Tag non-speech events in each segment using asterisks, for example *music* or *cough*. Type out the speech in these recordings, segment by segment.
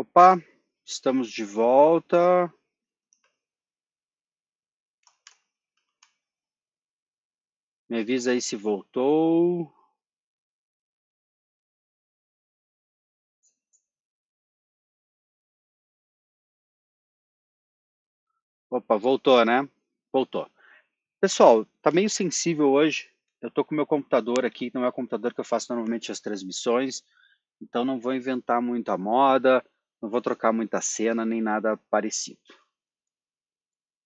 Opa, estamos de volta. Me avisa aí se voltou. Opa, voltou, né? Voltou. Pessoal, tá meio sensível hoje. Eu tô com meu computador aqui, não é o computador que eu faço normalmente as transmissões, então não vou inventar muita moda não vou trocar muita cena nem nada parecido.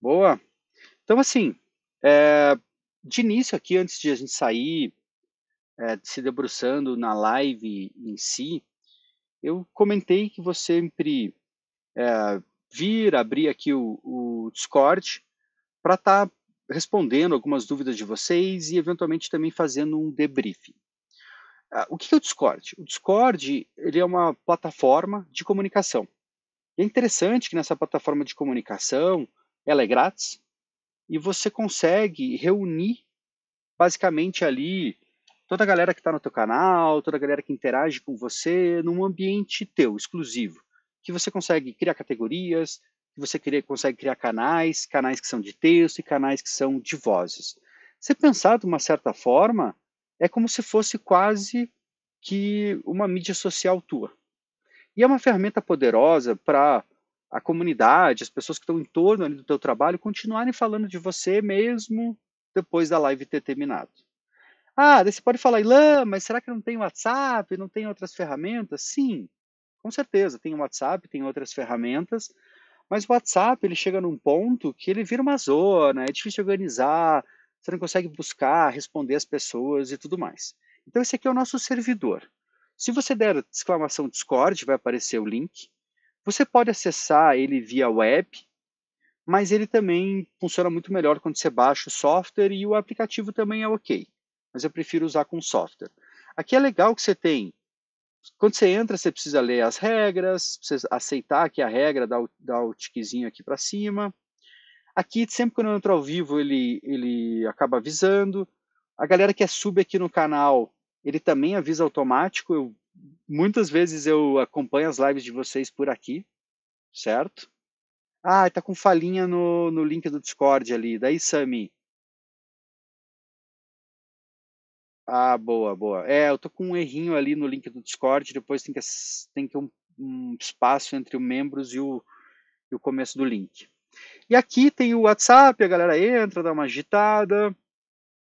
Boa? Então, assim, é, de início aqui, antes de a gente sair é, se debruçando na live em si, eu comentei que vou sempre é, vir abrir aqui o, o Discord para estar tá respondendo algumas dúvidas de vocês e eventualmente também fazendo um debriefing. Ah, o que é o Discord? O Discord ele é uma plataforma de comunicação. E é interessante que nessa plataforma de comunicação, ela é grátis e você consegue reunir basicamente ali toda a galera que está no teu canal, toda a galera que interage com você num ambiente teu, exclusivo, que você consegue criar categorias, que você consegue criar canais, canais que são de texto e canais que são de vozes. Você pensar de uma certa forma, é como se fosse quase que uma mídia social tua. E é uma ferramenta poderosa para a comunidade, as pessoas que estão em torno do teu trabalho, continuarem falando de você mesmo depois da live ter terminado. Ah, você pode falar, Ilan, mas será que não tem WhatsApp, não tem outras ferramentas? Sim, com certeza, tem o WhatsApp, tem outras ferramentas, mas o WhatsApp ele chega num ponto que ele vira uma zona, é difícil organizar, você não consegue buscar, responder as pessoas e tudo mais. Então, esse aqui é o nosso servidor. Se você der exclamação Discord, vai aparecer o link. Você pode acessar ele via web, mas ele também funciona muito melhor quando você baixa o software e o aplicativo também é ok. Mas eu prefiro usar com software. Aqui é legal que você tem. Quando você entra, você precisa ler as regras, precisa aceitar aqui a regra, dar o, dar o tiquezinho aqui para cima. Aqui, sempre quando eu entro ao vivo, ele, ele acaba avisando. A galera que é sub aqui no canal, ele também avisa automático. Eu, muitas vezes eu acompanho as lives de vocês por aqui, certo? Ah, tá com falinha no, no link do Discord ali. Daí, Sami. Ah, boa, boa. É, eu tô com um errinho ali no link do Discord, depois tem que, tem que um, um espaço entre o membros e o, e o começo do link. E aqui tem o WhatsApp, a galera entra, dá uma agitada.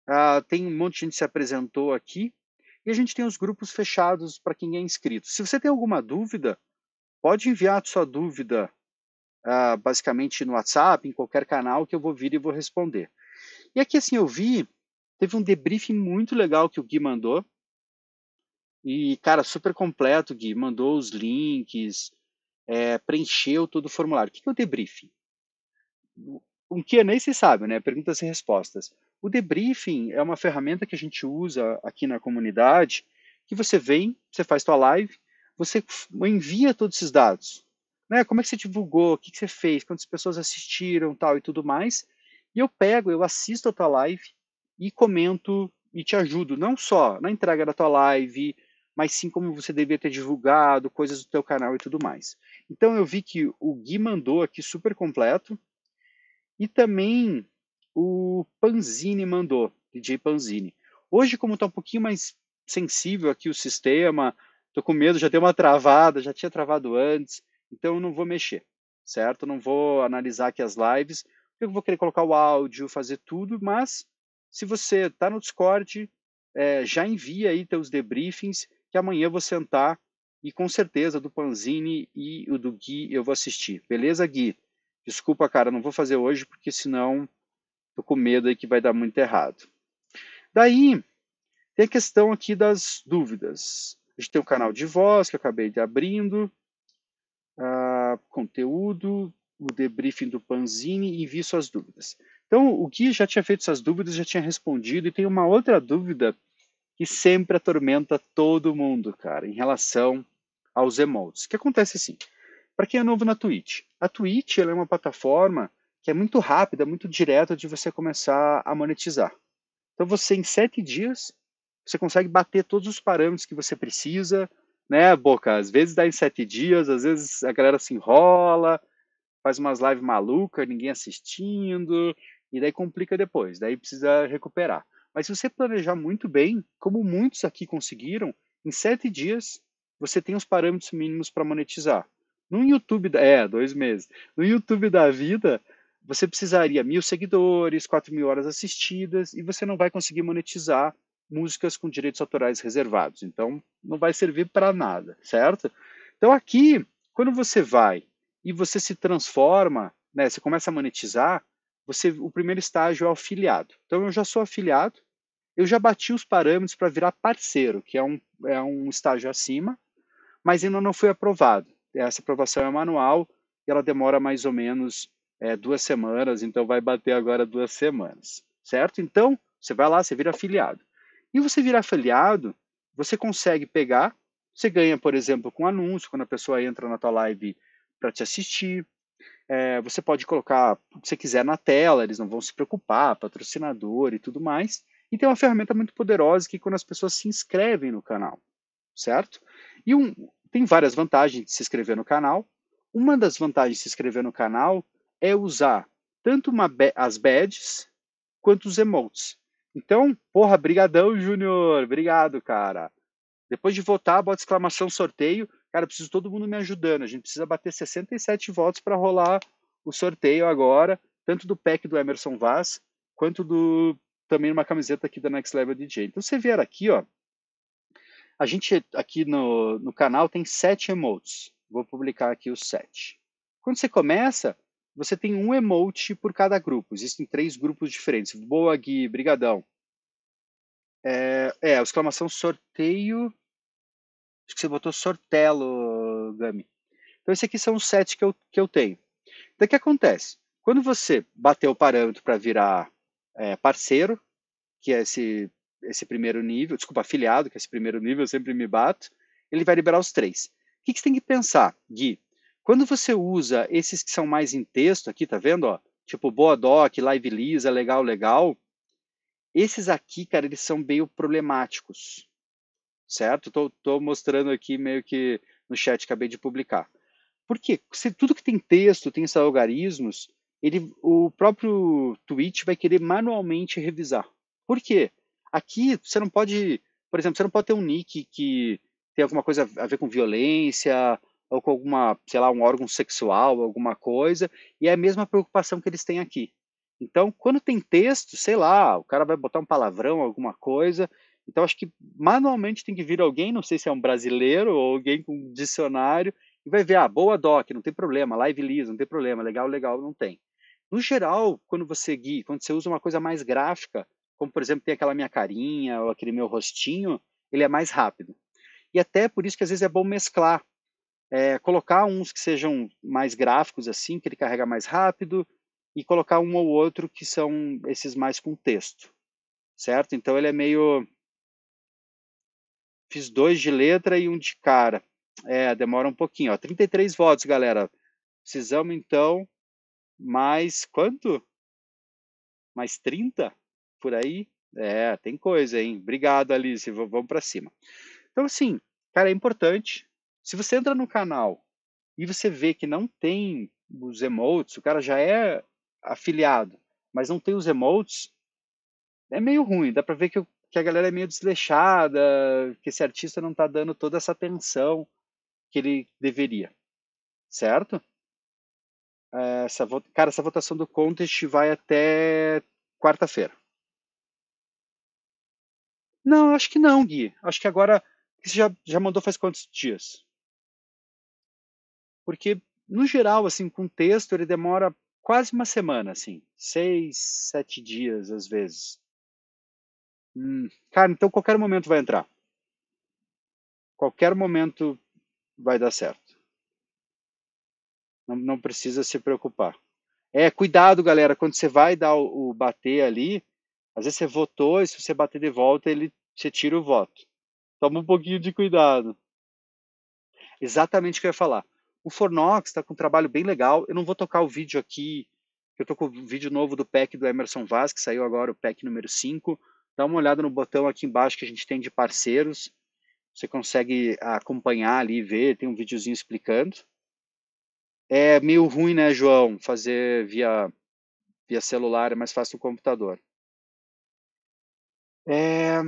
Ah, tem um monte de gente que se apresentou aqui. E a gente tem os grupos fechados para quem é inscrito. Se você tem alguma dúvida, pode enviar sua dúvida ah, basicamente no WhatsApp, em qualquer canal, que eu vou vir e vou responder. E aqui, assim, eu vi, teve um debriefing muito legal que o Gui mandou. E, cara, super completo, Gui. Mandou os links, é, preencheu todo o formulário. O que é o debriefing? o que nem se sabe, né? Perguntas e respostas. O debriefing é uma ferramenta que a gente usa aqui na comunidade, que você vem, você faz sua live, você envia todos esses dados. Né? Como é que você divulgou, o que, que você fez, quantas pessoas assistiram, tal e tudo mais. E eu pego, eu assisto a tua live e comento e te ajudo, não só na entrega da tua live, mas sim como você deveria ter divulgado, coisas do teu canal e tudo mais. Então eu vi que o Gui mandou aqui super completo, e também o Panzini mandou, DJ Panzini. Hoje, como está um pouquinho mais sensível aqui o sistema, estou com medo, já deu uma travada, já tinha travado antes, então eu não vou mexer, certo? Não vou analisar aqui as lives, eu vou querer colocar o áudio, fazer tudo, mas se você está no Discord, é, já envia aí teus debriefings, que amanhã eu vou sentar e com certeza do Panzini e o do Gui eu vou assistir. Beleza, Gui? desculpa, cara, não vou fazer hoje porque senão tô com medo aí que vai dar muito errado. Daí, tem a questão aqui das dúvidas. A gente tem o um canal de voz que eu acabei de abrindo, uh, conteúdo, o debriefing do Panzini e vi suas dúvidas. Então, o Gui já tinha feito essas dúvidas, já tinha respondido, e tem uma outra dúvida que sempre atormenta todo mundo, cara, em relação aos emotes. O que acontece assim? Para quem é novo na Twitch, a Twitch é uma plataforma que é muito rápida, muito direta de você começar a monetizar. Então você em sete dias você consegue bater todos os parâmetros que você precisa, né, Boca? Às vezes dá em sete dias, às vezes a galera se enrola, faz umas lives malucas, ninguém assistindo, e daí complica depois, daí precisa recuperar. Mas se você planejar muito bem, como muitos aqui conseguiram, em sete dias você tem os parâmetros mínimos para monetizar. No YouTube, é, dois meses. No YouTube da vida, você precisaria mil seguidores, quatro mil horas assistidas, e você não vai conseguir monetizar músicas com direitos autorais reservados. Então, não vai servir para nada, certo? Então, aqui, quando você vai e você se transforma, né, você começa a monetizar, você, o primeiro estágio é o afiliado. Então, eu já sou afiliado, eu já bati os parâmetros para virar parceiro, que é um, é um estágio acima, mas ainda não foi aprovado essa aprovação é manual e ela demora mais ou menos é, duas semanas, então vai bater agora duas semanas, certo? Então, você vai lá, você vira afiliado. E você vira afiliado, você consegue pegar, você ganha, por exemplo, com anúncio, quando a pessoa entra na tua live para te assistir, é, você pode colocar o que você quiser na tela, eles não vão se preocupar, patrocinador e tudo mais. E tem uma ferramenta muito poderosa que é quando as pessoas se inscrevem no canal, certo? E um, tem várias vantagens de se inscrever no canal. Uma das vantagens de se inscrever no canal é usar tanto uma, as badges quanto os emotes. Então, porra, brigadão, Júnior. Obrigado, cara. Depois de votar, bota exclamação sorteio. Cara, preciso todo mundo me ajudando. A gente precisa bater 67 votos para rolar o sorteio agora, tanto do pack do Emerson Vaz, quanto do também uma camiseta aqui da Next Level DJ. Então, você vier aqui, ó, a gente aqui no, no canal tem sete emotes. Vou publicar aqui os sete. Quando você começa, você tem um emote por cada grupo. Existem três grupos diferentes. Boa, Gui, brigadão. É, é exclamação sorteio. Acho que você botou sortelo, Gami. Então, esses aqui são os sete que eu, que eu tenho. Então, o que acontece? Quando você bater o parâmetro para virar é, parceiro, que é esse esse primeiro nível, desculpa, afiliado, que é esse primeiro nível, eu sempre me bato, ele vai liberar os três. O que, que você tem que pensar, Gui? Quando você usa esses que são mais em texto aqui, tá vendo? Ó, tipo Boa Doc, Live Lisa, Legal Legal, esses aqui, cara, eles são meio problemáticos, certo? Tô, tô mostrando aqui meio que no chat, acabei de publicar. Por quê? Se tudo que tem texto, tem esses algarismos, ele, o próprio Twitch vai querer manualmente revisar. Por quê? Aqui você não pode, por exemplo, você não pode ter um nick que tem alguma coisa a ver com violência ou com alguma, sei lá, um órgão sexual, alguma coisa, e é a mesma preocupação que eles têm aqui. Então, quando tem texto, sei lá, o cara vai botar um palavrão, alguma coisa, então acho que manualmente tem que vir alguém, não sei se é um brasileiro ou alguém com um dicionário, e vai ver, ah, boa doc, não tem problema, live lisa, não tem problema, legal, legal, não tem. No geral, quando você guia, quando você usa uma coisa mais gráfica, como por exemplo tem aquela minha carinha ou aquele meu rostinho, ele é mais rápido. E até por isso que às vezes é bom mesclar, é, colocar uns que sejam mais gráficos assim, que ele carrega mais rápido, e colocar um ou outro que são esses mais com texto, certo? Então ele é meio fiz dois de letra e um de cara. É, demora um pouquinho, ó. 33 votos, galera. Precisamos então mais quanto? Mais 30? por aí. É, tem coisa, hein? Obrigado, Alice. V vamos para cima. Então, assim, cara, é importante. Se você entra no canal e você vê que não tem os emotes, o cara já é afiliado, mas não tem os emotes, é meio ruim. Dá para ver que, que, a galera é meio desleixada, que esse artista não tá dando toda essa atenção que ele deveria, certo? É, essa, cara, essa votação do contest vai até quarta-feira. Não, acho que não, Gui. Acho que agora. Você já, já mandou faz quantos dias? Porque, no geral, assim, com texto, ele demora quase uma semana, assim. Seis, sete dias, às vezes. Hum, cara, então qualquer momento vai entrar. Qualquer momento vai dar certo. Não, não precisa se preocupar. É, cuidado, galera, quando você vai dar o, o bater ali, às vezes você votou e se você bater de volta, ele você tira o voto. Toma um pouquinho de cuidado. Exatamente o que eu ia falar. O Fornox está com um trabalho bem legal. Eu não vou tocar o vídeo aqui. Eu tô com o vídeo novo do PEC do Emerson Vaz, que saiu agora o PEC número 5. Dá uma olhada no botão aqui embaixo que a gente tem de parceiros. Você consegue acompanhar ali, e ver, tem um videozinho explicando. É meio ruim, né, João, fazer via, via celular, é mais fácil o computador. É,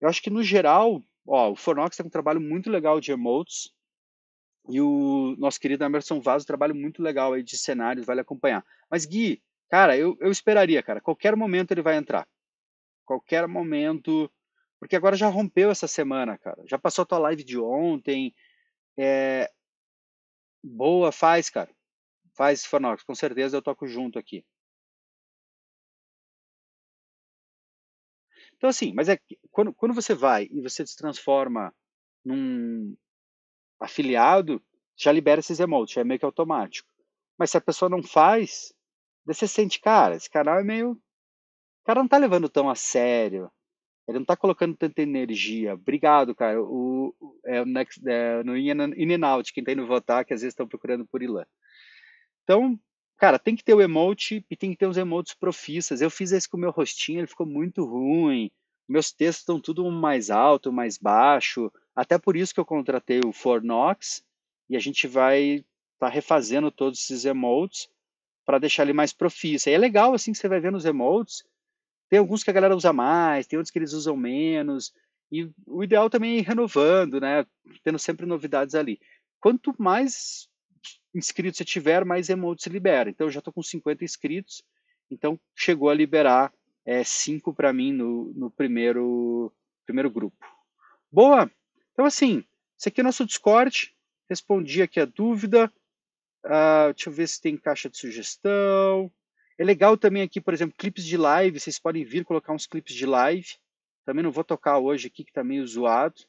eu acho que no geral, ó, o Fornox tem um trabalho muito legal de emotes e o nosso querido Emerson Vaz um trabalho muito legal aí de cenários, vale acompanhar. Mas Gui, cara, eu, eu esperaria, cara, qualquer momento ele vai entrar. Qualquer momento, porque agora já rompeu essa semana, cara. Já passou a tua live de ontem. É... Boa, faz, cara. Faz, Fornox, com certeza eu toco junto aqui. Então, assim, mas é quando, quando você vai e você se transforma num afiliado, já libera esses emotes, é meio que automático. Mas se a pessoa não faz, você sente, cara, esse canal é meio. O cara não tá levando tão a sério. Ele não tá colocando tanta energia. Obrigado, cara. O, é, o next, é, no In and Out, quem tá indo votar, que às vezes estão procurando por Ilan. Então, Cara, tem que ter o emote e tem que ter os emotes profissas. Eu fiz esse com o meu rostinho, ele ficou muito ruim. Meus textos estão tudo um mais alto, um mais baixo. Até por isso que eu contratei o Fornox e a gente vai tá refazendo todos esses emotes para deixar ele mais profissa. E é legal assim que você vai ver nos emotes. Tem alguns que a galera usa mais, tem outros que eles usam menos. E o ideal também é ir renovando, né? Tendo sempre novidades ali. Quanto mais inscritos você tiver, mais emote se libera. Então, eu já estou com 50 inscritos, então chegou a liberar 5 é, cinco para mim no, no primeiro, primeiro grupo. Boa! Então, assim, esse aqui é o nosso Discord. Respondi aqui a dúvida. Uh, deixa eu ver se tem caixa de sugestão. É legal também aqui, por exemplo, clipes de live. Vocês podem vir colocar uns clipes de live. Também não vou tocar hoje aqui, que está meio zoado.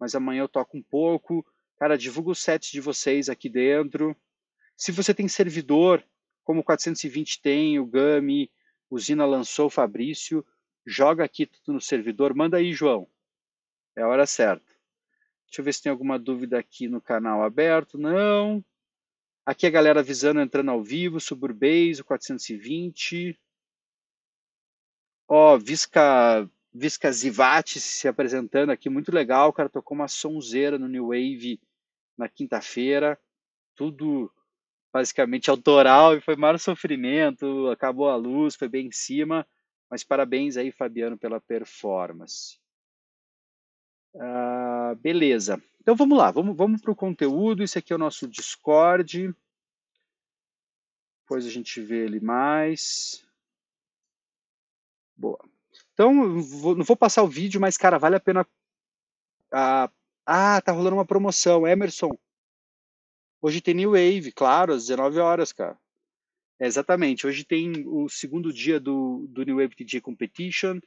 Mas amanhã eu toco um pouco. Cara, divulga os sets de vocês aqui dentro. Se você tem servidor, como o 420 tem, o Gami, o Zina lançou, o Fabrício, joga aqui tudo no servidor. Manda aí, João. É a hora certa. Deixa eu ver se tem alguma dúvida aqui no canal aberto. Não. Aqui a galera avisando, entrando ao vivo, Suburbase, o 420. Ó, oh, Visca, Visca Zivati se apresentando aqui, muito legal, o cara tocou uma sonzeira no New Wave na quinta-feira, tudo basicamente autoral e foi maior sofrimento, acabou a luz, foi bem em cima, mas parabéns aí, Fabiano, pela performance. Ah, beleza, então vamos lá, vamos, vamos para o conteúdo, esse aqui é o nosso Discord, depois a gente vê ele mais. Boa. Então, vou, não vou passar o vídeo, mas, cara, vale a pena a ah, ah, tá rolando uma promoção, Emerson. Hoje tem New Wave, claro, às 19 horas, cara. É, exatamente, hoje tem o segundo dia do, do New Wave DJ Competition.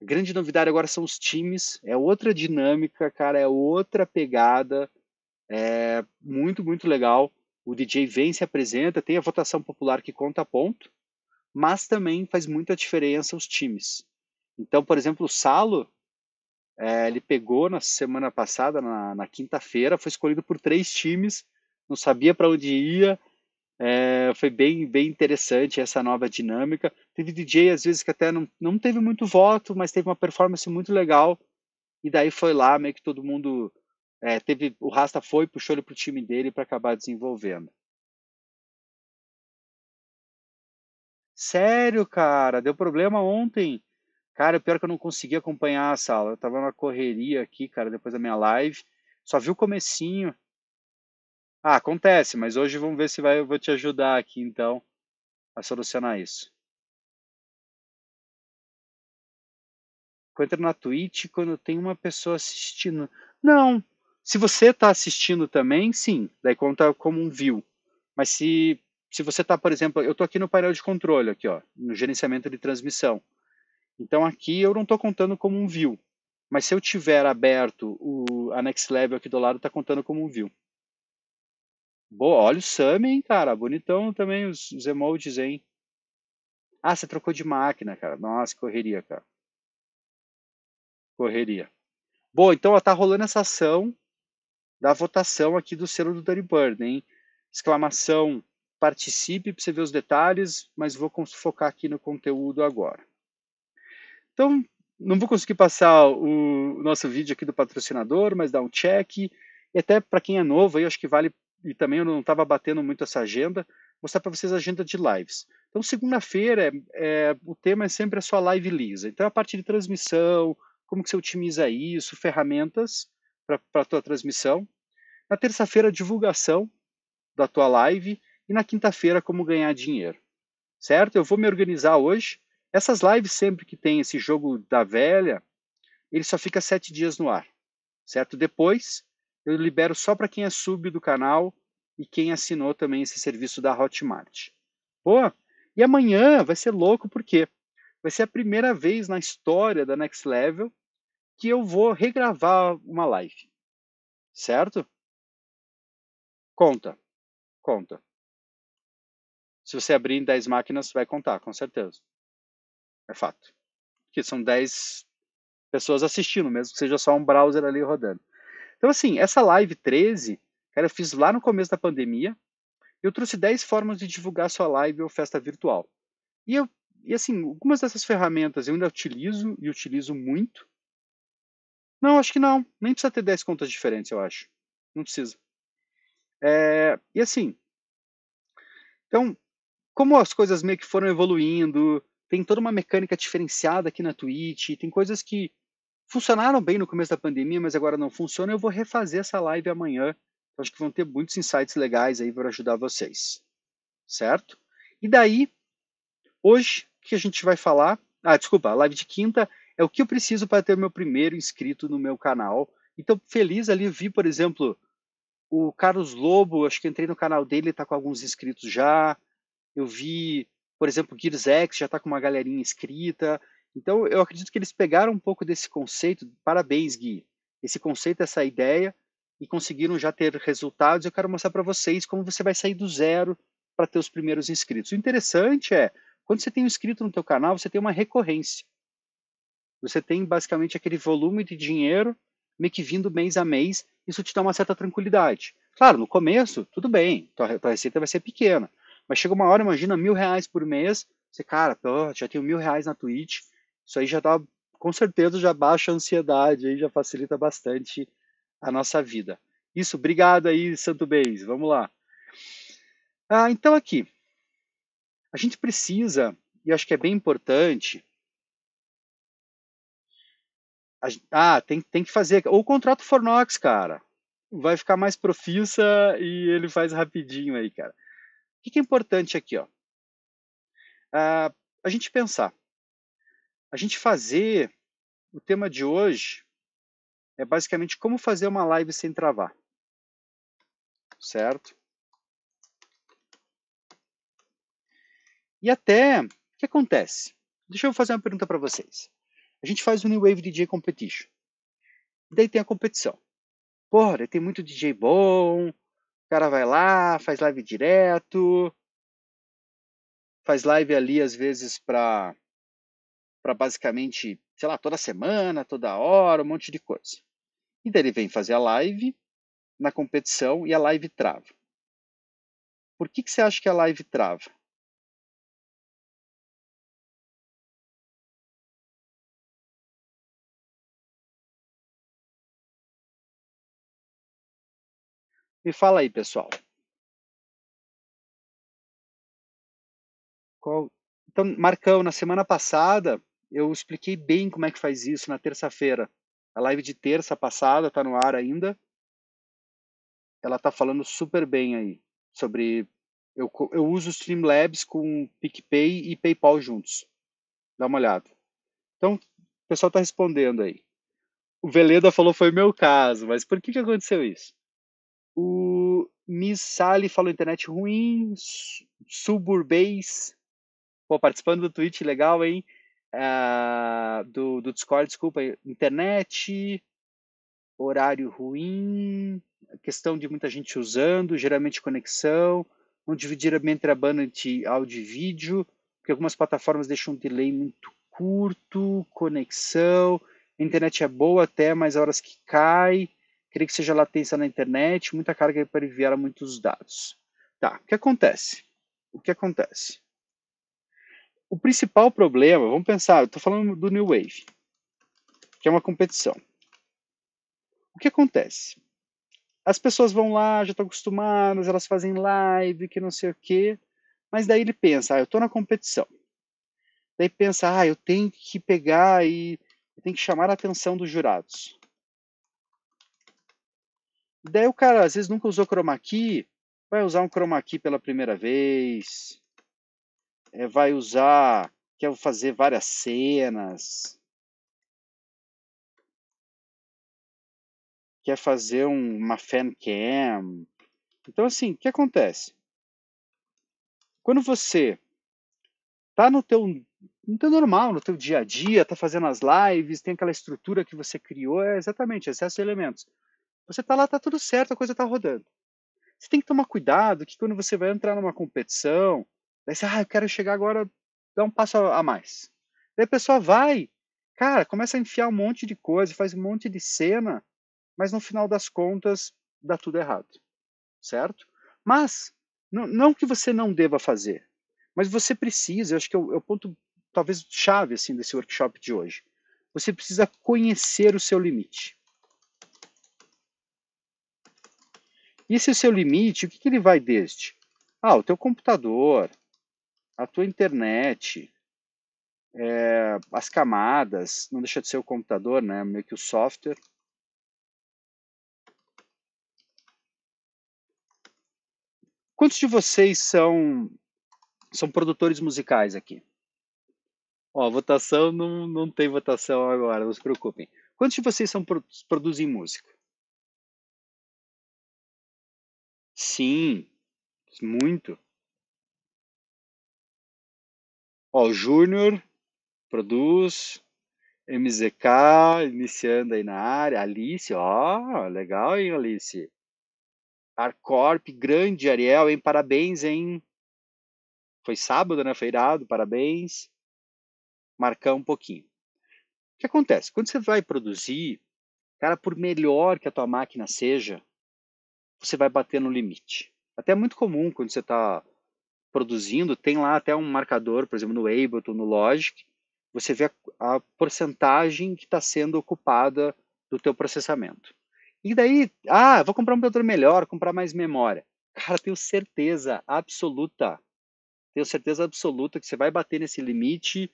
A grande novidade agora são os times, é outra dinâmica, cara, é outra pegada. É muito, muito legal. O DJ vem, se apresenta, tem a votação popular que conta ponto, mas também faz muita diferença os times. Então, por exemplo, o Salo, é, ele pegou na semana passada, na, na quinta-feira, foi escolhido por três times, não sabia para onde ia. É, foi bem, bem interessante essa nova dinâmica. Teve DJ, às vezes, que até não, não teve muito voto, mas teve uma performance muito legal. E daí foi lá, meio que todo mundo. É, teve O Rasta foi, puxou ele para o time dele para acabar desenvolvendo. Sério, cara, deu problema ontem. Cara, o pior é que eu não consegui acompanhar a sala. Eu tava numa correria aqui, cara, depois da minha live. Só vi o comecinho. Ah, acontece, mas hoje vamos ver se vai, eu vou te ajudar aqui, então, a solucionar isso. Eu entro na Twitch quando tem uma pessoa assistindo. Não, se você está assistindo também, sim, daí conta como um view. Mas se, se você está, por exemplo, eu estou aqui no painel de controle, aqui, ó, no gerenciamento de transmissão. Então aqui eu não estou contando como um view, mas se eu tiver aberto o a next level aqui do lado, está contando como um view. Boa, olha o Sam, hein, cara, bonitão também os, os emojis, hein. Ah, você trocou de máquina, cara. Nossa, correria, cara. Correria. Bom, então ó, tá rolando essa ação da votação aqui do selo do Dirty Bird, hein? Exclamação, participe para você ver os detalhes, mas vou focar aqui no conteúdo agora. Então, não vou conseguir passar o, nosso vídeo aqui do patrocinador, mas dá um check. E até para quem é novo, eu acho que vale, e também eu não estava batendo muito essa agenda, mostrar para vocês a agenda de lives. Então, segunda-feira, é, o tema é sempre a sua live lisa. Então, é a parte de transmissão, como que você otimiza isso, ferramentas para a tua transmissão. Na terça-feira, divulgação da tua live. E na quinta-feira, como ganhar dinheiro. Certo? Eu vou me organizar hoje essas lives, sempre que tem esse jogo da velha, ele só fica sete dias no ar, certo? Depois, eu libero só para quem é sub do canal e quem assinou também esse serviço da Hotmart. Boa? E amanhã vai ser louco, porque vai ser a primeira vez na história da Next Level que eu vou regravar uma live, certo? Conta, conta. Se você abrir em 10 máquinas, vai contar, com certeza. É fato. Que são 10 pessoas assistindo, mesmo que seja só um browser ali rodando. Então, assim, essa live 13, cara, eu fiz lá no começo da pandemia. Eu trouxe 10 formas de divulgar sua live ou festa virtual. E, eu, e assim, algumas dessas ferramentas eu ainda utilizo e utilizo muito. Não, acho que não. Nem precisa ter 10 contas diferentes, eu acho. Não precisa. É, e assim, então, como as coisas meio que foram evoluindo, tem toda uma mecânica diferenciada aqui na Twitch, tem coisas que funcionaram bem no começo da pandemia, mas agora não funcionam. Eu vou refazer essa live amanhã. acho que vão ter muitos insights legais aí para ajudar vocês. Certo? E daí, hoje, o que a gente vai falar? Ah, desculpa, a live de quinta é o que eu preciso para ter meu primeiro inscrito no meu canal. Então, feliz ali, vi, por exemplo, o Carlos Lobo, acho que entrei no canal dele, está com alguns inscritos já. Eu vi por exemplo, Gears X já está com uma galerinha inscrita. Então, eu acredito que eles pegaram um pouco desse conceito, parabéns, Gui, esse conceito, essa ideia, e conseguiram já ter resultados. Eu quero mostrar para vocês como você vai sair do zero para ter os primeiros inscritos. O interessante é, quando você tem um inscrito no teu canal, você tem uma recorrência. Você tem basicamente aquele volume de dinheiro meio que vindo mês a mês, isso te dá uma certa tranquilidade. Claro, no começo, tudo bem, tua, tua receita vai ser pequena, mas chega uma hora, imagina mil reais por mês, você, cara, pô, já tenho mil reais na Twitch, isso aí já dá, com certeza já baixa a ansiedade, aí já facilita bastante a nossa vida. Isso, obrigado aí, Santo Beis, vamos lá. Ah, então aqui, a gente precisa, e acho que é bem importante, ah, tem, tem que fazer, ou contrato Fornox, cara, vai ficar mais profissa e ele faz rapidinho aí, cara. O que é importante aqui? Ó? Ah, a gente pensar. A gente fazer o tema de hoje é basicamente como fazer uma live sem travar. Certo? E até, o que acontece? Deixa eu fazer uma pergunta para vocês. A gente faz o New Wave DJ Competition. E daí tem a competição. Porra, tem muito DJ bom, cara vai lá, faz live direto, faz live ali às vezes para para basicamente, sei lá, toda semana, toda hora, um monte de coisa. E daí ele vem fazer a live na competição e a live trava. Por que, que você acha que a live trava? Me fala aí, pessoal. Qual... Então, Marcão, na semana passada eu expliquei bem como é que faz isso na terça-feira. A live de terça passada está no ar ainda. Ela está falando super bem aí sobre eu, eu uso o Streamlabs com PicPay e PayPal juntos. Dá uma olhada. Então, o pessoal está respondendo aí. O Veleda falou foi meu caso, mas por que, que aconteceu isso? O Miss Sally falou internet ruim, Suburbase, pô, participando do Twitch, legal, hein? Uh, do, do Discord, desculpa, internet, horário ruim, questão de muita gente usando, geralmente conexão, não dividir entre a banda de áudio e vídeo, porque algumas plataformas deixam um delay muito curto, conexão, a internet é boa até, mas horas que cai, queria que seja latência na internet, muita carga para enviar muitos dados. Tá, o que acontece? O que acontece? O principal problema, vamos pensar, estou falando do New Wave, que é uma competição. O que acontece? As pessoas vão lá, já estão acostumadas, elas fazem live, que não sei o quê, mas daí ele pensa, ah, eu estou na competição. Daí pensa, ah, eu tenho que pegar e tenho que chamar a atenção dos jurados daí o cara às vezes nunca usou chroma key, vai usar um chroma key pela primeira vez, é, vai usar, quer fazer várias cenas, quer fazer um, uma fan cam. Então assim, o que acontece? Quando você tá no teu no teu normal, no teu dia a dia, tá fazendo as lives, tem aquela estrutura que você criou, é exatamente excesso de elementos. Você está lá, está tudo certo, a coisa está rodando. Você tem que tomar cuidado que quando você vai entrar numa competição, vai ser, ah, eu quero chegar agora, dar um passo a mais. Daí a pessoa vai, cara, começa a enfiar um monte de coisa, faz um monte de cena, mas no final das contas dá tudo errado, certo? Mas, não, que você não deva fazer, mas você precisa, eu acho que é o, é o ponto talvez chave assim desse workshop de hoje. Você precisa conhecer o seu limite. E se o seu limite, o que, que ele vai deste? Ah, o teu computador, a tua internet, é, as camadas, não deixa de ser o computador, né? meio que o software. Quantos de vocês são, são produtores musicais aqui? Ó, votação não, não tem votação agora, não se preocupem. Quantos de vocês são, produzem música? Sim, muito. Ó, o Júnior produz, MZK iniciando aí na área, Alice, ó, legal, hein, Alice? Arcorp, grande Ariel, hein? Parabéns, hein? Foi sábado, né? Feirado, parabéns. Marcar um pouquinho. O que acontece? Quando você vai produzir, cara, por melhor que a tua máquina seja, você vai bater no limite. Até é muito comum quando você está produzindo, tem lá até um marcador, por exemplo, no Ableton, no Logic, você vê a, a porcentagem que está sendo ocupada do teu processamento. E daí, ah, vou comprar um computador melhor, comprar mais memória. Cara, tenho certeza absoluta, tenho certeza absoluta que você vai bater nesse limite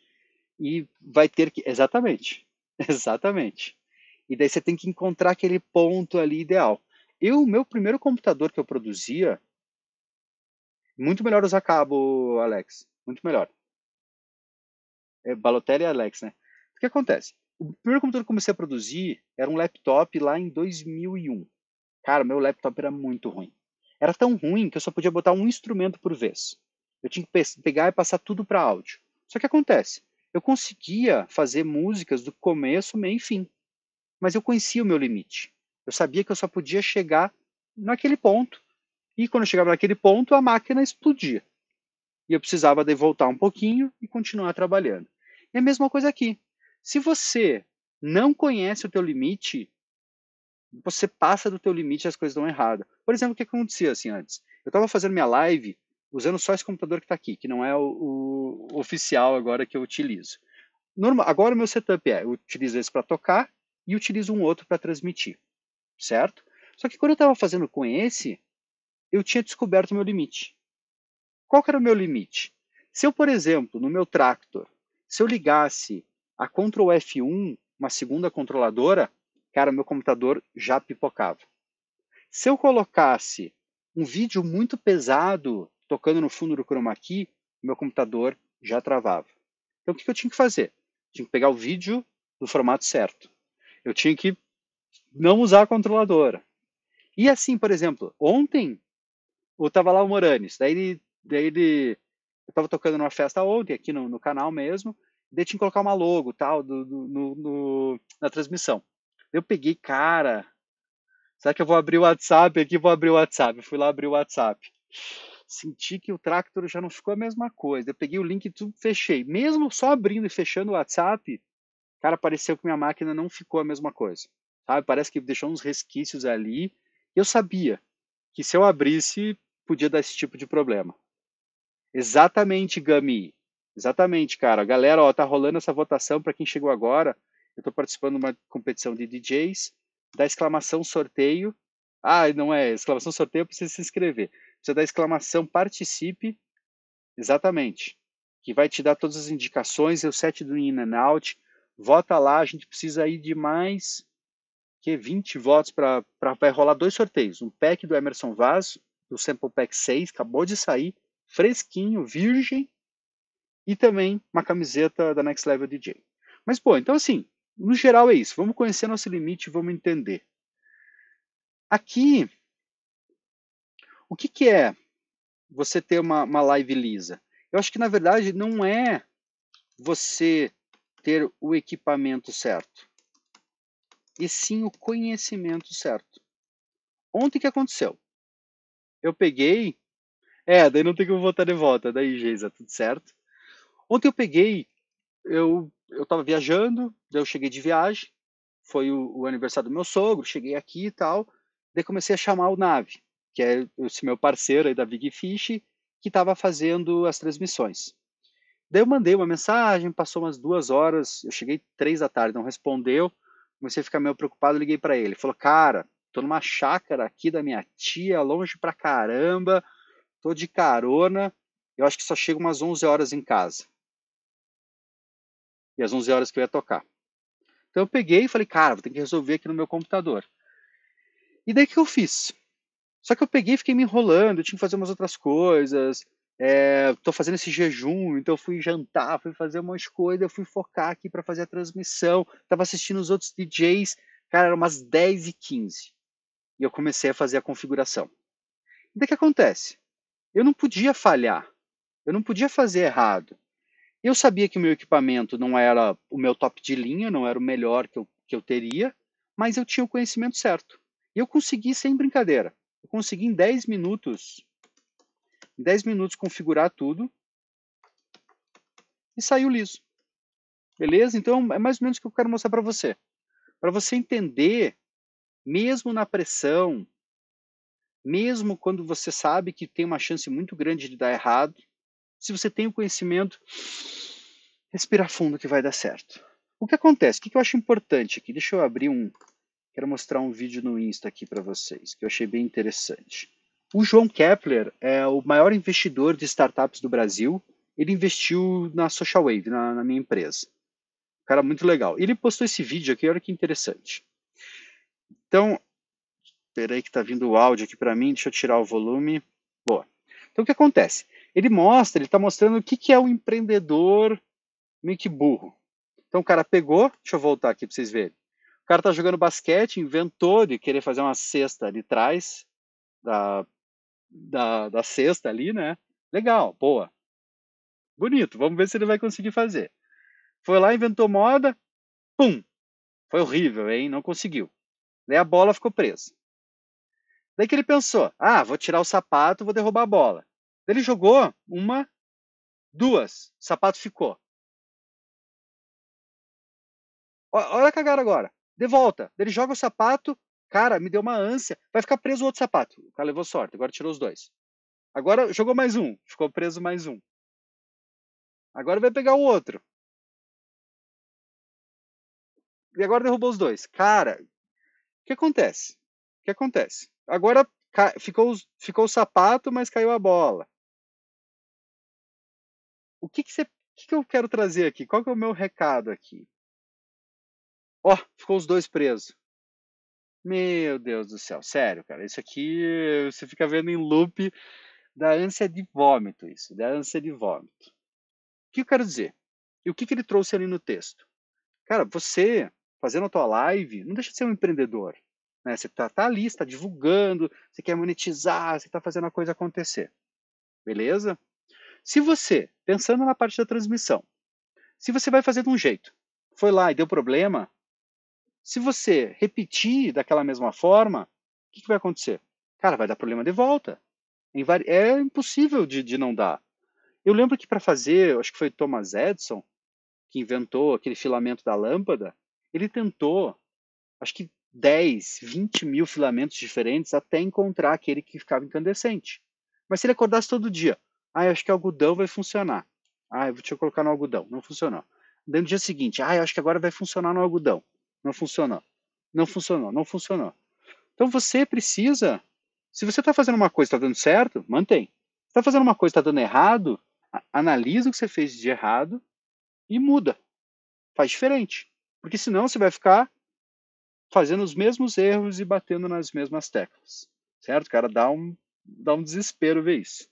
e vai ter que, exatamente, *laughs* exatamente. E daí você tem que encontrar aquele ponto ali ideal. Eu, meu primeiro computador que eu produzia, muito melhor usar cabo, Alex. Muito melhor. É Balotelli e Alex, né? O que acontece? O primeiro computador que eu comecei a produzir era um laptop lá em 2001. Cara, meu laptop era muito ruim. Era tão ruim que eu só podia botar um instrumento por vez. Eu tinha que pegar e passar tudo para áudio. Só que acontece, eu conseguia fazer músicas do começo, meio e fim. Mas eu conhecia o meu limite. Eu sabia que eu só podia chegar naquele ponto. E quando eu chegava naquele ponto, a máquina explodia. E eu precisava de voltar um pouquinho e continuar trabalhando. É a mesma coisa aqui. Se você não conhece o teu limite, você passa do teu limite e as coisas dão errado. Por exemplo, o que acontecia assim antes? Eu estava fazendo minha live usando só esse computador que está aqui, que não é o, o, oficial agora que eu utilizo. Normal, agora o meu setup é, eu utilizo esse para tocar e utilizo um outro para transmitir certo? Só que quando eu estava fazendo com esse, eu tinha descoberto o meu limite. Qual era o meu limite? Se eu, por exemplo, no meu Tractor, se eu ligasse a Ctrl F1, uma segunda controladora, cara, meu computador já pipocava. Se eu colocasse um vídeo muito pesado tocando no fundo do chroma key, meu computador já travava. Então o que eu tinha que fazer? Eu tinha que pegar o vídeo no formato certo. Eu tinha que não usar a controladora. E assim, por exemplo, ontem eu tava lá o Moranis, daí ele, daí ele eu tava tocando numa festa ontem aqui no, no canal mesmo, daí tinha que colocar uma logo tal do, do, no, no, na transmissão. Eu peguei, cara, será que eu vou abrir o WhatsApp aqui? Vou abrir o WhatsApp. Eu fui lá abrir o WhatsApp. Senti que o Tractor já não ficou a mesma coisa. Eu peguei o link e tudo fechei. Mesmo só abrindo e fechando o WhatsApp, cara, pareceu que minha máquina não ficou a mesma coisa sabe? Parece que deixou uns resquícios ali. Eu sabia que se eu abrisse, podia dar esse tipo de problema. Exatamente, Gami. Exatamente, cara. Galera, ó, tá rolando essa votação para quem chegou agora. Eu tô participando de uma competição de DJs. Da exclamação sorteio. Ah, não é. Exclamação sorteio, precisa se inscrever. Precisa da exclamação participe. Exatamente. Que vai te dar todas as indicações. É o set do In and Out. Vota lá, a gente precisa ir de mais que 20 votos para vai rolar dois sorteios, um pack do Emerson Vaz, do Sample Pack 6, acabou de sair, fresquinho, virgem, e também uma camiseta da Next Level DJ. Mas pô, então assim, no geral é isso. Vamos conhecer nosso limite, vamos entender. Aqui, o que, que é você ter uma, uma live lisa? Eu acho que na verdade não é você ter o equipamento certo e sim o conhecimento certo. Ontem que aconteceu? Eu peguei. É, daí não tem como voltar de volta. Daí, Geisa, tudo certo? Ontem eu peguei. Eu, eu tava viajando, daí eu cheguei de viagem. Foi o, o aniversário do meu sogro, cheguei aqui e tal. Daí comecei a chamar o Nave, que é esse meu parceiro aí da Big Fish, que estava fazendo as transmissões. Daí eu mandei uma mensagem, passou umas duas horas, eu cheguei três da tarde, não respondeu comecei a ficar meio preocupado, liguei para ele. ele Falou, cara, tô numa chácara aqui da minha tia, longe pra caramba, tô de carona, eu acho que só chego umas 11 horas em casa. E às 11 horas que eu ia tocar. Então eu peguei e falei, cara, vou ter que resolver aqui no meu computador. E daí que eu fiz? Só que eu peguei e fiquei me enrolando, eu tinha que fazer umas outras coisas, estou é, fazendo esse jejum, então fui jantar, fui fazer umas coisas, fui focar aqui para fazer a transmissão, estava assistindo os outros DJs, cara, eram umas 10 e 15 e eu comecei a fazer a configuração. E o que acontece? Eu não podia falhar, eu não podia fazer errado. Eu sabia que o meu equipamento não era o meu top de linha, não era o melhor que eu, que eu teria, mas eu tinha o conhecimento certo. E eu consegui sem brincadeira. Eu consegui em 10 minutos em 10 minutos configurar tudo e saiu liso. Beleza? Então é mais ou menos o que eu quero mostrar para você. Para você entender, mesmo na pressão, mesmo quando você sabe que tem uma chance muito grande de dar errado, se você tem o conhecimento, respira fundo que vai dar certo. O que acontece? O que eu acho importante aqui? Deixa eu abrir um. Quero mostrar um vídeo no Insta aqui para vocês, que eu achei bem interessante. O João Kepler é o maior investidor de startups do Brasil. Ele investiu na Social Wave, na, na minha empresa. Um cara muito legal. Ele postou esse vídeo aqui, olha que interessante. Então, peraí que tá vindo o áudio aqui para mim, deixa eu tirar o volume. Boa. Então, o que acontece? Ele mostra, ele está mostrando o que, que é o um empreendedor meio que burro. Então, o cara pegou, deixa eu voltar aqui para vocês verem. O cara tá jogando basquete, inventou de querer fazer uma cesta ali atrás da da, da cesta ali, né? Legal, boa. Bonito, vamos ver se ele vai conseguir fazer. Foi lá, inventou moda, pum! Foi horrível, hein? Não conseguiu. Daí a bola ficou presa. Daí que ele pensou: ah, vou tirar o sapato, vou derrubar a bola. Daí ele jogou uma, duas, o sapato ficou. Olha a cagada agora. De volta. Ele joga o sapato, Cara, me deu uma ânsia. Vai ficar preso o outro sapato. O cara levou sorte, agora tirou os dois. Agora jogou mais um, ficou preso mais um. Agora vai pegar o outro. E agora derrubou os dois. Cara, o que acontece? O que acontece? Agora ficou, ficou o sapato, mas caiu a bola. O que, que, que, que eu quero trazer aqui? Qual que é o meu recado aqui? Ó, oh, ficou os dois presos. Meu Deus do céu, sério, cara. Isso aqui você fica vendo em loop da ânsia de vômito, isso, da ânsia de vômito. O que eu quero dizer? E o que, que ele trouxe ali no texto? Cara, você fazendo a tua live, não deixa de ser um empreendedor. Né? Você tá, tá ali, está divulgando, você quer monetizar, você está fazendo a coisa acontecer. Beleza? Se você, pensando na parte da transmissão, se você vai fazer de um jeito, foi lá e deu problema, se você repetir daquela mesma forma, o que, que, vai acontecer? Cara, vai dar problema de volta. É impossível de, de não dar. Eu lembro que para fazer, acho que foi Thomas Edison que inventou aquele filamento da lâmpada, ele tentou, acho que 10, 20 mil filamentos diferentes até encontrar aquele que ficava incandescente. Mas se ele acordasse todo dia, ah, acho que algodão vai funcionar. Ah, deixa eu colocar no algodão. Não funcionou. Daí no dia seguinte, ah, acho que agora vai funcionar no algodão. Não funcionou. Não funcionou, não funcionou. Então você precisa. Se você está fazendo uma coisa está dando certo, mantém. está fazendo uma coisa está dando errado, analisa o que você fez de errado e muda. Faz diferente. Porque senão você vai ficar fazendo os mesmos erros e batendo nas mesmas teclas. Certo? Cara, dá um, dá um desespero ver isso.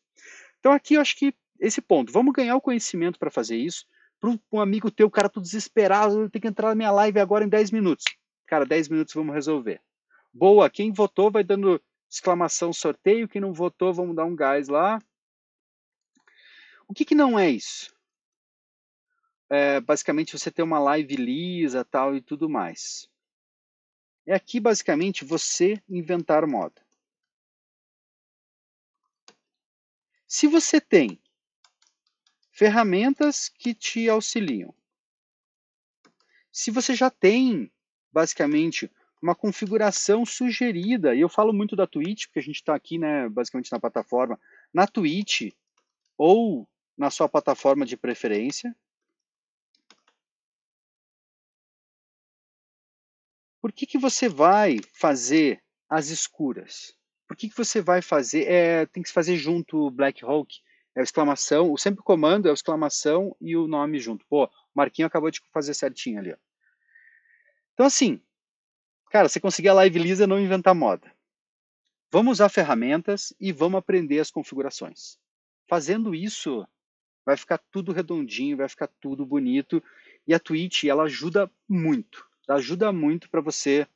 Então aqui eu acho que esse ponto, vamos ganhar o conhecimento para fazer isso para um amigo teu, o cara, tá desesperado, ele tem que entrar na minha live agora em 10 minutos. Cara, 10 minutos vamos resolver. Boa, quem votou vai dando exclamação sorteio, quem não votou, vamos dar um gás lá. O que, que não é isso? É, basicamente, você tem uma live lisa tal e tudo mais. É aqui, basicamente, você inventar moda. Se você tem Ferramentas que te auxiliam. Se você já tem, basicamente, uma configuração sugerida, e eu falo muito da Twitch, porque a gente está aqui, né, basicamente, na plataforma, na Twitch ou na sua plataforma de preferência. Por que, que você vai fazer as escuras? Por que, que você vai fazer? É, tem que se fazer junto o Black Hawk é o exclamação, o sempre comando é o exclamação e o nome junto. Pô, o Marquinho acabou de fazer certinho ali. Ó. Então, assim, cara, você conseguir a live lisa não inventar moda. Vamos usar ferramentas e vamos aprender as configurações. Fazendo isso, vai ficar tudo redondinho, vai ficar tudo bonito. E a Twitch, ela ajuda muito. Ela ajuda muito para você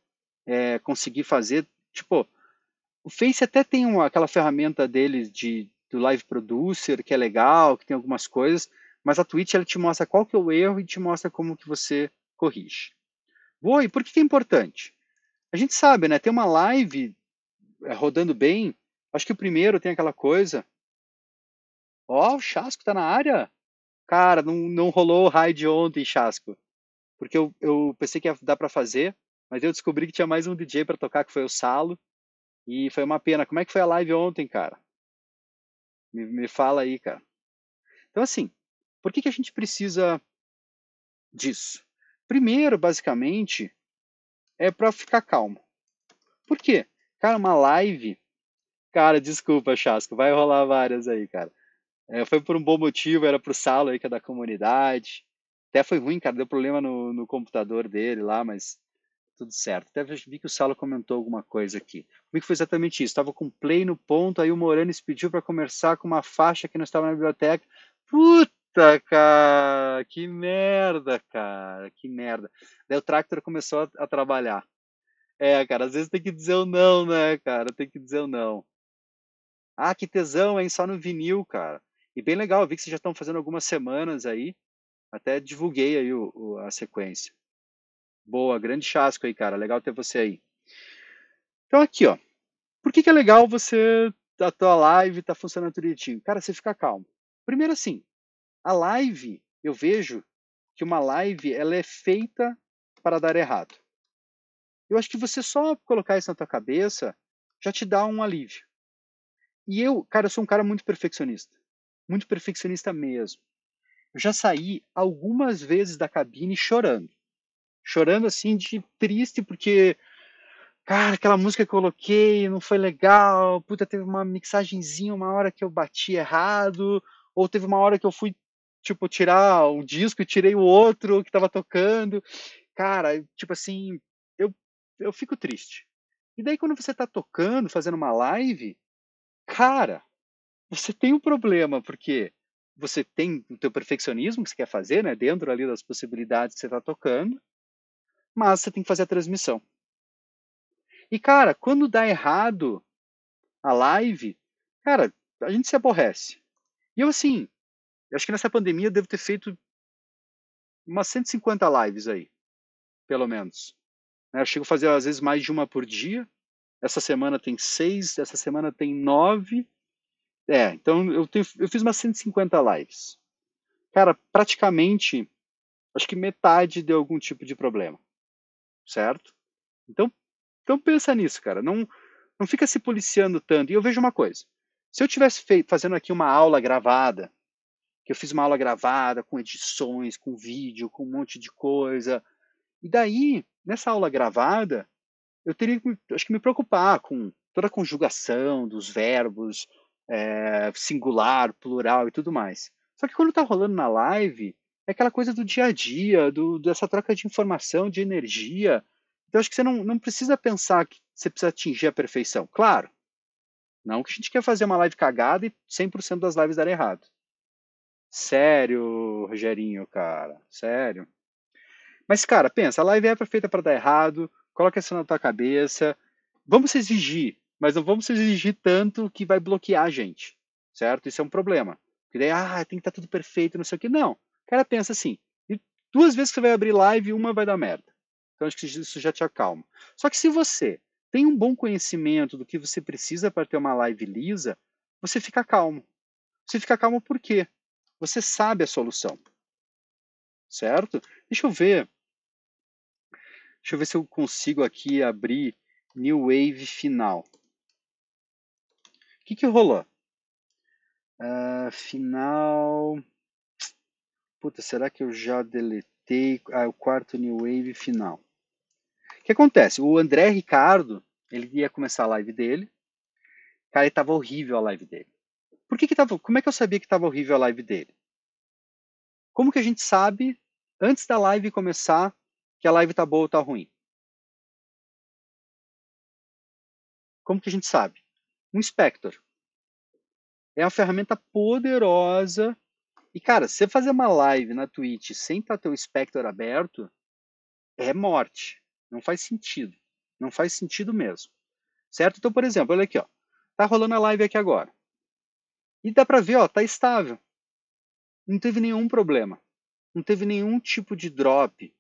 é, conseguir fazer. Tipo, o Face até tem uma, aquela ferramenta deles de do live producer, que é legal, que tem algumas coisas, mas a Twitch ela te mostra qual que é o erro e te mostra como que você corrige. Boa, e por que, que é importante? A gente sabe, né? Ter uma live é, rodando bem, acho que o primeiro tem aquela coisa. Ó, oh, o Chasco tá na área. Cara, não, não rolou o de ontem, Chasco. Porque eu, eu pensei que ia dar para fazer, mas eu descobri que tinha mais um DJ para tocar, que foi o Salo. E foi uma pena. Como é que foi a live ontem, cara? Me, me fala aí, cara. Então, assim, por que, que a gente precisa disso? Primeiro, basicamente, é para ficar calmo. Por quê? Cara, uma live. Cara, desculpa, Chasco, vai rolar várias aí, cara. É, foi por um bom motivo, era pro Salo aí, que é da comunidade. Até foi ruim, cara, deu problema no, no computador dele lá, mas tudo certo. Até vi que o Salo comentou alguma coisa aqui. Comigo foi exatamente isso. Estava com play no ponto, aí o Moranes pediu para começar com uma faixa que não estava na biblioteca. Puta, cara, que merda, cara, que merda. Daí o Tractor começou a, a trabalhar. É, cara, às vezes tem que dizer o um não, né, cara? Tem que dizer o um não. Ah, que tesão, hein? Só no vinil, cara. E bem legal, vi que vocês já estão fazendo algumas semanas aí. Até divulguei aí o, o, a sequência. Boa, grande chasco aí, cara. Legal ter você aí. Então aqui, ó. Por que, que é legal você a tua live tá funcionando direitinho? Cara, você fica calmo. Primeiro assim, a live, eu vejo que uma live ela é feita para dar errado. Eu acho que você só colocar isso na tua cabeça já te dá um alívio. E eu, cara, eu sou um cara muito perfeccionista. Muito perfeccionista mesmo. Eu já saí algumas vezes da cabine chorando chorando assim de triste, porque, cara, aquela música que eu coloquei não foi legal, puta, teve uma mixagenzinha uma hora que eu bati errado, ou teve uma hora que eu fui, tipo, tirar um disco e tirei o outro que tava tocando. Cara, tipo assim, eu, eu fico triste. E daí quando você tá tocando, fazendo uma live, cara, você tem um problema, porque você tem o teu perfeccionismo que você quer fazer, né, dentro ali das possibilidades que você está tocando, mas você tem que fazer a transmissão. E, cara, quando dá errado a live, cara, a gente se aborrece. E eu, assim, eu acho que nessa pandemia eu devo ter feito umas 150 lives aí, pelo menos. Né, eu chego a fazer, às vezes, mais de uma por dia. Essa semana tem seis, essa semana tem nove. É, então eu, tenho, eu fiz umas 150 lives. Cara, praticamente, acho que metade deu algum tipo de problema certo? Então, então pensa nisso, cara. Não, não fica se policiando tanto. E eu vejo uma coisa. Se eu tivesse feito, fazendo aqui uma aula gravada, que eu fiz uma aula gravada com edições, com vídeo, com um monte de coisa, e daí, nessa aula gravada, eu teria acho que me preocupar com toda a conjugação dos verbos, é, singular, plural e tudo mais. Só que quando está rolando na live, é aquela coisa do dia a dia, do, dessa troca de informação, de energia. Então, acho que você não, não precisa pensar que você precisa atingir a perfeição. Claro, não que a gente quer fazer uma live cagada e 100% das lives darem errado. Sério, Rogerinho, cara. Sério. Mas, cara, pensa, a live é feita para dar errado, coloca isso na tua cabeça. Vamos exigir, mas não vamos exigir tanto que vai bloquear a gente, certo? Isso é um problema. Porque daí, ah, tem que estar tá tudo perfeito, não sei o que. Não cara pensa assim, duas vezes que você vai abrir live, uma vai dar merda. Então acho que isso já te acalma. Só que se você tem um bom conhecimento do que você precisa para ter uma live lisa, você fica calmo. Você fica calmo por quê? Você sabe a solução. Certo? Deixa eu ver. Deixa eu ver se eu consigo aqui abrir New Wave final. O que, que rolou? Uh, final. Puta, será que eu já deletei ah, o quarto New Wave final? O que acontece? O André Ricardo, ele ia começar a live dele. Cara, estava horrível a live dele. Por que que tava, como é que eu sabia que estava horrível a live dele? Como que a gente sabe, antes da live começar, que a live tá boa ou tá ruim? Como que a gente sabe? Um Spectre. É uma ferramenta poderosa e, cara, você fazer uma live na Twitch sem estar tá teu Spectre aberto é morte. Não faz sentido. Não faz sentido mesmo. Certo? Então, por exemplo, olha aqui, ó. Tá rolando a live aqui agora. E dá para ver, ó, tá estável. Não teve nenhum problema. Não teve nenhum tipo de drop.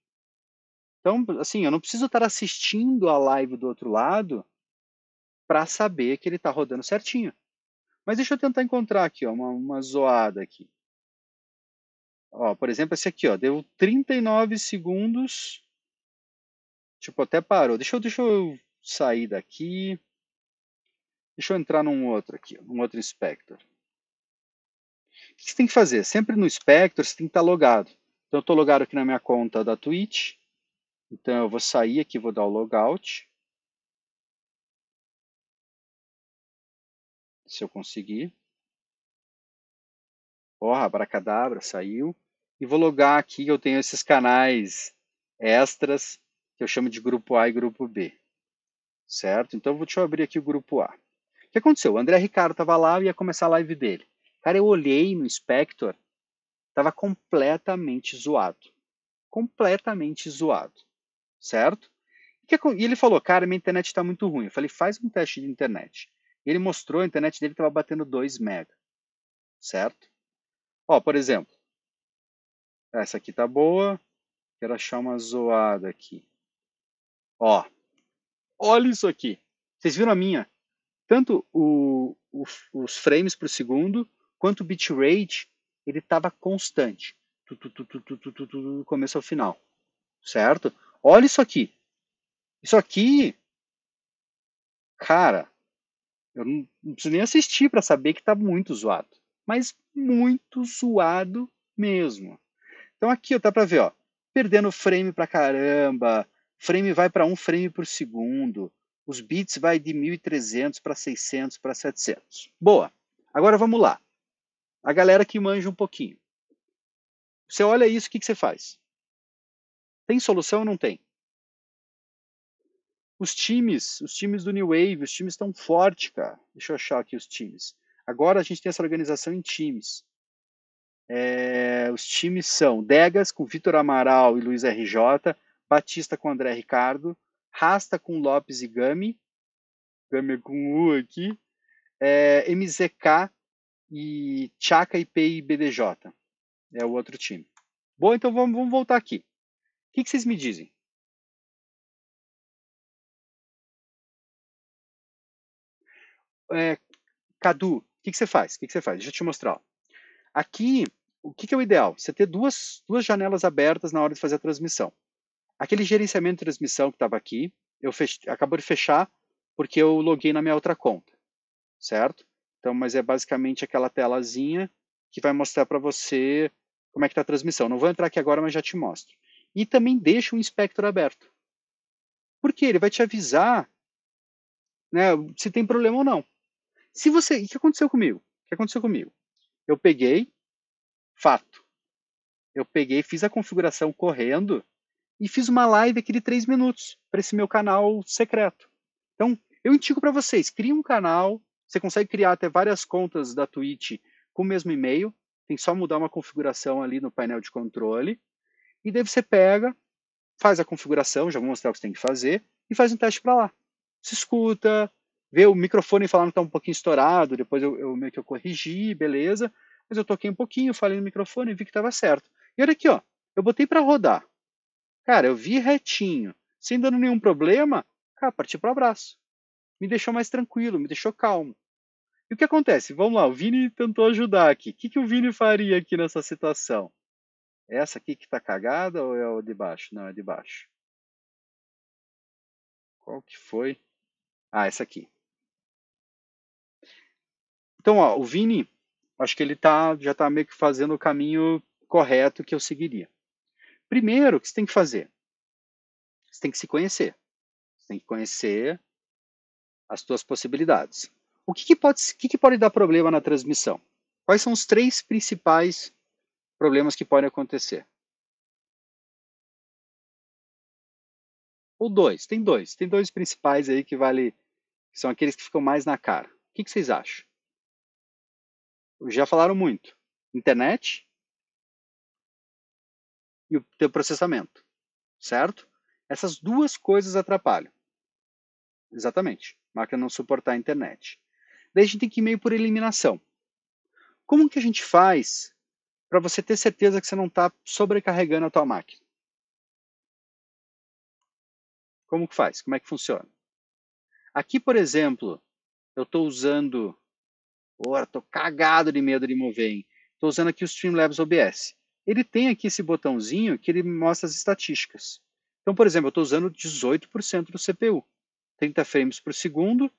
Então, assim, eu não preciso estar assistindo a live do outro lado para saber que ele está rodando certinho. Mas deixa eu tentar encontrar aqui, ó, uma, uma zoada aqui. Ó, por exemplo, esse aqui, ó, deu 39 segundos. Tipo, até parou. Deixa eu, deixa eu sair daqui. Deixa eu entrar num outro aqui, num outro inspector. O que você tem que fazer? Sempre no inspector você tem que estar tá logado. Então eu estou logado aqui na minha conta da Twitch. Então eu vou sair aqui, vou dar o logout. Se eu conseguir. Porra, Abracadabra saiu. E vou logar aqui, eu tenho esses canais extras, que eu chamo de grupo A e grupo B. Certo? Então, vou, deixa eu abrir aqui o grupo A. O que aconteceu? O André Ricardo estava lá e ia começar a live dele. Cara, eu olhei no Spector, estava completamente zoado. Completamente zoado. Certo? E ele falou, cara, minha internet está muito ruim. Eu falei, faz um teste de internet. Ele mostrou, a internet dele estava batendo 2 mega, certo? Ó, por exemplo, essa aqui tá boa. Quero achar uma zoada aqui. Ó, olha isso aqui. Vocês viram a minha? Tanto o, o, os frames por segundo quanto o bitrate, ele estava constante. Tu, tu, tu, tu, tu, tu, tu, tu, do começo ao final. Certo? Olha isso aqui. Isso aqui, cara, eu não, não preciso nem assistir para saber que tá muito zoado. Mas muito zoado mesmo. Então aqui ó, dá para ver, ó, perdendo frame para caramba, frame vai para um frame por segundo, os bits vai de 1300 para 600 para 700. Boa. Agora vamos lá. A galera que manja um pouquinho. Você olha isso, o que, que você faz? Tem solução ou não tem? Os times, os times do New Wave, os times estão fortes, cara. Deixa eu achar aqui os times. Agora a gente tem essa organização em times. É, os times são Degas com Vitor Amaral e Luiz RJ, Batista com André Ricardo, Rasta com Lopes e Gami, Gami com U aqui, é, MZK e Chaka, IP e BDJ. É o outro time. Bom, então vamos, vamos voltar aqui. O que, que vocês me dizem? É, Cadu, que, que você faz? O que, que você faz? Deixa eu te mostrar. Aqui, o que, que é o ideal? Você ter duas, duas janelas abertas na hora de fazer a transmissão. Aquele gerenciamento de transmissão que estava aqui, eu fech... acabou de fechar porque eu loguei na minha outra conta, certo? Então, mas é basicamente aquela telazinha que vai mostrar para você como é que está a transmissão. Não vou entrar aqui agora, mas já te mostro. E também deixa o inspector aberto. Porque ele vai te avisar né, se tem problema ou não. Se você, o que aconteceu comigo? O que aconteceu comigo? Eu peguei, fato. Eu peguei, fiz a configuração correndo e fiz uma live aqui de três minutos para esse meu canal secreto. Então, eu indico para vocês, crie um canal, você consegue criar até várias contas da Twitch com o mesmo e-mail, tem só mudar uma configuração ali no painel de controle, e daí você pega, faz a configuração, já vou mostrar o que você tem que fazer, e faz um teste para lá. Se escuta, ver o microfone falando que tá um pouquinho estourado, depois eu, eu meio que eu corrigi, beleza, mas eu toquei um pouquinho, falei no microfone e vi que estava certo. E olha aqui, ó, eu botei para rodar. Cara, eu vi retinho, sem dando nenhum problema, cara, parti para o abraço. Me deixou mais tranquilo, me deixou calmo. E o que acontece? Vamos lá, o Vini tentou ajudar aqui. O que, que o Vini faria aqui nessa situação? Essa aqui que está cagada ou é o de baixo? Não, é de baixo. Qual que foi? Ah, essa aqui. Então, ó, o Vini, acho que ele tá, já está meio que fazendo o caminho correto que eu seguiria. Primeiro, o que você tem que fazer? Você tem que se conhecer. Você tem que conhecer as suas possibilidades. O que, que pode, que, que pode dar problema na transmissão? Quais são os três principais problemas que podem acontecer? Ou dois, tem dois. Tem dois principais aí que vale, são aqueles que ficam mais na cara. O que, que vocês acham? já falaram muito. Internet e o teu processamento, certo? Essas duas coisas atrapalham. Exatamente. Máquina não suportar a internet. Daí a gente tem que ir meio por eliminação. Como que a gente faz para você ter certeza que você não está sobrecarregando a tua máquina? Como que faz? Como é que funciona? Aqui, por exemplo, eu estou usando Ora, tô cagado de medo de mover, hein? Tô usando aqui o Streamlabs OBS. Ele tem aqui esse botãozinho que ele mostra as estatísticas. Então, por exemplo, eu estou usando 18% do CPU, 30 frames por segundo,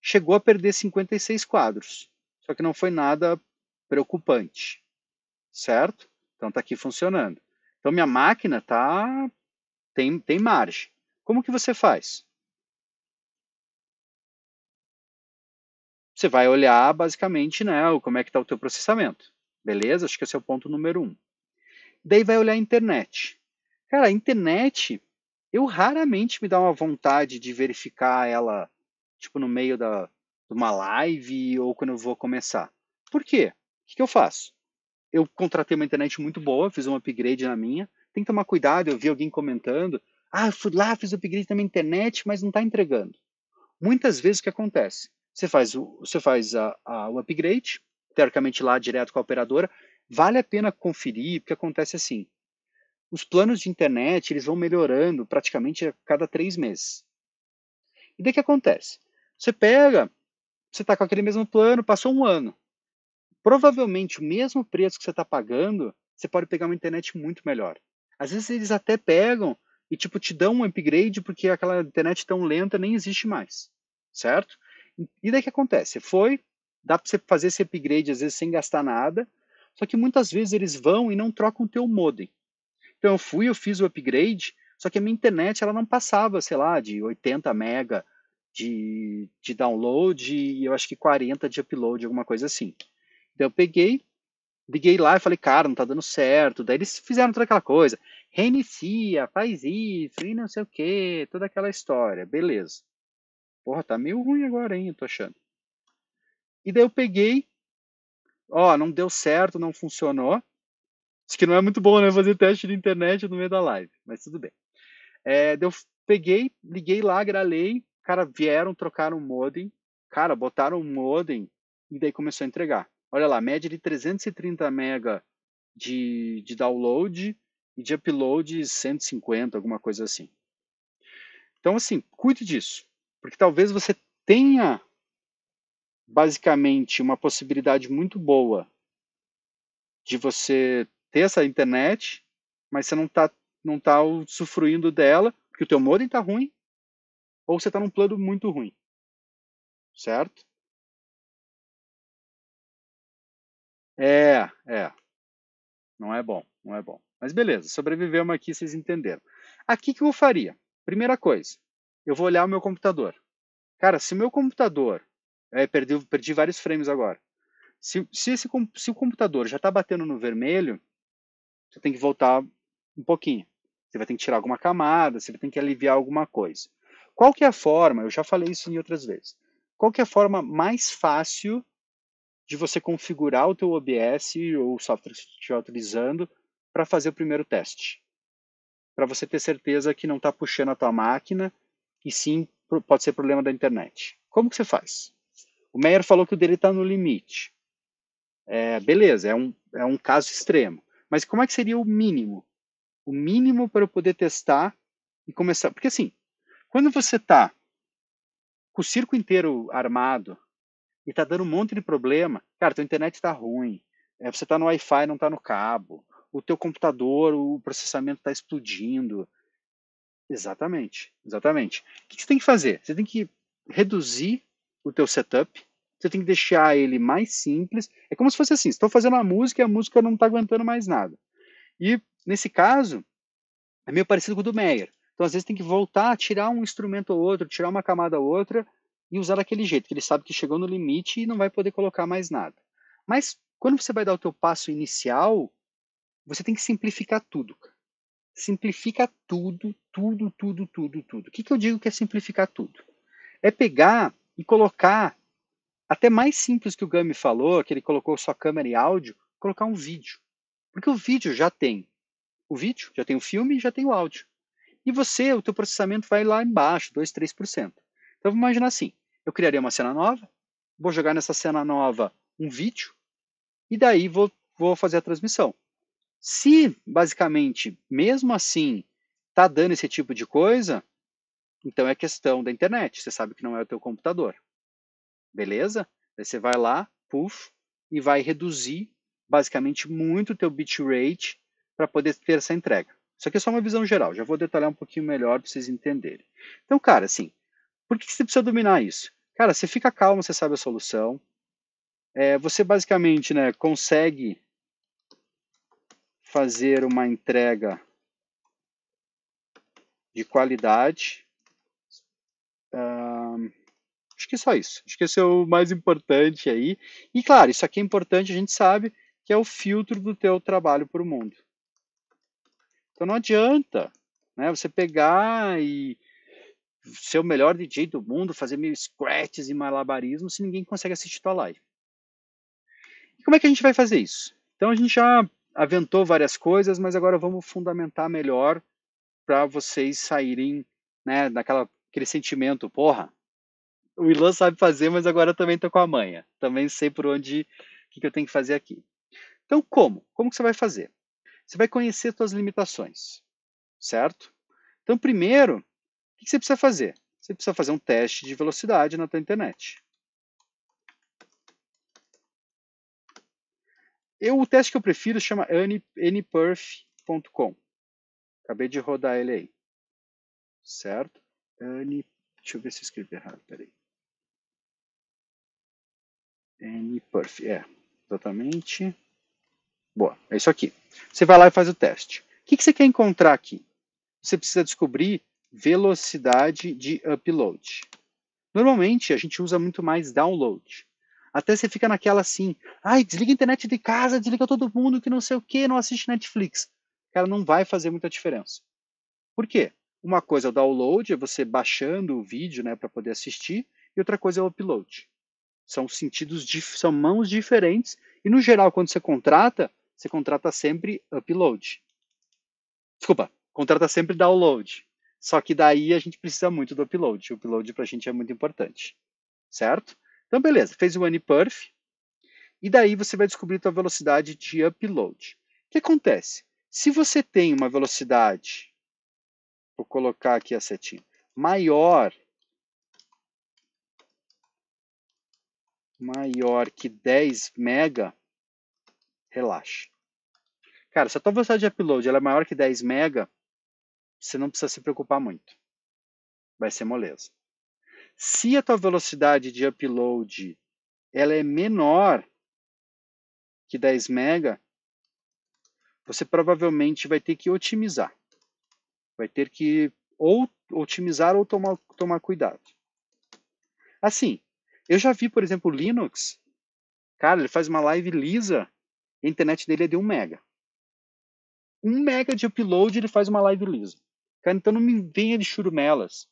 chegou a perder 56 quadros. Só que não foi nada preocupante, certo? Então está aqui funcionando. Então minha máquina tá tem, tem margem. Como que você faz? você vai olhar basicamente né, como é que está o teu processamento. Beleza? Acho que esse é o ponto número um. Daí vai olhar a internet. Cara, a internet, eu raramente me dá uma vontade de verificar ela, tipo, no meio da, de uma live ou quando eu vou começar. Por quê? O que, que eu faço? Eu contratei uma internet muito boa, fiz um upgrade na minha. Tem que tomar cuidado, eu vi alguém comentando. Ah, fui lá, fiz o upgrade na minha internet, mas não está entregando. Muitas vezes o que acontece? Você faz o, você faz a, a, o upgrade, teoricamente lá direto com a operadora. Vale a pena conferir, porque acontece assim. Os planos de internet eles vão melhorando praticamente a cada três meses. E daí que acontece? Você pega, você está com aquele mesmo plano, passou um ano. Provavelmente o mesmo preço que você está pagando, você pode pegar uma internet muito melhor. Às vezes eles até pegam e tipo te dão um upgrade porque aquela internet tão lenta nem existe mais, certo? E daí que acontece? Foi, dá para você fazer esse upgrade às vezes sem gastar nada, só que muitas vezes eles vão e não trocam o teu modem. Então eu fui, eu fiz o upgrade, só que a minha internet ela não passava, sei lá, de 80 mega de, de download e eu acho que 40 de upload, alguma coisa assim. Então eu peguei, liguei lá e falei, cara, não tá dando certo. Daí eles fizeram toda aquela coisa, reinicia, faz isso, e não sei o que, toda aquela história, beleza. Porra, tá meio ruim agora, hein? Eu tô achando. E daí eu peguei. Ó, não deu certo, não funcionou. Isso que não é muito bom, né? Fazer teste de internet no meio da live, mas tudo bem. É, eu peguei, liguei lá, gralei. Cara, vieram, trocaram o modem. Cara, botaram o modem e daí começou a entregar. Olha lá, média de 330 mega de, de download e de upload 150, alguma coisa assim. Então, assim, cuide disso. Porque talvez você tenha basicamente uma possibilidade muito boa de você ter essa internet, mas você não está não tá usufruindo dela, porque o teu modem está ruim, ou você está num plano muito ruim. Certo? É, é. Não é bom, não é bom. Mas beleza, sobrevivemos aqui, vocês entenderam. Aqui que eu faria? Primeira coisa, eu vou olhar o meu computador. Cara, se o meu computador. É, perdi, perdi vários frames agora. Se, se, esse, se o computador já está batendo no vermelho, você tem que voltar um pouquinho. Você vai ter que tirar alguma camada, você vai ter que aliviar alguma coisa. Qual que é a forma? Eu já falei isso em outras vezes. Qual que é a forma mais fácil de você configurar o teu OBS ou o software que você estiver utilizando para fazer o primeiro teste? Para você ter certeza que não está puxando a tua máquina e sim pode ser problema da internet. Como que você faz? O Meyer falou que o dele está no limite. É, beleza, é um, é um caso extremo. Mas como é que seria o mínimo? O mínimo para eu poder testar e começar. Porque assim, quando você está com o circo inteiro armado e está dando um monte de problema, cara, tua internet está ruim, é, você está no Wi-Fi, não está no cabo, o teu computador, o processamento está explodindo, Exatamente, exatamente. O que você tem que fazer? Você tem que reduzir o teu setup, você tem que deixar ele mais simples. É como se fosse assim, estou fazendo uma música e a música não está aguentando mais nada. E nesse caso, é meio parecido com o do Meyer. Então, às vezes, tem que voltar, tirar um instrumento ou outro, tirar uma camada ou outra e usar daquele jeito, que ele sabe que chegou no limite e não vai poder colocar mais nada. Mas, quando você vai dar o teu passo inicial, você tem que simplificar tudo, cara simplifica tudo, tudo, tudo, tudo, tudo. O que, que eu digo que é simplificar tudo? É pegar e colocar, até mais simples que o Gami falou, que ele colocou sua câmera e áudio, colocar um vídeo. Porque o vídeo já tem o vídeo, já tem o filme, já tem o áudio. E você, o teu processamento vai lá embaixo, 2, 3%. Então, vamos imaginar assim, eu criaria uma cena nova, vou jogar nessa cena nova um vídeo, e daí vou, vou fazer a transmissão. Se, basicamente, mesmo assim, tá dando esse tipo de coisa, então é questão da internet. Você sabe que não é o teu computador. Beleza? Aí você vai lá, puff, e vai reduzir, basicamente, muito o teu bitrate para poder ter essa entrega. Isso aqui é só uma visão geral. Já vou detalhar um pouquinho melhor para vocês entenderem. Então, cara, assim, por que você precisa dominar isso? Cara, você fica calmo, você sabe a solução. É, você, basicamente, né, consegue fazer uma entrega de qualidade. Uh, acho que é só isso. Acho que esse é o mais importante aí. E claro, isso aqui é importante, a gente sabe que é o filtro do teu trabalho para o mundo. Então não adianta né, você pegar e ser o melhor DJ do mundo, fazer mil scratches e malabarismo se ninguém consegue assistir tua live. E como é que a gente vai fazer isso? Então a gente já aventou várias coisas, mas agora vamos fundamentar melhor para vocês saírem né, daquela aquele sentimento, porra, o Ilan sabe fazer, mas agora também estou com a manha. Também sei por onde que, que eu tenho que fazer aqui. Então, como? Como que você vai fazer? Você vai conhecer suas limitações, certo? Então, primeiro, o que, que você precisa fazer? Você precisa fazer um teste de velocidade na tua internet. Eu, o teste que eu prefiro chama anyperf.com. Acabei de rodar ele aí. Certo? Ani, deixa eu ver se eu escrevi errado, peraí. Anyperf, é, exatamente. Boa, é isso aqui. Você vai lá e faz o teste. O que, que você quer encontrar aqui? Você precisa descobrir velocidade de upload. Normalmente a gente usa muito mais download. Até você fica naquela assim, ai, desliga a internet de casa, desliga todo mundo que não sei o que, não assiste Netflix. Cara, não vai fazer muita diferença. Por quê? Uma coisa é o download, é você baixando o vídeo né, para poder assistir, e outra coisa é o upload. São sentidos, são mãos diferentes, e no geral, quando você contrata, você contrata sempre upload. Desculpa, contrata sempre download. Só que daí a gente precisa muito do upload. O upload para a gente é muito importante, certo? Então, beleza, fez o AnyPerf, e daí você vai descobrir sua velocidade de upload. O que acontece? Se você tem uma velocidade, vou colocar aqui a setinha, maior maior que 10 mega, relaxa. Cara, se a tua velocidade de upload ela é maior que 10 mega, você não precisa se preocupar muito. Vai ser moleza. Se a tua velocidade de upload ela é menor que 10 mega, você provavelmente vai ter que otimizar. Vai ter que ou otimizar ou tomar, tomar cuidado. Assim, eu já vi, por exemplo, Linux. Cara, ele faz uma live lisa, a internet dele é de 1 mega. 1 mega de upload, ele faz uma live lisa. Cara, então não me venha de churumelas.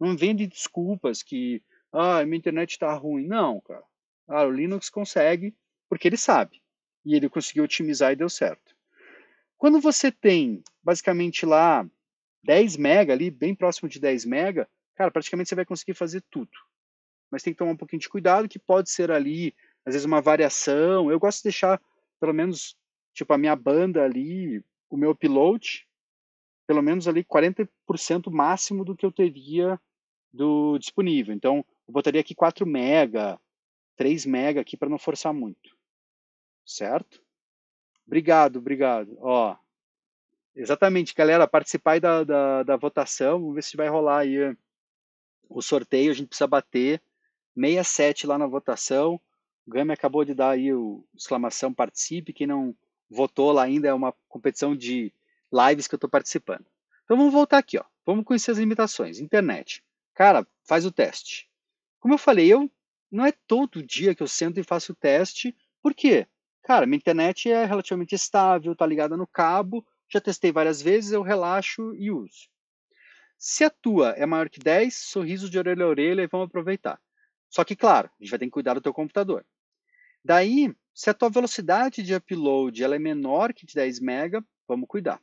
Não vende desculpas que, ah, minha internet está ruim. Não, cara. Ah, o Linux consegue, porque ele sabe. E ele conseguiu otimizar e deu certo. Quando você tem, basicamente lá, 10 mega ali, bem próximo de 10 mega, cara, praticamente você vai conseguir fazer tudo. Mas tem que tomar um pouquinho de cuidado, que pode ser ali, às vezes, uma variação. Eu gosto de deixar, pelo menos, tipo, a minha banda ali, o meu upload, pelo menos ali 40% máximo do que eu teria do disponível. Então, eu botaria aqui 4 mega, 3 mega aqui para não forçar muito. Certo? Obrigado, obrigado. Ó, exatamente, galera, participar da, da, da, votação, vamos ver se vai rolar aí o sorteio, a gente precisa bater 67 lá na votação. O Gami acabou de dar aí o exclamação participe, quem não votou lá ainda é uma competição de lives que eu estou participando. Então vamos voltar aqui, ó. Vamos conhecer as limitações. Internet. Cara, faz o teste. Como eu falei, eu não é todo dia que eu sento e faço o teste. Por quê? Cara, minha internet é relativamente estável, tá ligada no cabo, já testei várias vezes, eu relaxo e uso. Se a tua é maior que 10, sorriso de orelha a orelha e vamos aproveitar. Só que, claro, a gente vai ter que cuidar do teu computador. Daí, se a tua velocidade de upload ela é menor que de 10 MB, vamos cuidar.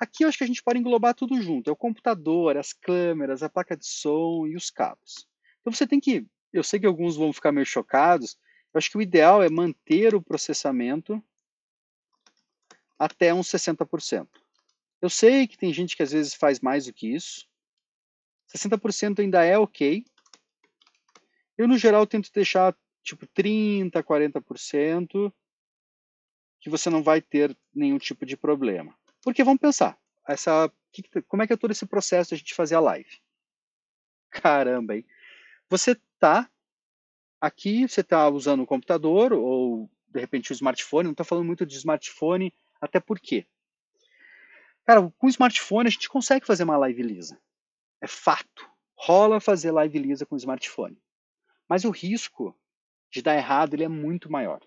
Aqui eu acho que a gente pode englobar tudo junto: é o computador, as câmeras, a placa de som e os cabos. Então você tem que. Eu sei que alguns vão ficar meio chocados. Eu acho que o ideal é manter o processamento até uns 60%. Eu sei que tem gente que às vezes faz mais do que isso. 60% ainda é ok. Eu, no geral, tento deixar tipo 30%, 40%, que você não vai ter nenhum tipo de problema. Porque vamos pensar, essa, que, como é que é todo esse processo de a gente fazer a live? Caramba, hein? Você tá aqui, você tá usando o computador ou de repente o smartphone, não tô falando muito de smartphone, até porque Cara, com o smartphone a gente consegue fazer uma live lisa. É fato. Rola fazer live lisa com o smartphone. Mas o risco de dar errado ele é muito maior.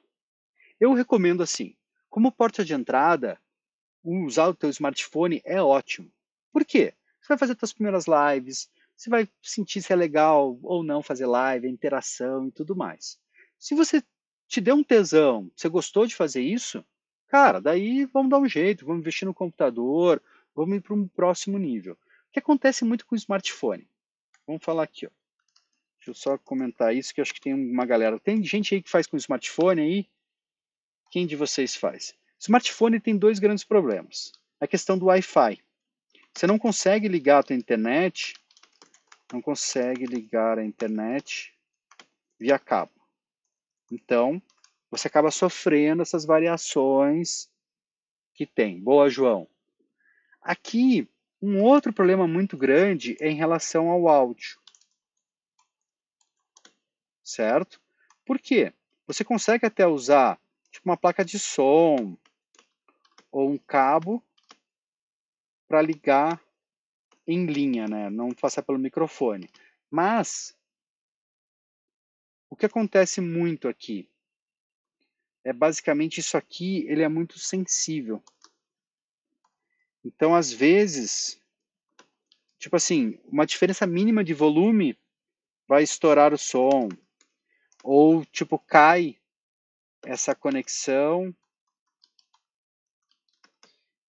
Eu recomendo assim, como porta de entrada, usar o teu smartphone é ótimo. Por quê? Você vai fazer suas primeiras lives, você vai sentir se é legal ou não fazer live, a interação e tudo mais. Se você te deu um tesão, você gostou de fazer isso, cara, daí vamos dar um jeito, vamos investir no computador, vamos ir para um próximo nível. O que acontece muito com o smartphone? Vamos falar aqui, ó. Deixa eu só comentar isso, que eu acho que tem uma galera. Tem gente aí que faz com smartphone aí? Quem de vocês faz? Smartphone tem dois grandes problemas. A questão do Wi-Fi. Você não consegue ligar a tua internet, não consegue ligar a internet via cabo. Então, você acaba sofrendo essas variações que tem. Boa, João. Aqui, um outro problema muito grande é em relação ao áudio. Certo? Por quê? Você consegue até usar tipo, uma placa de som, ou um cabo para ligar em linha, né? não passar pelo microfone. Mas o que acontece muito aqui é basicamente isso aqui, ele é muito sensível. Então, às vezes, tipo assim, uma diferença mínima de volume vai estourar o som ou tipo cai essa conexão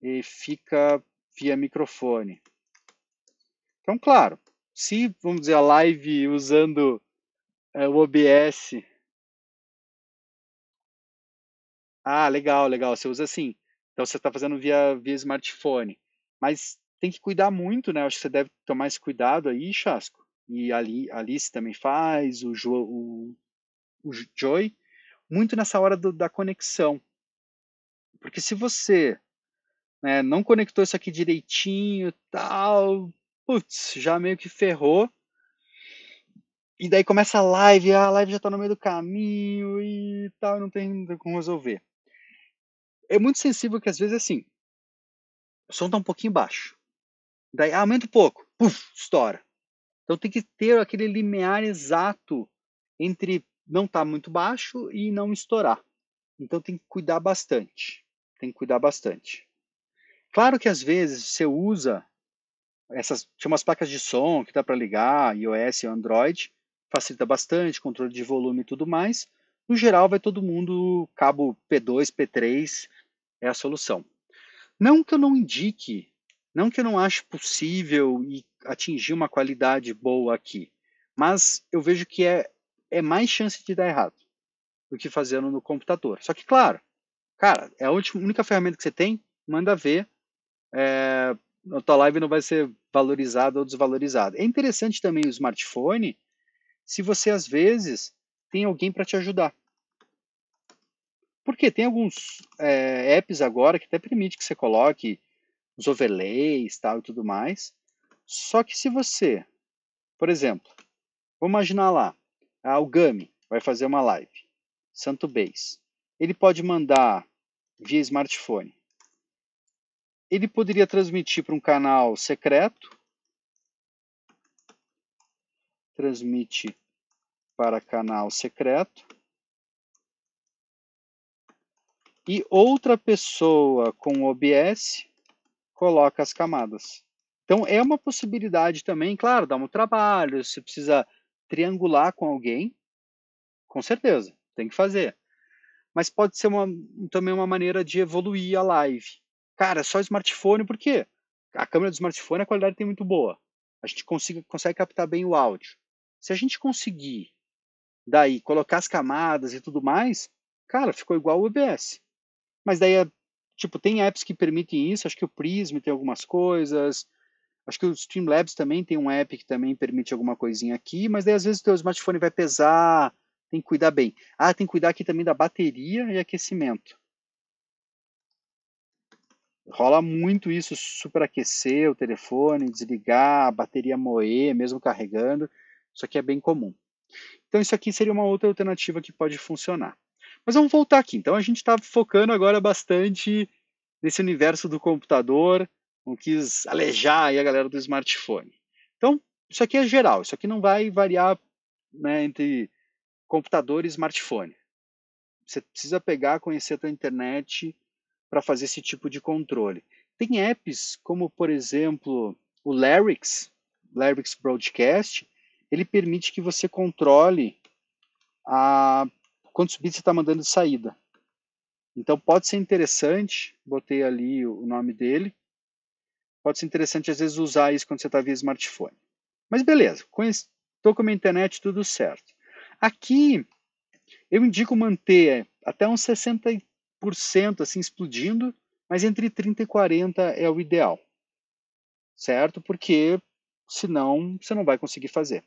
e fica via microfone. Então, claro, se, vamos dizer, a live usando é, o OBS. Ah, legal, legal, você usa assim. Então, você está fazendo via, via smartphone. Mas tem que cuidar muito, né? Acho que você deve tomar esse cuidado aí, Chasco. E ali Alice também faz, o, jo, o, o Joy. Muito nessa hora do, da conexão. Porque se você né? Não conectou isso aqui direitinho, tal. Putz, já meio que ferrou. E daí começa a live, a live já está no meio do caminho e tal, não tem como resolver. É muito sensível que às vezes assim, o som tá um pouquinho baixo. Daí ah, aumenta um pouco, puf, estoura. Então tem que ter aquele limiar exato entre não tá muito baixo e não estourar. Então tem que cuidar bastante. Tem que cuidar bastante. Claro que às vezes você usa essas, tinha umas placas de som que dá para ligar, iOS e Android, facilita bastante, controle de volume e tudo mais. No geral, vai todo mundo cabo P2, P3 é a solução. Não que eu não indique, não que eu não ache possível e atingir uma qualidade boa aqui, mas eu vejo que é, é mais chance de dar errado do que fazendo no computador. Só que, claro, cara, é a última, única ferramenta que você tem, manda ver, é, a tua live não vai ser valorizada ou desvalorizada. É interessante também o smartphone se você, às vezes, tem alguém para te ajudar. Porque tem alguns é, apps agora que até permite que você coloque os overlays tal, e tudo mais. Só que se você, por exemplo, vou imaginar lá, o Gami vai fazer uma live, Santo Base. Ele pode mandar via smartphone ele poderia transmitir para um canal secreto, transmite para canal secreto. E outra pessoa com OBS coloca as camadas. Então é uma possibilidade também, claro, dá um trabalho, você precisa triangular com alguém, com certeza, tem que fazer. Mas pode ser uma, também uma maneira de evoluir a live. Cara, só smartphone, por quê? A câmera do smartphone, a qualidade tem muito boa. A gente consiga, consegue captar bem o áudio. Se a gente conseguir, daí, colocar as camadas e tudo mais, cara, ficou igual o OBS. Mas daí, é, tipo, tem apps que permitem isso, acho que o Prism tem algumas coisas, acho que o Streamlabs também tem um app que também permite alguma coisinha aqui, mas daí às vezes o teu smartphone vai pesar, tem que cuidar bem. Ah, tem que cuidar aqui também da bateria e aquecimento rola muito isso, superaquecer o telefone, desligar, a bateria moer, mesmo carregando. Isso aqui é bem comum. Então, isso aqui seria uma outra alternativa que pode funcionar. Mas vamos voltar aqui. Então, a gente está focando agora bastante nesse universo do computador, não quis alejar a galera do smartphone. Então, isso aqui é geral, isso aqui não vai variar né, entre computador e smartphone. Você precisa pegar, conhecer a tua internet, para fazer esse tipo de controle. Tem apps como, por exemplo, o Larix, Larix Broadcast, ele permite que você controle a quantos bits você está mandando de saída. Então pode ser interessante, botei ali o nome dele, pode ser interessante às vezes usar isso quando você está via smartphone. Mas beleza, estou com a minha internet tudo certo. Aqui eu indico manter até uns 60 assim explodindo, mas entre 30 e 40 é o ideal. Certo? Porque senão você não vai conseguir fazer.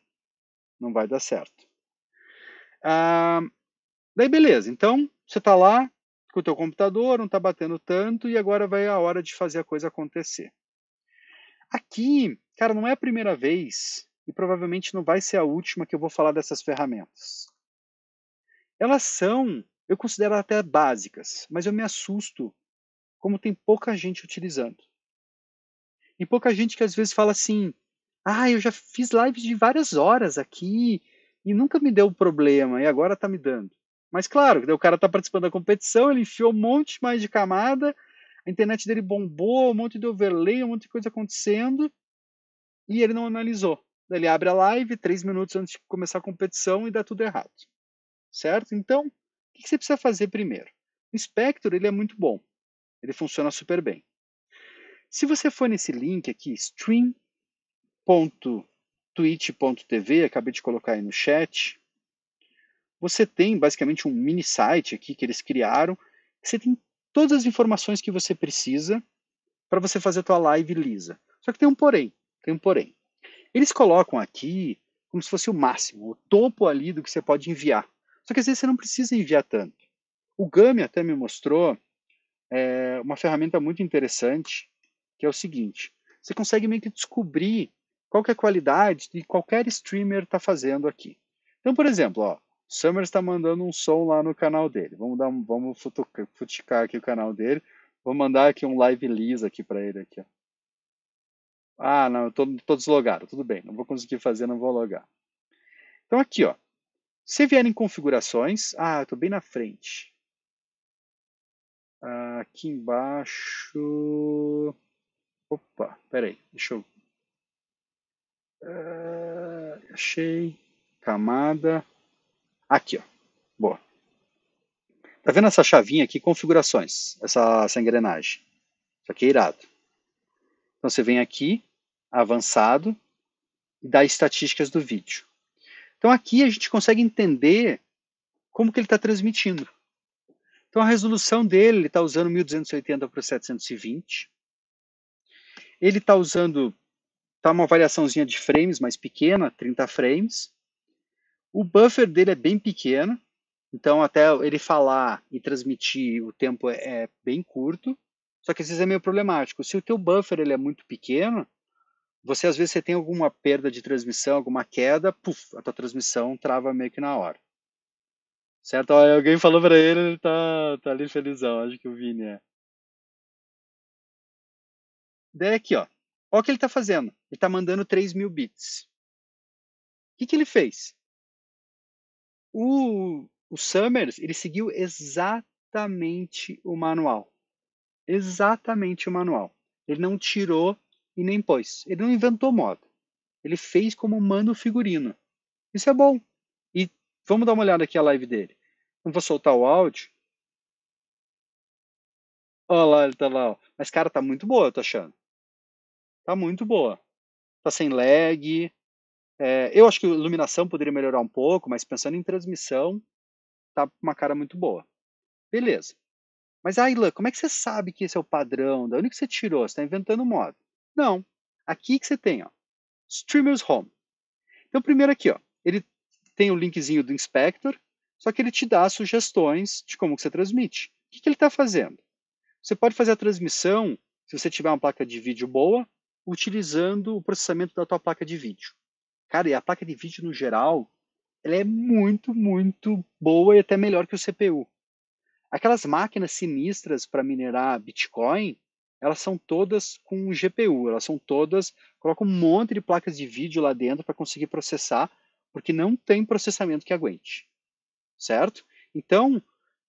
Não vai dar certo. Ah, daí beleza. Então, você está lá com o teu computador, não está batendo tanto e agora vai a hora de fazer a coisa acontecer. Aqui, cara, não é a primeira vez e provavelmente não vai ser a última que eu vou falar dessas ferramentas. Elas são eu considero até básicas, mas eu me assusto como tem pouca gente utilizando. E pouca gente que às vezes fala assim: ah, eu já fiz lives de várias horas aqui e nunca me deu problema, e agora está me dando. Mas claro, o cara está participando da competição, ele enfiou um monte mais de camada, a internet dele bombou, um monte de overlay, um monte de coisa acontecendo, e ele não analisou. Ele abre a live três minutos antes de começar a competição e dá tudo errado. Certo? Então, o que você precisa fazer primeiro? O Spectre ele é muito bom. Ele funciona super bem. Se você for nesse link aqui, stream.twitch.tv, acabei de colocar aí no chat, você tem basicamente um mini site aqui que eles criaram. Você tem todas as informações que você precisa para você fazer a tua live lisa. Só que tem um porém, tem um porém. Eles colocam aqui como se fosse o máximo, o topo ali do que você pode enviar. Só que às vezes você não precisa enviar tanto. O Gami até me mostrou é, uma ferramenta muito interessante, que é o seguinte: você consegue meio que descobrir qual que é a qualidade de qualquer streamer está fazendo aqui. Então, por exemplo, ó, Summer está mandando um som lá no canal dele. Vamos dar, um, vamos futucar, futicar aqui o canal dele. Vou mandar aqui um live lisa aqui para ele aqui. Ó. Ah, não, eu tô, tô deslogado. Tudo bem, não vou conseguir fazer, não vou logar. Então aqui, ó, se vier em configurações, ah, estou bem na frente. Aqui embaixo. Opa, peraí, deixa eu. Uh, achei. Camada. Aqui, ó. Boa. Tá vendo essa chavinha aqui? Configurações. Essa, essa engrenagem. Isso aqui é irado. Então você vem aqui, avançado, e dá estatísticas do vídeo. Então aqui a gente consegue entender como que ele está transmitindo. Então a resolução dele, ele está usando 1280 para 720. Ele está usando tá uma variaçãozinha de frames mais pequena, 30 frames. O buffer dele é bem pequeno, então até ele falar e transmitir o tempo é, é bem curto. Só que às vezes é meio problemático. Se o teu buffer ele é muito pequeno, você às vezes você tem alguma perda de transmissão, alguma queda, puf, a tua transmissão trava meio que na hora. Certo? Olha, alguém falou para ele, ele tá, tá ali felizão, acho que o Vini é. Daí aqui, ó. Olha o que ele tá fazendo. Ele tá mandando 3 mil bits. O que, que ele fez? O, o Summers, ele seguiu exatamente o manual. Exatamente o manual. Ele não tirou e nem pôs. Ele não inventou moda. Ele fez como manda o figurino. Isso é bom. E vamos dar uma olhada aqui a live dele. Não vou soltar o áudio. Olha lá, ele tá lá. Ó. Mas, cara, tá muito boa, eu tô achando. Tá muito boa. Tá sem lag. É, eu acho que a iluminação poderia melhorar um pouco, mas pensando em transmissão, tá uma cara muito boa. Beleza. Mas, Ayla, ah, como é que você sabe que esse é o padrão? Da onde que você tirou? Você tá inventando moda. Não. Aqui que você tem, ó. Streamers Home. Então, primeiro aqui, ó, ele tem o linkzinho do Inspector, só que ele te dá sugestões de como que você transmite. O que, que ele está fazendo? Você pode fazer a transmissão, se você tiver uma placa de vídeo boa, utilizando o processamento da tua placa de vídeo. Cara, e a placa de vídeo no geral, ela é muito, muito boa e até melhor que o CPU. Aquelas máquinas sinistras para minerar Bitcoin, elas são todas com GPU, elas são todas, coloca um monte de placas de vídeo lá dentro para conseguir processar, porque não tem processamento que aguente, certo? Então,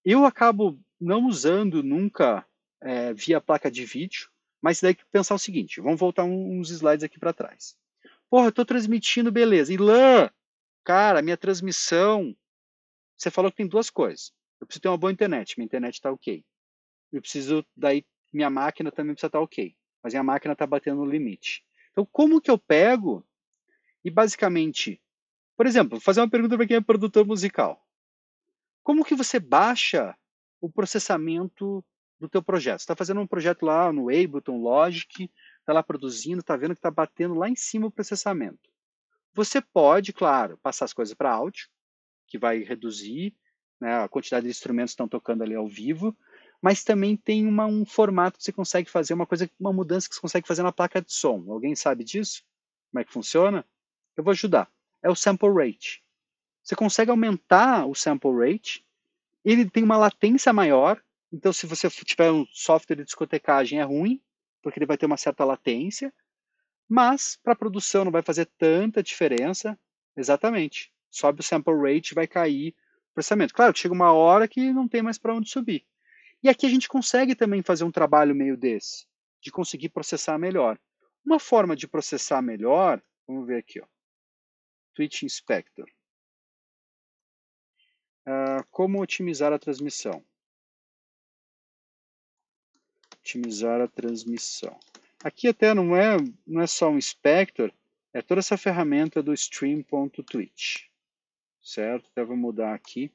eu acabo não usando nunca é, via placa de vídeo, mas daí que pensar o seguinte, vamos voltar uns slides aqui para trás. Porra, eu estou transmitindo, beleza. Ilan, cara, minha transmissão, você falou que tem duas coisas. Eu preciso ter uma boa internet, minha internet está ok. Eu preciso daí minha máquina também precisa estar tá ok, mas minha máquina está batendo no limite. Então, como que eu pego e basicamente, por exemplo, vou fazer uma pergunta para quem é produtor musical. Como que você baixa o processamento do teu projeto? Você está fazendo um projeto lá no Ableton Logic, está lá produzindo, está vendo que está batendo lá em cima o processamento. Você pode, claro, passar as coisas para áudio, que vai reduzir né, a quantidade de instrumentos que estão tocando ali ao vivo, mas também tem uma, um formato que você consegue fazer, uma coisa, uma mudança que você consegue fazer na placa de som. Alguém sabe disso? Como é que funciona? Eu vou ajudar. É o sample rate. Você consegue aumentar o sample rate, ele tem uma latência maior, então se você tiver um software de discotecagem é ruim, porque ele vai ter uma certa latência, mas para a produção não vai fazer tanta diferença, exatamente. Sobe o sample rate, vai cair o processamento. Claro, chega uma hora que não tem mais para onde subir. E aqui a gente consegue também fazer um trabalho meio desse, de conseguir processar melhor. Uma forma de processar melhor, vamos ver aqui, ó, Twitch Inspector. Uh, como otimizar a transmissão? Otimizar a transmissão. Aqui até não é, não é só um inspector, é toda essa ferramenta do stream.twitch, certo? Até vou mudar aqui.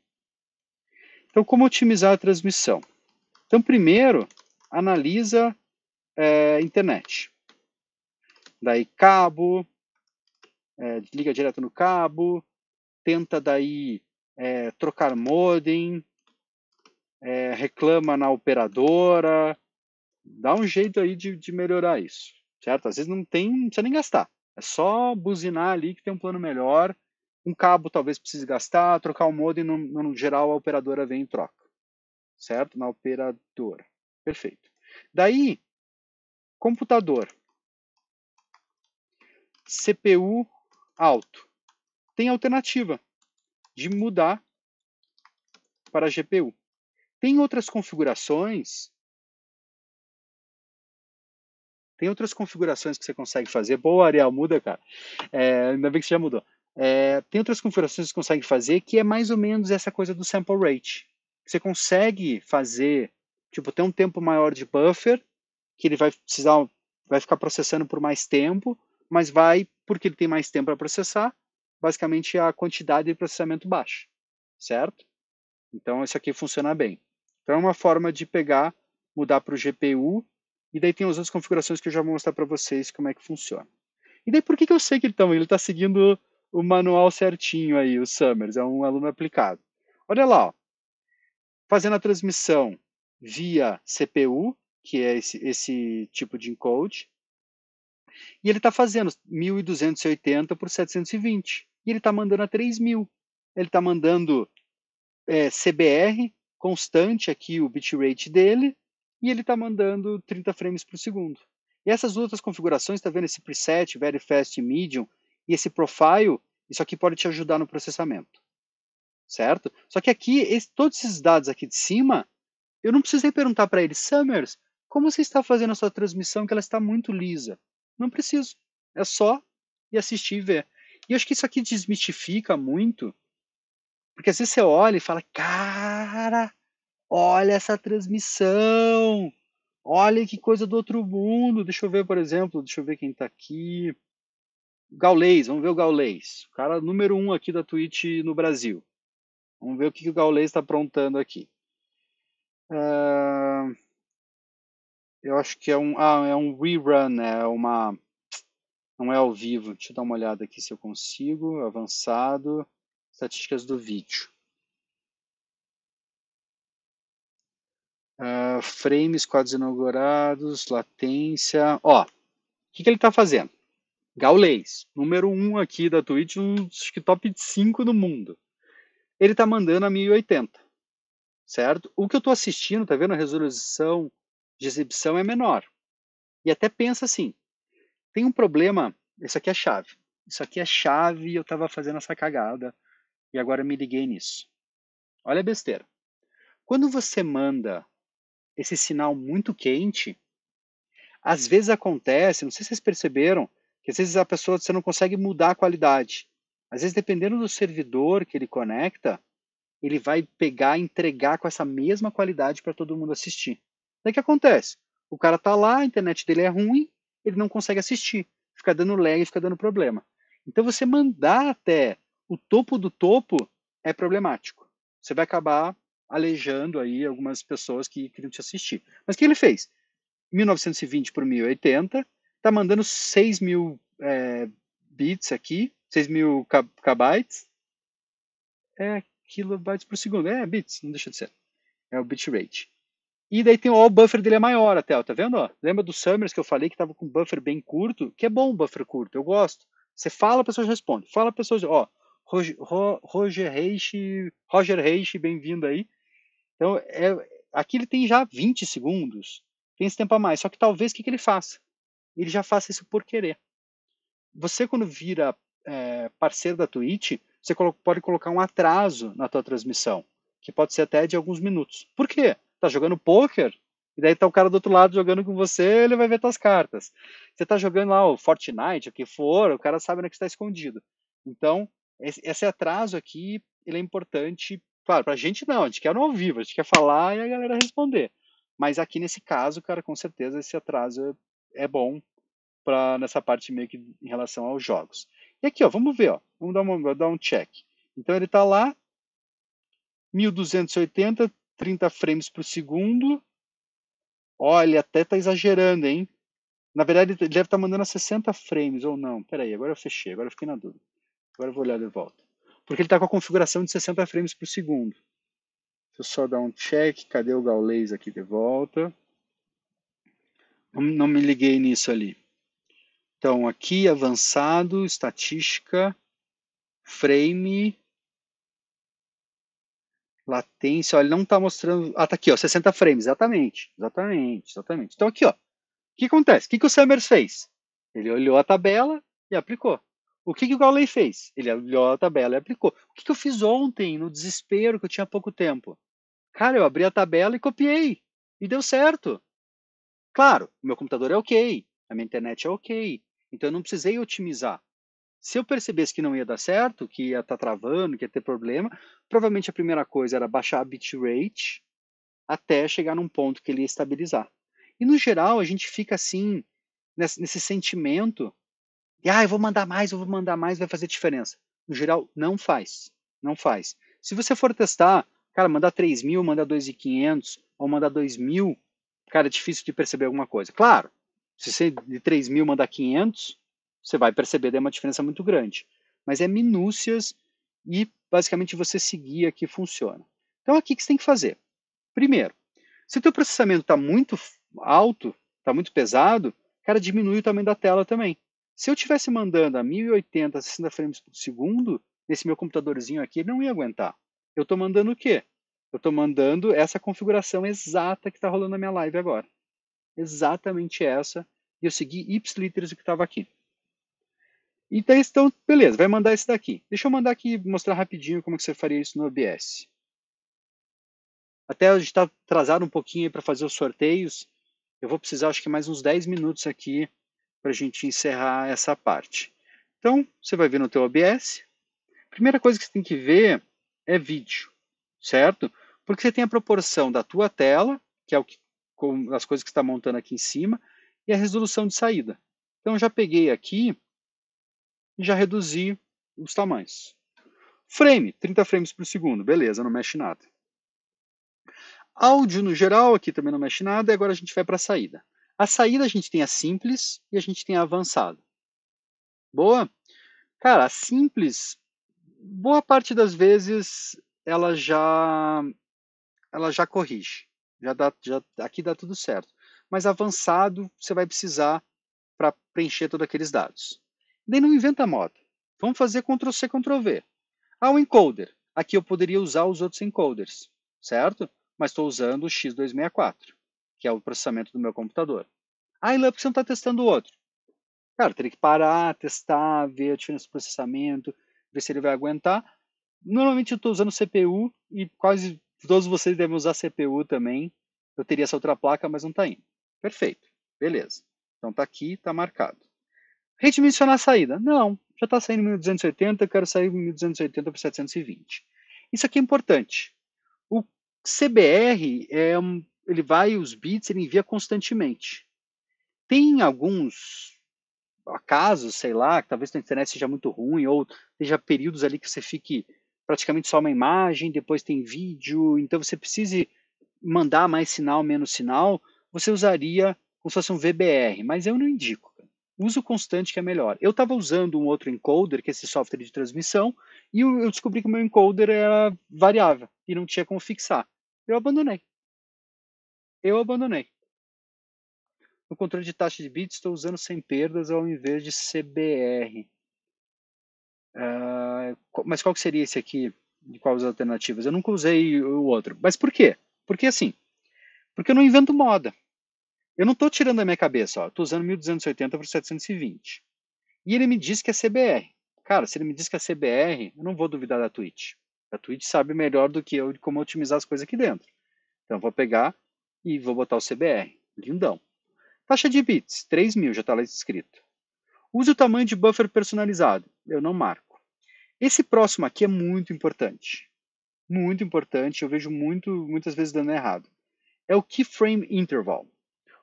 Então, como otimizar a transmissão? Então, primeiro, analisa é, internet. Daí cabo, é, liga direto no cabo, tenta daí é, trocar modem, é, reclama na operadora, dá um jeito aí de, de melhorar isso, certo? Às vezes não tem, não precisa nem gastar, é só buzinar ali que tem um plano melhor, um cabo talvez precise gastar, trocar o modem, no, no geral a operadora vem e troca certo? Na operadora. Perfeito. Daí, computador. CPU alto. Tem alternativa de mudar para GPU. Tem outras configurações. Tem outras configurações que você consegue fazer. Boa, Ariel, muda, cara. É, ainda bem que você já mudou. É, tem outras configurações que você consegue fazer que é mais ou menos essa coisa do sample rate você consegue fazer, tipo, ter um tempo maior de buffer, que ele vai precisar, vai ficar processando por mais tempo, mas vai, porque ele tem mais tempo para processar, basicamente a quantidade de processamento baixa, certo? Então, isso aqui funciona bem. Então, é uma forma de pegar, mudar para o GPU, e daí tem as outras configurações que eu já vou mostrar para vocês como é que funciona. E daí, por que, que eu sei que ele então, está tá seguindo o manual certinho aí, o Summers, é um aluno aplicado? Olha lá, ó fazendo a transmissão via CPU, que é esse, esse tipo de encode, e ele está fazendo 1280 por 720, e ele está mandando a 3000. Ele está mandando é, CBR constante aqui, o bitrate dele, e ele está mandando 30 frames por segundo. E essas outras configurações, está vendo esse preset, very fast, medium, e esse profile, isso aqui pode te ajudar no processamento certo? Só que aqui, esse, todos esses dados aqui de cima, eu não precisei perguntar para ele, Summers, como você está fazendo a sua transmissão que ela está muito lisa? Não preciso. É só ir assistir e ver. E acho que isso aqui desmistifica muito, porque às vezes você olha e fala, cara, olha essa transmissão, olha que coisa do outro mundo. Deixa eu ver, por exemplo, deixa eu ver quem está aqui. Gaulês, vamos ver o Gaulês, o cara número um aqui da Twitch no Brasil. Vamos ver o que, que o Gaules está aprontando aqui. Uh, eu acho que é um, ah, é um rerun, é uma, não é ao vivo. Deixa eu dar uma olhada aqui se eu consigo. Avançado, estatísticas do vídeo. Uh, frames, quadros inaugurados, latência. Ó, o que, que ele está fazendo? Gaulês, número 1 um aqui da Twitch, um dos top 5 do mundo ele está mandando a 1080, certo? O que eu estou assistindo, tá vendo? A resolução de exibição é menor. E até pensa assim, tem um problema, isso aqui é chave. Isso aqui é chave, eu estava fazendo essa cagada e agora me liguei nisso. Olha a besteira. Quando você manda esse sinal muito quente, às vezes acontece, não sei se vocês perceberam, que às vezes a pessoa você não consegue mudar a qualidade. Às vezes, dependendo do servidor que ele conecta, ele vai pegar e entregar com essa mesma qualidade para todo mundo assistir. Daí o que acontece? O cara tá lá, a internet dele é ruim, ele não consegue assistir. Fica dando lag, fica dando problema. Então você mandar até o topo do topo é problemático. Você vai acabar aleijando aí algumas pessoas que queriam te assistir. Mas o que ele fez? 1920 por 1080, tá mandando 6 mil é, bits aqui, 6 mil kb é kilobytes é por segundo. É bits, não deixa de ser. É o bitrate. E daí tem ó, o buffer dele é maior até, ó, tá vendo? Ó? Lembra do Summers que eu falei que tava com um buffer bem curto? Que é bom um buffer curto, eu gosto. Você fala, a pessoa responde. Fala, a pessoa ó, Roger, Ro, Roger Reis, bem-vindo aí. Então, é, aqui ele tem já 20 segundos, tem esse tempo a mais. Só que talvez o que, que ele faça? Ele já faça isso por querer. Você, quando vira é, parceiro da Twitch, você pode colocar um atraso na tua transmissão, que pode ser até de alguns minutos. Por quê? Tá jogando poker e daí tá o cara do outro lado jogando com você, ele vai ver tuas cartas. Você tá jogando lá o Fortnite, o que for, o cara sabe onde é que está escondido. Então, esse atraso aqui, ele é importante, claro, pra gente não, a gente quer no ao vivo, a gente quer falar e a galera responder. Mas aqui nesse caso, cara, com certeza esse atraso é, é bom para nessa parte meio que em relação aos jogos. E aqui, ó, vamos ver, ó, vamos dar, uma, dar um check. Então ele está lá, 1280, 30 frames por segundo. Olha, até está exagerando, hein? Na verdade, ele deve estar tá mandando a 60 frames ou não. Peraí, agora eu fechei, agora eu fiquei na dúvida. Agora eu vou olhar de volta. Porque ele está com a configuração de 60 frames por segundo. Deixa eu só dar um check. Cadê o Gaules aqui de volta? Não me liguei nisso ali. Então, aqui, avançado, estatística, frame, latência. Olha, ele não está mostrando. Ah, tá aqui, ó, 60 frames, exatamente. Exatamente, exatamente. Então, aqui, ó, o que acontece? O que, que o Summers fez? Ele olhou a tabela e aplicou. O que, que o Gaulet fez? Ele olhou a tabela e aplicou. O que, que eu fiz ontem, no desespero, que eu tinha pouco tempo? Cara, eu abri a tabela e copiei. E deu certo. Claro, meu computador é ok, a minha internet é ok, então eu não precisei otimizar. Se eu percebesse que não ia dar certo, que ia estar tá travando, que ia ter problema, provavelmente a primeira coisa era baixar a bitrate até chegar num ponto que ele ia estabilizar. E no geral a gente fica assim, nesse, nesse sentimento de, ah, eu vou mandar mais, eu vou mandar mais, vai fazer diferença. No geral, não faz. Não faz. Se você for testar, cara, mandar 3 mil, mandar 2.500 ou mandar 2 mil, cara, é difícil de perceber alguma coisa. Claro, se você de 3 mil mandar 500, você vai perceber que é uma diferença muito grande. Mas é minúcias e basicamente você seguir aqui funciona. Então aqui que você tem que fazer. Primeiro, se o teu processamento está muito alto, está muito pesado, cara, diminui o tamanho da tela também. Se eu estivesse mandando a 1080 60 frames por segundo, nesse meu computadorzinho aqui, ele não ia aguentar. Eu estou mandando o quê? Eu estou mandando essa configuração exata que está rolando na minha live agora exatamente essa, e eu segui ipsiliteres o que estava aqui. Então, então, beleza, vai mandar esse daqui. Deixa eu mandar aqui mostrar rapidinho como é que você faria isso no OBS. Até a gente está atrasado um pouquinho para fazer os sorteios. Eu vou precisar, acho que mais uns 10 minutos aqui para a gente encerrar essa parte. Então, você vai ver no teu OBS. Primeira coisa que você tem que ver é vídeo, certo? Porque você tem a proporção da tua tela, que é o que com as coisas que está montando aqui em cima, e a resolução de saída. Então, já peguei aqui e já reduzi os tamanhos. Frame, 30 frames por segundo, beleza, não mexe nada. Áudio no geral, aqui também não mexe nada, e agora a gente vai para a saída. A saída a gente tem a simples e a gente tem a avançada. Boa? Cara, a simples, boa parte das vezes ela já ela já corrige. Já dá, já, aqui dá tudo certo. Mas avançado, você vai precisar para preencher todos aqueles dados. nem não inventa moda. Vamos fazer Ctrl-C, Ctrl-V. Ah, o encoder. Aqui eu poderia usar os outros encoders, certo? Mas estou usando o X264, que é o processamento do meu computador. Ah, e lá você não está testando o outro. Cara, teria que parar, testar, ver a diferença do processamento, ver se ele vai aguentar. Normalmente eu estou usando CPU e quase Todos vocês devem usar CPU também. Eu teria essa outra placa, mas não está indo. Perfeito. Beleza. Então está aqui, está marcado. Redimensionar a saída. Não, já está saindo 1280, eu quero sair 1280 para 720. Isso aqui é importante. O CBR, é um, ele vai, os bits, ele envia constantemente. Tem alguns acasos, sei lá, que talvez a internet seja muito ruim, ou seja períodos ali que você fique praticamente só uma imagem, depois tem vídeo, então você precise mandar mais sinal, menos sinal, você usaria como se fosse um VBR, mas eu não indico. Uso constante que é melhor. Eu estava usando um outro encoder, que é esse software de transmissão, e eu descobri que o meu encoder era variável e não tinha como fixar. Eu abandonei. Eu abandonei. No controle de taxa de bits, estou usando sem perdas ao invés de CBR. Ah, mas qual que seria esse aqui? De quais alternativas? Eu nunca usei o outro. Mas por quê? Porque assim, porque eu não invento moda. Eu não estou tirando da minha cabeça, ó, estou usando 1280 por 720. E ele me diz que é CBR. Cara, se ele me diz que é CBR, eu não vou duvidar da Twitch. A Twitch sabe melhor do que eu de como otimizar as coisas aqui dentro. Então vou pegar e vou botar o CBR. Lindão. Taxa de bits, 3 mil, já está lá escrito. Use o tamanho de buffer personalizado. Eu não marco. Esse próximo aqui é muito importante. Muito importante, eu vejo muito, muitas vezes dando errado. É o keyframe interval.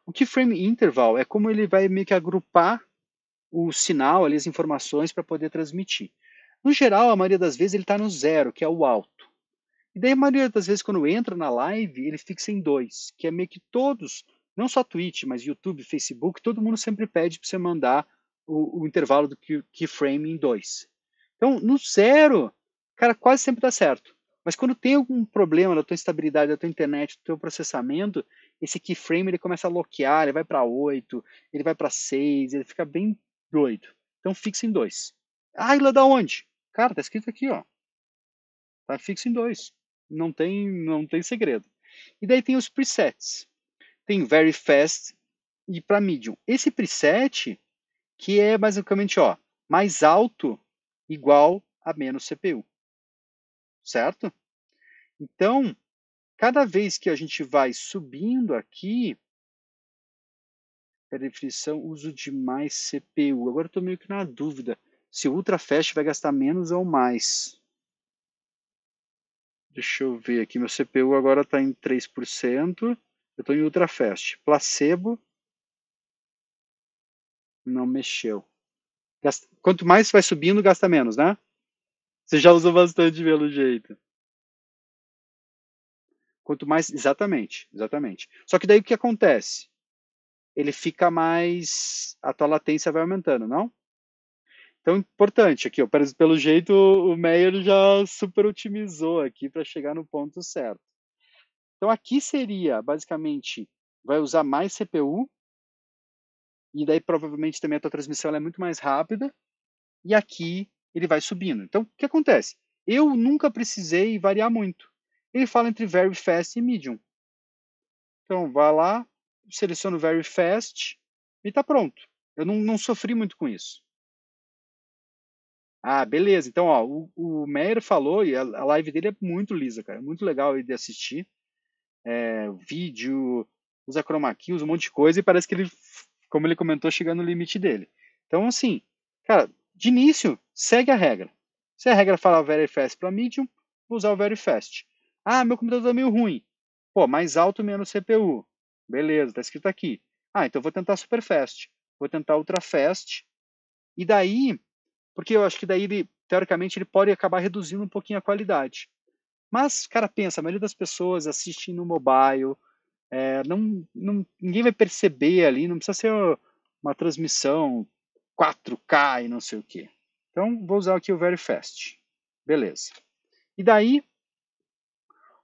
O keyframe interval é como ele vai meio que agrupar o sinal, ali, as informações para poder transmitir. No geral, a maioria das vezes ele está no zero, que é o alto. E daí a maioria das vezes quando entra na live, ele fixa em dois, que é meio que todos, não só Twitch, mas YouTube, Facebook, todo mundo sempre pede para você mandar o, o intervalo do keyframe em 2. Então, no zero, cara, quase sempre dá certo. Mas quando tem algum problema da tua estabilidade, da tua internet, do teu processamento, esse keyframe ele começa a bloquear, ele vai para 8, ele vai para 6, ele fica bem doido. Então fixa em 2. Ah, ele é da onde? Cara, tá escrito aqui, ó. Tá fixo em 2. Não tem, não tem segredo. E daí tem os presets. Tem very fast e para medium. Esse preset, que é basicamente ó, mais alto igual a menos CPU. Certo? Então, cada vez que a gente vai subindo aqui, a definição uso de mais CPU. Agora estou meio que na dúvida se o UltraFast vai gastar menos ou mais. Deixa eu ver aqui, meu CPU agora está em 3%, eu estou em UltraFast. Placebo, não mexeu. Gasta... Quanto mais vai subindo, gasta menos, né? Você já usou bastante pelo jeito. Quanto mais. Exatamente, exatamente. Só que daí o que acontece? Ele fica mais. A tua latência vai aumentando, não? Então, importante aqui, ó, pelo jeito o Meyer já super otimizou aqui para chegar no ponto certo. Então, aqui seria basicamente vai usar mais CPU e daí provavelmente também a tua transmissão é muito mais rápida, e aqui ele vai subindo. Então, o que acontece? Eu nunca precisei variar muito. Ele fala entre very fast e medium. Então, vai lá, seleciono very fast e está pronto. Eu não, não sofri muito com isso. Ah, beleza. Então, ó, o, o Meyer falou, e a, a, live dele é muito lisa, cara. Muito legal de assistir. É, vídeo, usa chroma key, usa um monte de coisa, e parece que ele como ele comentou, chegar no limite dele. Então, assim, cara, de início, segue a regra. Se a regra é fala very fast para medium, vou usar o very fast. Ah, meu computador tá meio ruim. Pô, mais alto, menos CPU. Beleza, tá escrito aqui. Ah, então vou tentar super fast. Vou tentar ultra fast. E daí, porque eu acho que daí ele, teoricamente, ele pode acabar reduzindo um pouquinho a qualidade. Mas, cara, pensa, a maioria das pessoas assistindo no mobile, é, não, não, ninguém vai perceber ali, não precisa ser uma transmissão 4K e não sei o que. Então, vou usar aqui o Very Fast. Beleza. E daí,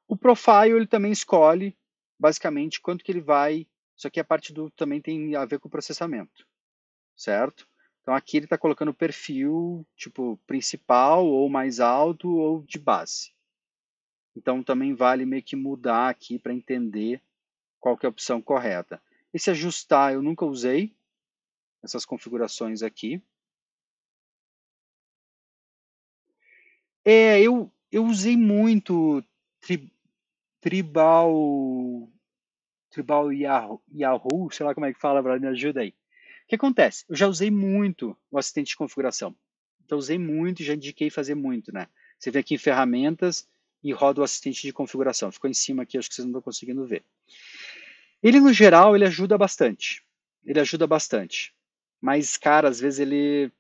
o profile ele também escolhe, basicamente, quanto que ele vai... Isso aqui é a parte do... também tem a ver com o processamento, certo? Então, aqui ele está colocando o perfil, tipo, principal, ou mais alto, ou de base. Então, também vale meio que mudar aqui para entender qual que é a opção correta. Esse ajustar eu nunca usei, essas configurações aqui. É, eu, eu usei muito tri, Tribal, Tribal Yahoo, sei lá como é que fala, me ajuda aí. O que acontece? Eu já usei muito o assistente de configuração. Então, usei muito e já indiquei fazer muito, né? Você vem aqui em ferramentas e roda o assistente de configuração. Ficou em cima aqui, acho que vocês não estão conseguindo ver. Ele, no geral, ele ajuda bastante. Ele ajuda bastante. Mas, cara, às vezes ele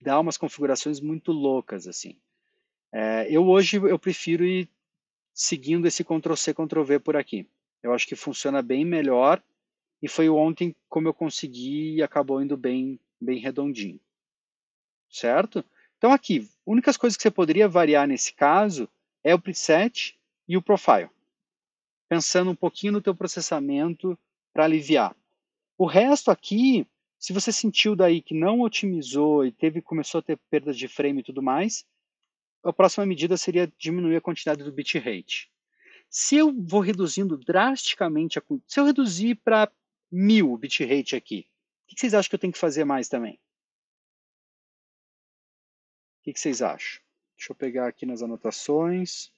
dá umas configurações muito loucas, assim. É, eu hoje, eu prefiro ir seguindo esse Ctrl-C, Ctrl-V por aqui. Eu acho que funciona bem melhor e foi ontem como eu consegui e acabou indo bem, bem redondinho. Certo? Então aqui, únicas coisas que você poderia variar nesse caso é o preset e o profile pensando um pouquinho no teu processamento para aliviar. O resto aqui, se você sentiu daí que não otimizou e teve começou a ter perdas de frame e tudo mais, a próxima medida seria diminuir a quantidade do bitrate. Se eu vou reduzindo drasticamente, a, se eu reduzir para mil o bitrate aqui, o que vocês acham que eu tenho que fazer mais também? O que vocês acham? Deixa eu pegar aqui nas anotações.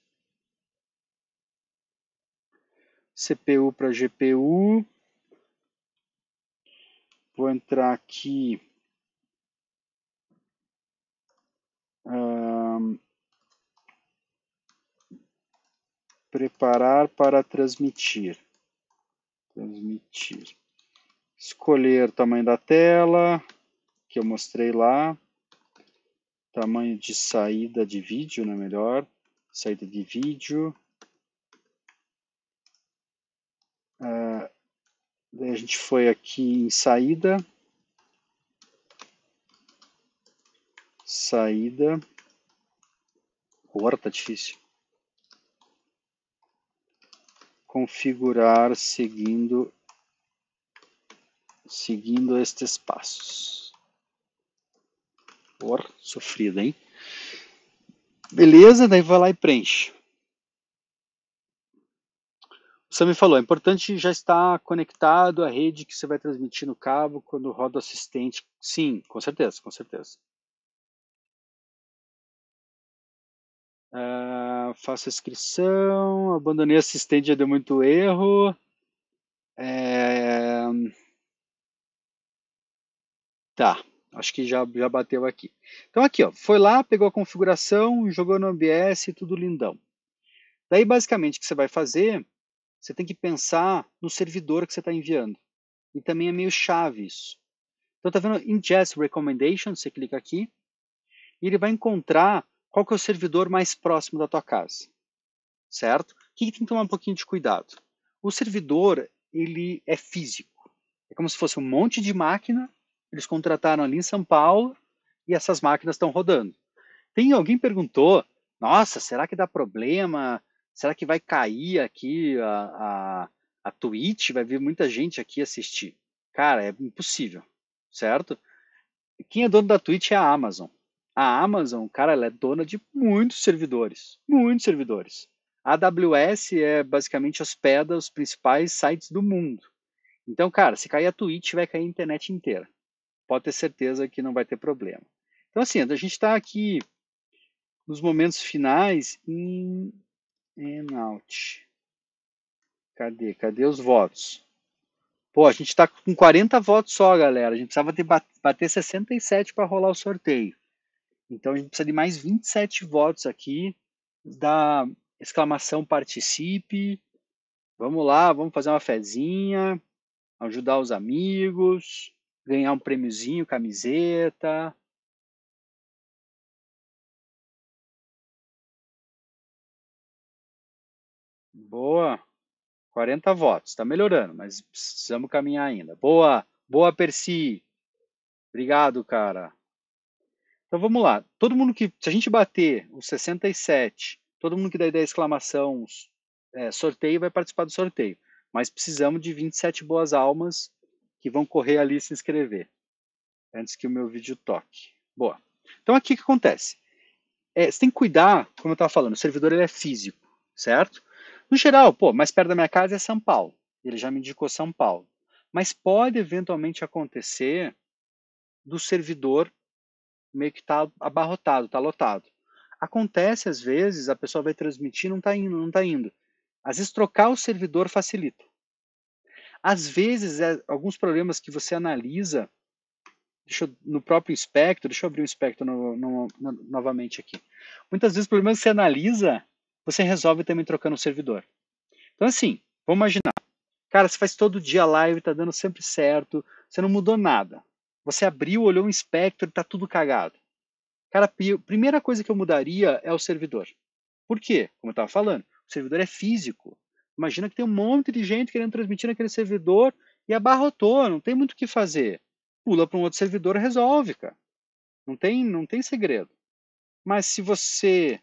CPU para GPU. Vou entrar aqui. Um, preparar para transmitir. Transmitir. Escolher o tamanho da tela, que eu mostrei lá. Tamanho de saída de vídeo, não é melhor? Saída de vídeo Daí a gente foi aqui em saída, saída. Agora tá difícil. Configurar seguindo seguindo estes passos. Por sofrida, hein? Beleza, daí vai lá e preenche. Você me falou, é importante já estar conectado à rede que você vai transmitir no cabo quando roda o assistente. Sim, com certeza, com certeza. Uh, faço a inscrição, abandonei assistente, já deu muito erro. É... Tá, acho que já, já bateu aqui. Então aqui, ó, foi lá, pegou a configuração, jogou no OBS, tudo lindão. Daí basicamente o que você vai fazer você tem que pensar no servidor que você está enviando. E também é meio chave isso. Então, tá vendo? Ingest Recommendation, você clica aqui. E ele vai encontrar qual que é o servidor mais próximo da tua casa. Certo? O que tem que tomar um pouquinho de cuidado. O servidor, ele é físico. É como se fosse um monte de máquina. Eles contrataram ali em São Paulo e essas máquinas estão rodando. Tem alguém perguntou, nossa, será que dá problema será que vai cair aqui a, a, a Twitch? Vai vir muita gente aqui assistir. Cara, é impossível, certo? Quem é dono da Twitch é a Amazon. A Amazon, cara, ela é dona de muitos servidores, muitos servidores. A AWS é basicamente hospeda os principais sites do mundo. Então, cara, se cair a Twitch, vai cair a internet inteira. Pode ter certeza que não vai ter problema. Então, assim, a gente está aqui nos momentos finais em Enault. Cadê? Cadê os votos? Pô, a gente está com 40 votos só, galera. A gente precisava ter bater 67 para rolar o sorteio. Então a gente precisa de mais 27 votos aqui da exclamação participe. Vamos lá, vamos fazer uma fezinha, ajudar os amigos, ganhar um prêmiozinho, camiseta, Boa. 40 votos. Está melhorando, mas precisamos caminhar ainda. Boa. Boa, Percy. Obrigado, cara. Então vamos lá. Todo mundo que. Se a gente bater os 67, todo mundo que der 10 exclamação é, sorteio vai participar do sorteio. Mas precisamos de 27 boas almas que vão correr ali se inscrever. Antes que o meu vídeo toque. Boa. Então aqui o que acontece? É, você tem que cuidar, como eu estava falando, o servidor ele é físico, certo? No geral, pô, mais perto da minha casa é São Paulo. Ele já me indicou São Paulo. Mas pode eventualmente acontecer do servidor meio que tá abarrotado, tá lotado. Acontece às vezes, a pessoa vai transmitir, não tá indo, não tá indo. Às vezes trocar o servidor facilita. Às vezes, é, alguns problemas que você analisa eu, no próprio espectro, deixa eu abrir o espectro no, no, no, novamente aqui. Muitas vezes, problemas que você analisa você resolve também trocando o servidor. Então, assim, vamos imaginar. Cara, você faz todo dia live, tá dando sempre certo, você não mudou nada. Você abriu, olhou um espectro, tá tudo cagado. Cara, a primeira coisa que eu mudaria é o servidor. Por quê? Como eu estava falando, o servidor é físico. Imagina que tem um monte de gente querendo transmitir naquele servidor e abarrotou, não tem muito o que fazer. Pula para um outro servidor, resolve, cara. Não tem, não tem segredo. Mas se você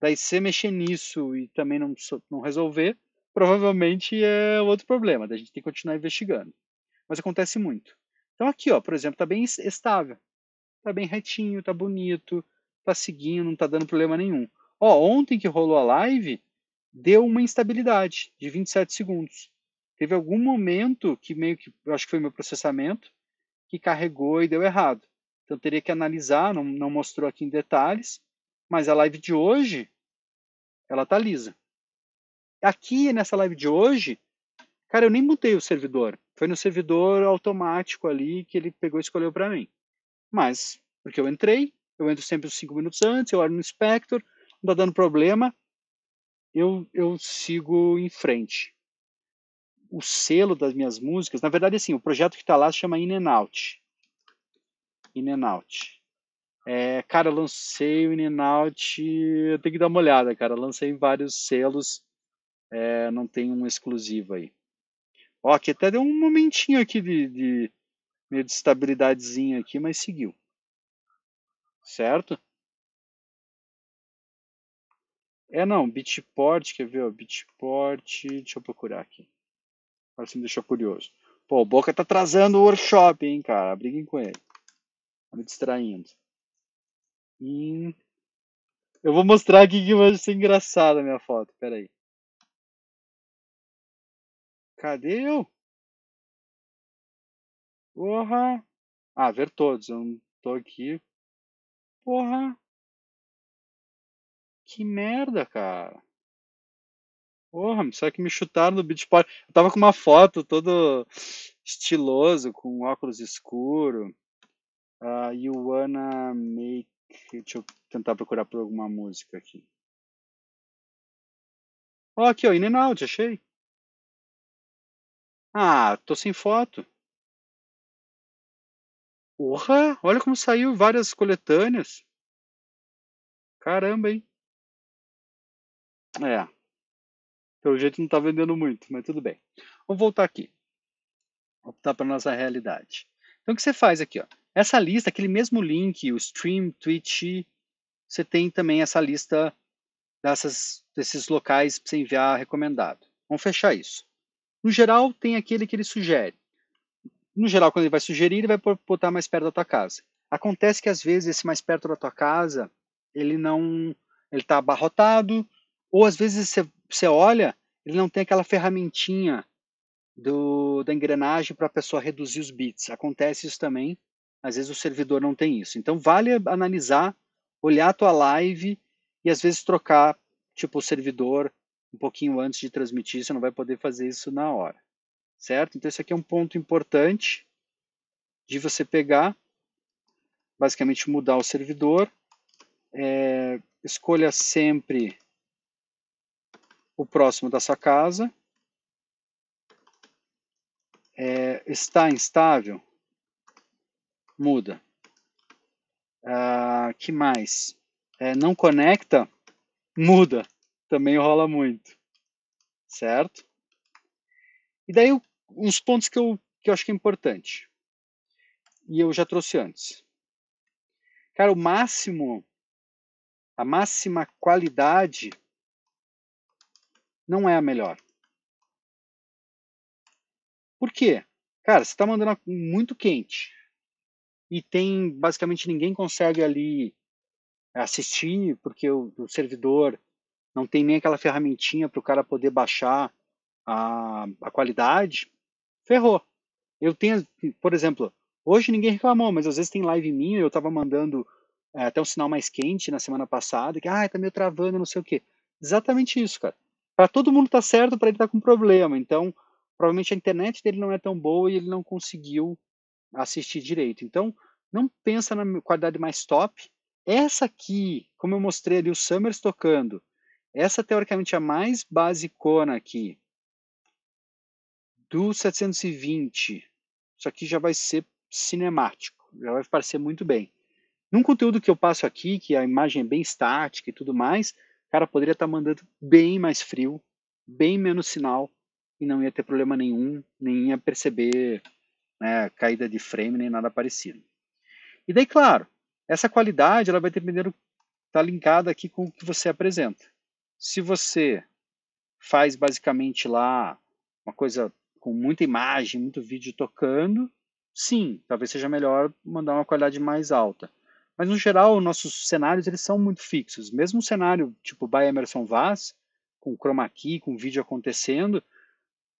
Daí se mexer nisso e também não, não resolver, provavelmente é outro problema, daí a gente tem que continuar investigando. Mas acontece muito. Então aqui, ó, por exemplo, está bem estável, está bem retinho, está bonito, está seguindo, não está dando problema nenhum. Ó, ontem que rolou a live, deu uma instabilidade de 27 segundos. Teve algum momento que meio que, eu acho que foi meu processamento, que carregou e deu errado. Então teria que analisar, não, não mostrou aqui em detalhes, mas a live de hoje, ela tá lisa. Aqui nessa live de hoje, cara, eu nem mudei o servidor. Foi no servidor automático ali que ele pegou e escolheu para mim. Mas, porque eu entrei, eu entro sempre cinco minutos antes, eu olho no Spectre, não tá dando problema, eu, eu sigo em frente. O selo das minhas músicas, na verdade, assim, o projeto que está lá se chama In and Out. In and Out. É, cara, lancei o In n Out, eu tenho que dar uma olhada, cara. Lancei vários selos, é, não tem um exclusivo aí. Ó, aqui até deu um momentinho aqui de, de, de estabilidadezinha aqui, mas seguiu. Certo? É, não, Bitport, quer ver, ó, Bitport, deixa eu procurar aqui. Agora você me deixou curioso. Pô, o Boca tá atrasando o workshop, hein, cara, briguem com ele. Tá me distraindo. Hum, eu vou mostrar aqui que vai ser engraçada a minha foto. Pera aí. Cadê eu? Porra. Ah, ver todos. Eu não tô aqui. Porra. Que merda, cara. Porra, será que me chutaram no Beatport. Eu tava com uma foto todo estiloso, com óculos escuro. A uh, Yuana Make Deixa eu tentar procurar por alguma música aqui. Ó, oh, aqui, ó, In and Out, achei. Ah, tô sem foto. Porra, olha como saiu várias coletâneas. Caramba, hein? É. Pelo jeito não tá vendendo muito, mas tudo bem. Vamos voltar aqui. Vou voltar para nossa realidade. Então o que você faz aqui, ó? Essa lista, aquele mesmo link, o Stream, Twitch, você tem também essa lista dessas, desses locais para você enviar recomendado. Vamos fechar isso. No geral, tem aquele que ele sugere. No geral, quando ele vai sugerir, ele vai botar mais perto da tua casa. Acontece que às vezes esse mais perto da tua casa, ele não, ele está abarrotado, ou às vezes você, você olha, ele não tem aquela ferramentinha do, da engrenagem para a pessoa reduzir os bits. Acontece isso também. Às vezes o servidor não tem isso. Então vale analisar, olhar a tua live e às vezes trocar tipo o servidor um pouquinho antes de transmitir, você não vai poder fazer isso na hora. Certo? Então esse aqui é um ponto importante de você pegar, basicamente mudar o servidor, é, escolha sempre o próximo da sua casa. É, está instável? muda. Ah, que mais? É, não conecta, muda. Também rola muito. Certo? E daí uns pontos que eu, que eu acho que é importante. E eu já trouxe antes. Cara, o máximo, a máxima qualidade não é a melhor. Por quê? Cara, você está mandando muito quente e tem basicamente ninguém consegue ali assistir porque o, o servidor não tem nem aquela ferramentinha para o cara poder baixar a, a qualidade, ferrou. Eu tenho, por exemplo, hoje ninguém reclamou, mas às vezes tem live minha, eu estava mandando é, até um sinal mais quente na semana passada, que ah, tá meio travando, não sei o quê. Exatamente isso, cara. Para todo mundo tá certo, para ele tá com problema. Então, provavelmente a internet dele não é tão boa e ele não conseguiu assistir direito. Então, não pensa na qualidade mais top. Essa aqui, como eu mostrei ali, o Summers tocando, essa teoricamente é a mais basicona aqui, do 720. Isso aqui já vai ser cinemático, já vai parecer muito bem. Num conteúdo que eu passo aqui, que a imagem é bem estática e tudo mais, cara, poderia estar tá mandando bem mais frio, bem menos sinal, e não ia ter problema nenhum, nem ia perceber né, caída de frame nem nada parecido. E daí, claro, essa qualidade ela vai depender tá linkada aqui com o que você apresenta. Se você faz basicamente lá uma coisa com muita imagem, muito vídeo tocando, sim, talvez seja melhor mandar uma qualidade mais alta. Mas no geral, nossos cenários eles são muito fixos. Mesmo um cenário tipo by Emerson Vaz, com chroma key, com vídeo acontecendo,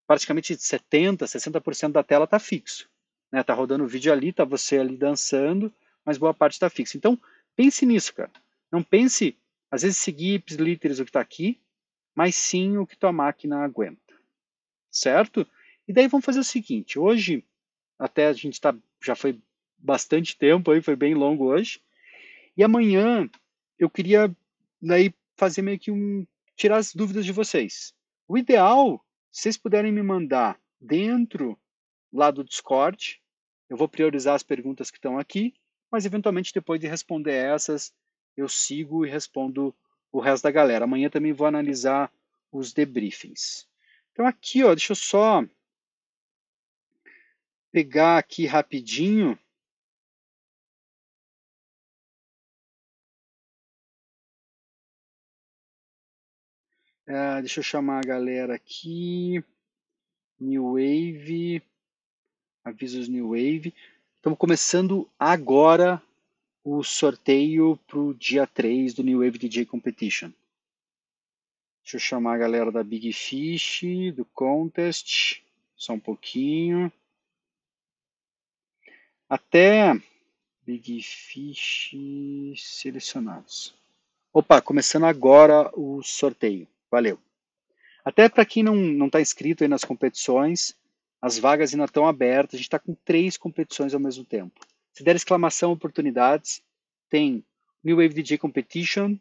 praticamente 70%, 60% da tela está fixo. Está né? Tá rodando o vídeo ali, está você ali dançando, mas boa parte está fixo. Então, pense nisso, cara. Não pense, às vezes, seguir ips literes o que está aqui, mas sim o que tua máquina aguenta. Certo? E daí vamos fazer o seguinte, hoje, até a gente tá, já foi bastante tempo aí, foi bem longo hoje, e amanhã eu queria daí fazer meio que um tirar as dúvidas de vocês. O ideal se vocês puderem me mandar dentro lá do Discord, eu vou priorizar as perguntas que estão aqui, mas eventualmente depois de responder essas, eu sigo e respondo o resto da galera. Amanhã também vou analisar os debriefings. Então aqui, ó, deixa eu só pegar aqui rapidinho Uh, deixa eu chamar a galera aqui. New Wave. Avisos New Wave. Estamos começando agora o sorteio para o dia 3 do New Wave DJ Competition. Deixa eu chamar a galera da Big Fish, do Contest. Só um pouquinho. Até Big Fish selecionados. Opa, começando agora o sorteio. Valeu. Até para quem não está inscrito aí nas competições, as vagas ainda estão abertas. A gente está com três competições ao mesmo tempo. Se der exclamação oportunidades, tem New Wave DJ Competition,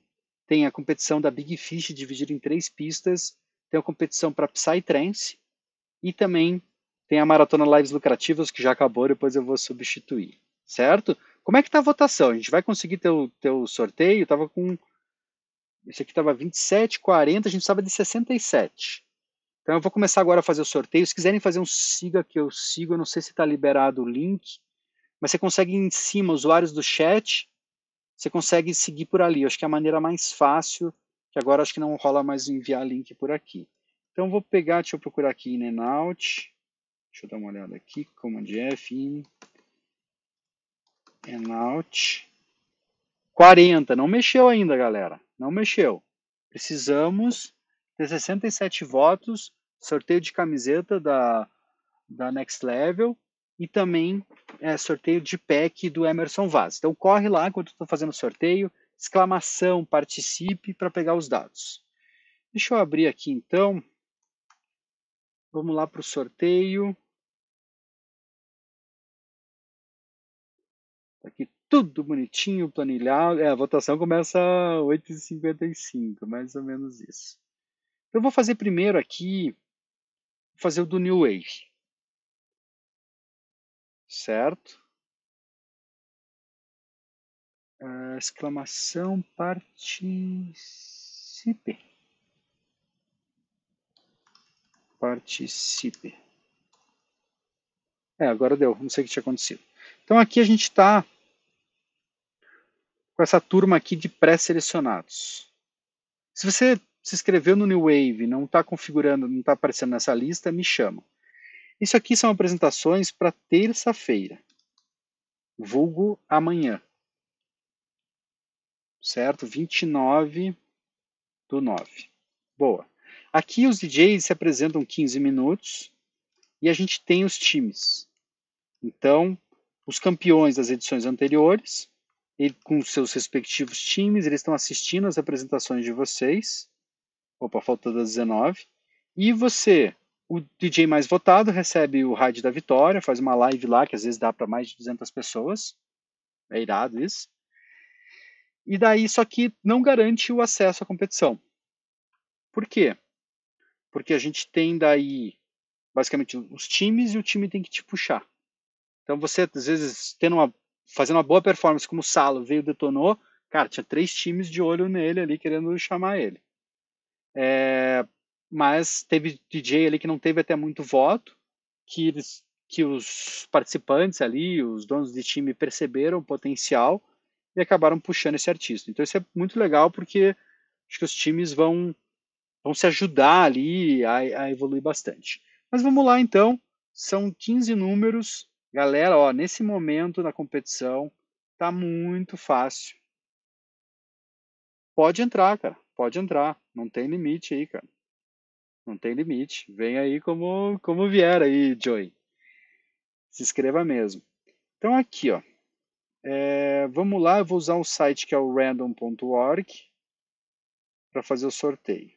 tem a competição da Big Fish dividida em três pistas, tem a competição para Psytrance e também tem a Maratona Lives Lucrativas, que já acabou, depois eu vou substituir, certo? Como é que está a votação? A gente vai conseguir ter o, teu sorteio? Estava tava com esse aqui estava 40, a gente estava de 67. Então eu vou começar agora a fazer o sorteio. Se quiserem fazer um siga que eu sigo, eu não sei se está liberado o link, mas você consegue ir em cima, usuários do chat, você consegue seguir por ali. Eu acho que é a maneira mais fácil, que agora acho que não rola mais enviar link por aqui. Então eu vou pegar, deixa eu procurar aqui in and out. Deixa eu dar uma olhada aqui, command F, in and out. 40, não mexeu ainda, galera não mexeu. Precisamos ter 67 votos, sorteio de camiseta da, da Next Level e também é, sorteio de pack do Emerson Vaz. Então corre lá enquanto estou fazendo o sorteio, exclamação, participe para pegar os dados. Deixa eu abrir aqui então. Vamos lá para o sorteio. Tá aqui tudo bonitinho, planilhado. É, a votação começa às 8h55, mais ou menos isso. Então, eu vou fazer primeiro aqui, fazer o do New Wave. Certo? exclamação participe. Participe. É, agora deu. Não sei o que tinha acontecido. Então aqui a gente está com essa turma aqui de pré-selecionados. Se você se inscreveu no New Wave, não está configurando, não está aparecendo nessa lista, me chama. Isso aqui são apresentações para terça-feira, vulgo amanhã, certo? 29 do 9. Boa. Aqui os DJs se apresentam 15 minutos e a gente tem os times. Então, os campeões das edições anteriores, e com seus respectivos times, eles estão assistindo as apresentações de vocês. Opa, falta das 19. E você, o DJ mais votado, recebe o rádio da vitória, faz uma live lá, que às vezes dá para mais de 200 pessoas. É irado isso. E daí, só que não garante o acesso à competição. Por quê? Porque a gente tem daí, basicamente, os times e o time tem que te puxar. Então você, às vezes, tendo uma fazendo uma boa performance como o Salo veio detonou, cara, tinha três times de olho nele ali querendo chamar ele. É, mas teve DJ ali que não teve até muito voto, que, eles, que os participantes ali, os donos de time perceberam o potencial e acabaram puxando esse artista. Então isso é muito legal porque acho que os times vão vão se ajudar ali a, a evoluir bastante. Mas vamos lá então, são 15 números Galera, ó, nesse momento da competição tá muito fácil. Pode entrar, cara. Pode entrar. Não tem limite aí, cara. Não tem limite. Vem aí como como vier aí, Joey. Se inscreva mesmo. Então aqui, ó. É, vamos lá, eu vou usar um site que é o random.org para fazer o sorteio.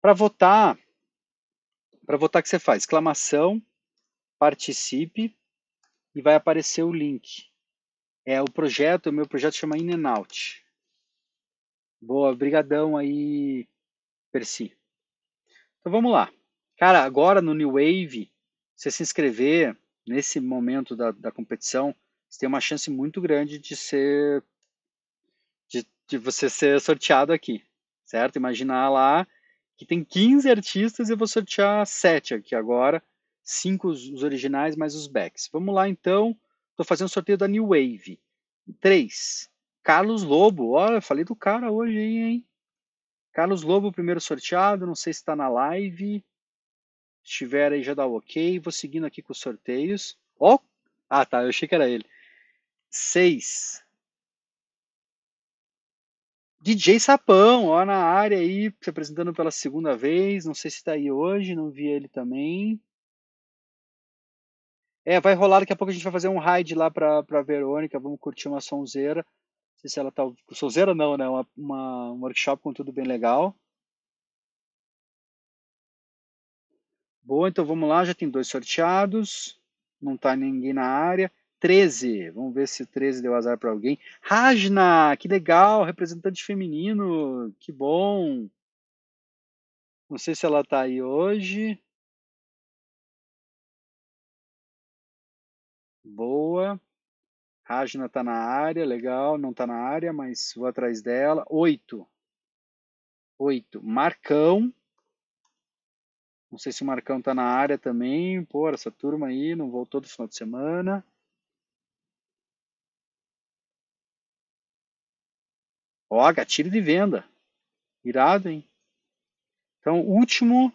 Para votar, para votar, o que você faz? Exclamação, participe e vai aparecer o link. É o projeto, o meu projeto chama In and Out. Boa, brigadão aí, Percy. Então vamos lá. Cara, agora no New Wave, se se inscrever nesse momento da, da competição, você tem uma chance muito grande de ser de, de você ser sorteado aqui, certo? Imaginar lá que tem 15 artistas e eu vou sortear 7 aqui agora, 5 os originais mais os backs. Vamos lá então, estou fazendo o sorteio da New Wave. 3. Carlos Lobo, olha, falei do cara hoje, hein? Carlos Lobo, primeiro sorteado, não sei se está na live. Se tiver aí já dá o ok. Vou seguindo aqui com os sorteios. Ó! Oh! Ah, tá, eu achei que era ele. 6. DJ Sapão, ó na área aí, se apresentando pela segunda vez. Não sei se está aí hoje, não vi ele também. É, vai rolar, daqui a pouco a gente vai fazer um raid lá pra, pra Verônica, vamos curtir uma sonzeira. Não sei se ela tá. Sonzeira não, né? Uma, uma, um workshop com tudo bem legal. Boa, então vamos lá, já tem dois sorteados. Não tá ninguém na área. 13. Vamos ver se 13 deu azar para alguém. Rajna, que legal, representante feminino, que bom. Não sei se ela está aí hoje. Boa. Rajna está na área, legal. Não está na área, mas vou atrás dela. Oito. Oito. Marcão. Não sei se o Marcão está na área também. Pô, essa turma aí não voltou do final de semana. Ó, gatilho de venda. Irado, hein? Então, último.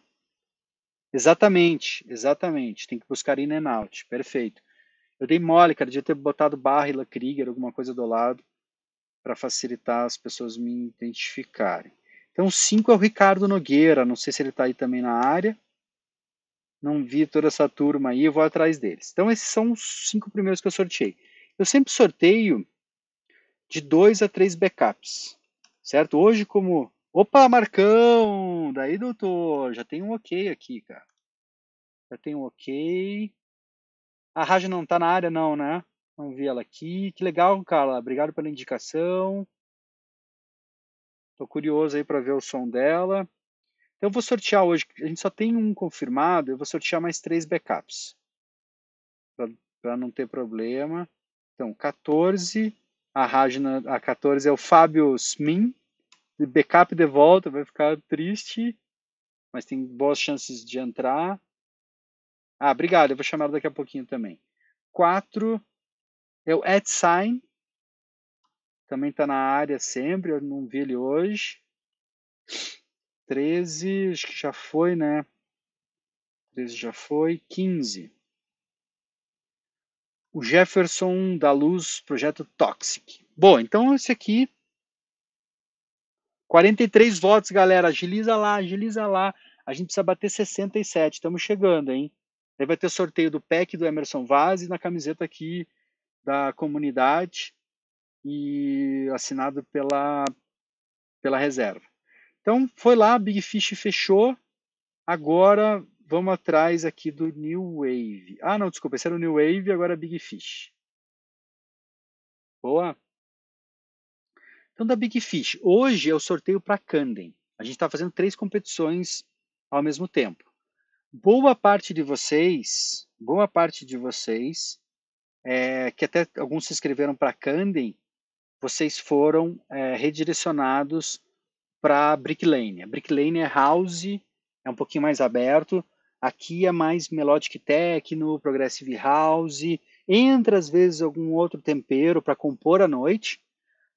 Exatamente, exatamente. Tem que buscar in and out. Perfeito. Eu dei mole, cara. Devia ter botado barra e Krieger, alguma coisa do lado, para facilitar as pessoas me identificarem. Então, 5 é o Ricardo Nogueira. Não sei se ele está aí também na área. Não vi toda essa turma aí, eu vou atrás deles. Então, esses são os cinco primeiros que eu sorteei. Eu sempre sorteio de dois a três backups, certo? Hoje, como. Opa, Marcão! Daí, doutor, já tem um ok aqui, cara. Já tem um ok. A Raja não tá na área, não, né? Vamos ver ela aqui. Que legal, Carla. Obrigado pela indicação. Tô curioso aí para ver o som dela. Então, eu vou sortear hoje. A gente só tem um confirmado. Eu vou sortear mais três backups. Para não ter problema. Então, 14, a Rajna A14 é o Fábio Smin, de backup de volta, vai ficar triste, mas tem boas chances de entrar. Ah, obrigado, eu vou chamar daqui a pouquinho também. 4 é o Edsign, também está na área sempre, eu não vi ele hoje. 13, acho que já foi, né? 13 já foi. 15 o Jefferson da Luz, projeto Toxic. Bom, então esse aqui. 43 votos, galera. Agiliza lá, agiliza lá. A gente precisa bater 67. Estamos chegando, hein? aí vai ter sorteio do pack do Emerson Vaz e na camiseta aqui da comunidade e assinado pela, pela reserva. Então foi lá, Big Fish fechou. Agora vamos atrás aqui do New Wave. Ah, não, desculpa, esse era o New Wave, agora é Big Fish. Boa. Então, da Big Fish. Hoje é o sorteio para Canden. A gente está fazendo três competições ao mesmo tempo. Boa parte de vocês, boa parte de vocês, é, que até alguns se inscreveram para Canden, vocês foram é, redirecionados para Brick Lane. A Brick Lane é house, é um pouquinho mais aberto. Aqui é mais melodic techno, progressive house, entra às vezes algum outro tempero para compor a noite,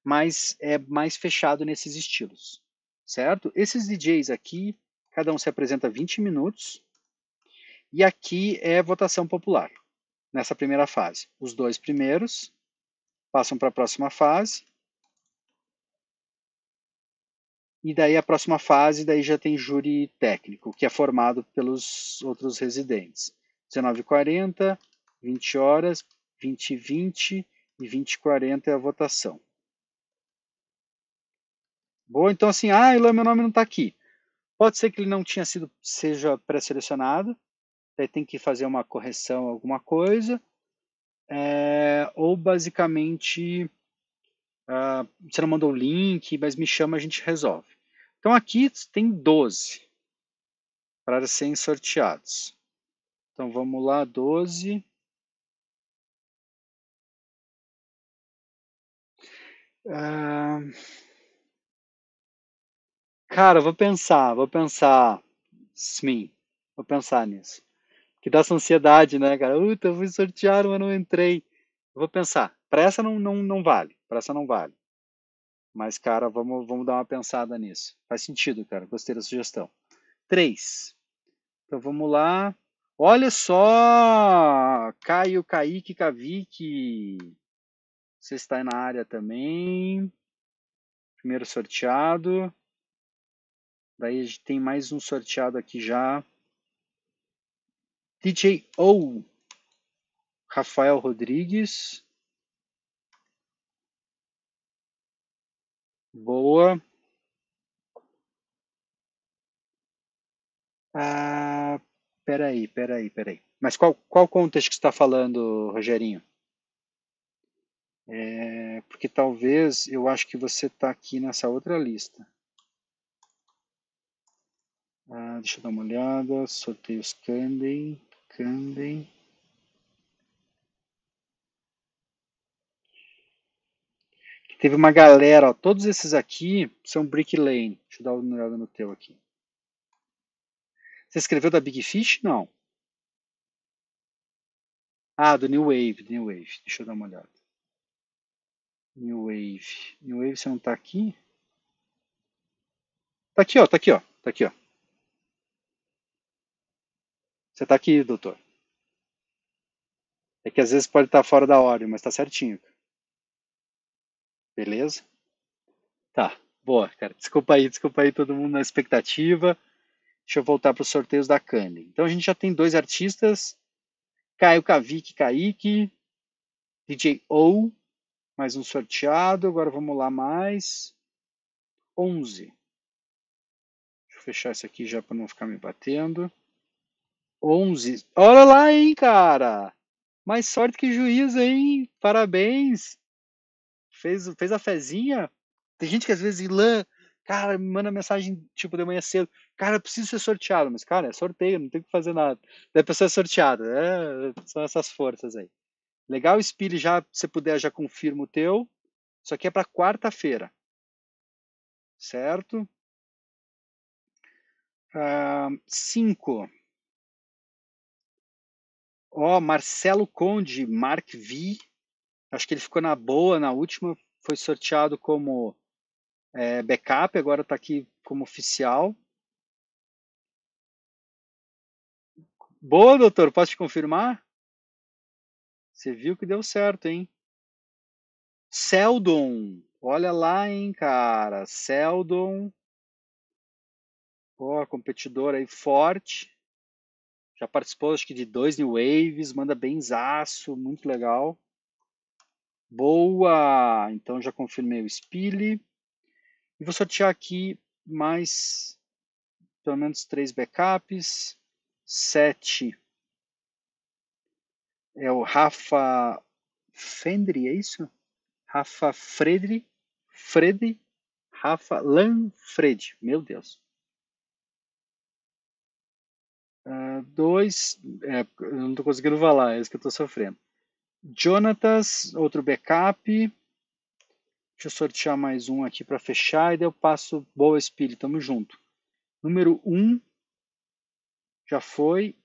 mas é mais fechado nesses estilos, certo? Esses DJs aqui, cada um se apresenta 20 minutos, e aqui é votação popular, nessa primeira fase. Os dois primeiros passam para a próxima fase, E daí a próxima fase, daí já tem júri técnico, que é formado pelos outros residentes. 19h40, 20 horas, 20 e 20 e 20 e 40 é a votação. bom então assim, ah, Ilan, meu nome não está aqui. Pode ser que ele não tinha sido, seja pré-selecionado, daí tem que fazer uma correção, alguma coisa, é, ou basicamente ah, você não mandou o link, mas me chama, a gente resolve. Então aqui tem 12 para serem sorteados. Então vamos lá, 12. Uh, ah, cara, vou pensar, vou pensar, sim, vou pensar nisso. Que dá essa ansiedade, né, cara? Uta, eu fui sortear, mas não entrei. vou pensar essa não, não, não vale. essa não vale. Mas, cara, vamos, vamos dar uma pensada nisso. Faz sentido, cara. Gostei da sugestão. Três. Então vamos lá. Olha só! Caio, Kaique, Kavik. Você está aí na área também. Primeiro sorteado. Daí a gente tem mais um sorteado aqui já. DJ O. Rafael Rodrigues. Boa. Ah, peraí, peraí, peraí. Mas qual, qual contexto que você está falando, Rogerinho? É, porque talvez eu acho que você está aqui nessa outra lista. Ah, deixa eu dar uma olhada. Sorteios Candem. candem. teve uma galera, ó, todos esses aqui são Brick Lane. Deixa eu dar uma olhada no teu aqui. Você escreveu da Big Fish? Não. Ah, do New Wave, New Wave. Deixa eu dar uma olhada. New Wave. New Wave, você não tá aqui? Tá aqui, ó, tá aqui, ó. Tá aqui, ó. Você tá aqui, doutor. É que às vezes pode estar tá fora da ordem, mas tá certinho. Beleza? Tá, boa, cara. Desculpa aí, desculpa aí todo mundo na expectativa. Deixa eu voltar para os sorteios da Candy. Então a gente já tem dois artistas: Caio Kavik Kaique, DJ O, mais um sorteado. Agora vamos lá, mais 11. Deixa eu fechar isso aqui já para não ficar me batendo. 11. Olha lá, hein, cara! Mais sorte que juízo, hein? Parabéns! fez, fez a fezinha. Tem gente que às vezes, Ilan, cara, me manda mensagem, tipo, de manhã cedo, cara, eu preciso ser sorteado, mas, cara, é sorteio, não tem que fazer nada. Daí a pessoa é sorteada, é, São essas forças aí. Legal, Spire, já, se puder, já confirma o teu. Isso aqui é para quarta-feira. Certo? Ah, cinco Ó, oh, Marcelo Conde, Mark V. Acho que ele ficou na boa na última, foi sorteado como é, backup, agora está aqui como oficial. Boa, doutor, posso te confirmar? Você viu que deu certo, hein? Seldon, olha lá, hein, cara. Seldon, pô, competidor aí forte. Já participou, acho que, de dois New Waves, manda benzaço, muito legal. Boa! Então já confirmei o Spile. E vou sortear aqui mais pelo menos três backups. Sete é o Rafa Fendri, é isso? Rafa Fredri, Fredri, Rafa Lanfred, meu Deus. Uh, dois, é, eu não estou conseguindo falar, é isso que eu estou sofrendo. Jonatas, outro backup. Deixa eu sortear mais um aqui para fechar e daí eu passo Boa Espírito, tamo junto. Número 1 um, já foi.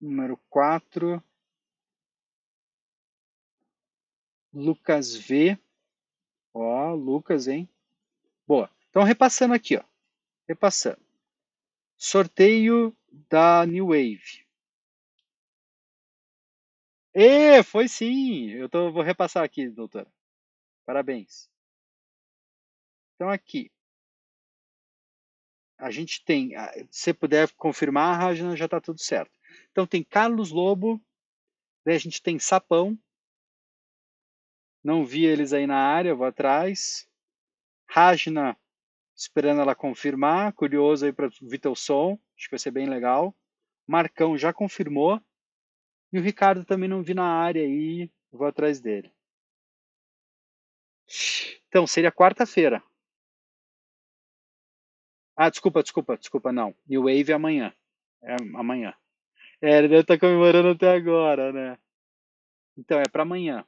Número 4. Lucas V. Ó, Lucas, hein? Boa. Então, repassando aqui, ó. Repassando. Sorteio da New Wave. E é, foi sim. Eu tô, vou repassar aqui, doutora. Parabéns. Então aqui. A gente tem, ah, se puder confirmar, Rajna, já está tudo certo. Então tem Carlos Lobo, daí a gente tem Sapão. Não vi eles aí na área, vou atrás. Rajna, esperando ela confirmar. Curioso aí para o teu som, acho que vai ser bem legal. Marcão já confirmou. E o Ricardo também não vi na área aí, vou atrás dele. Então, seria quarta-feira. Ah, desculpa, desculpa, desculpa, não. E o Wave é amanhã. É amanhã. É, ele deve estar tá comemorando até agora, né? Então, é para amanhã.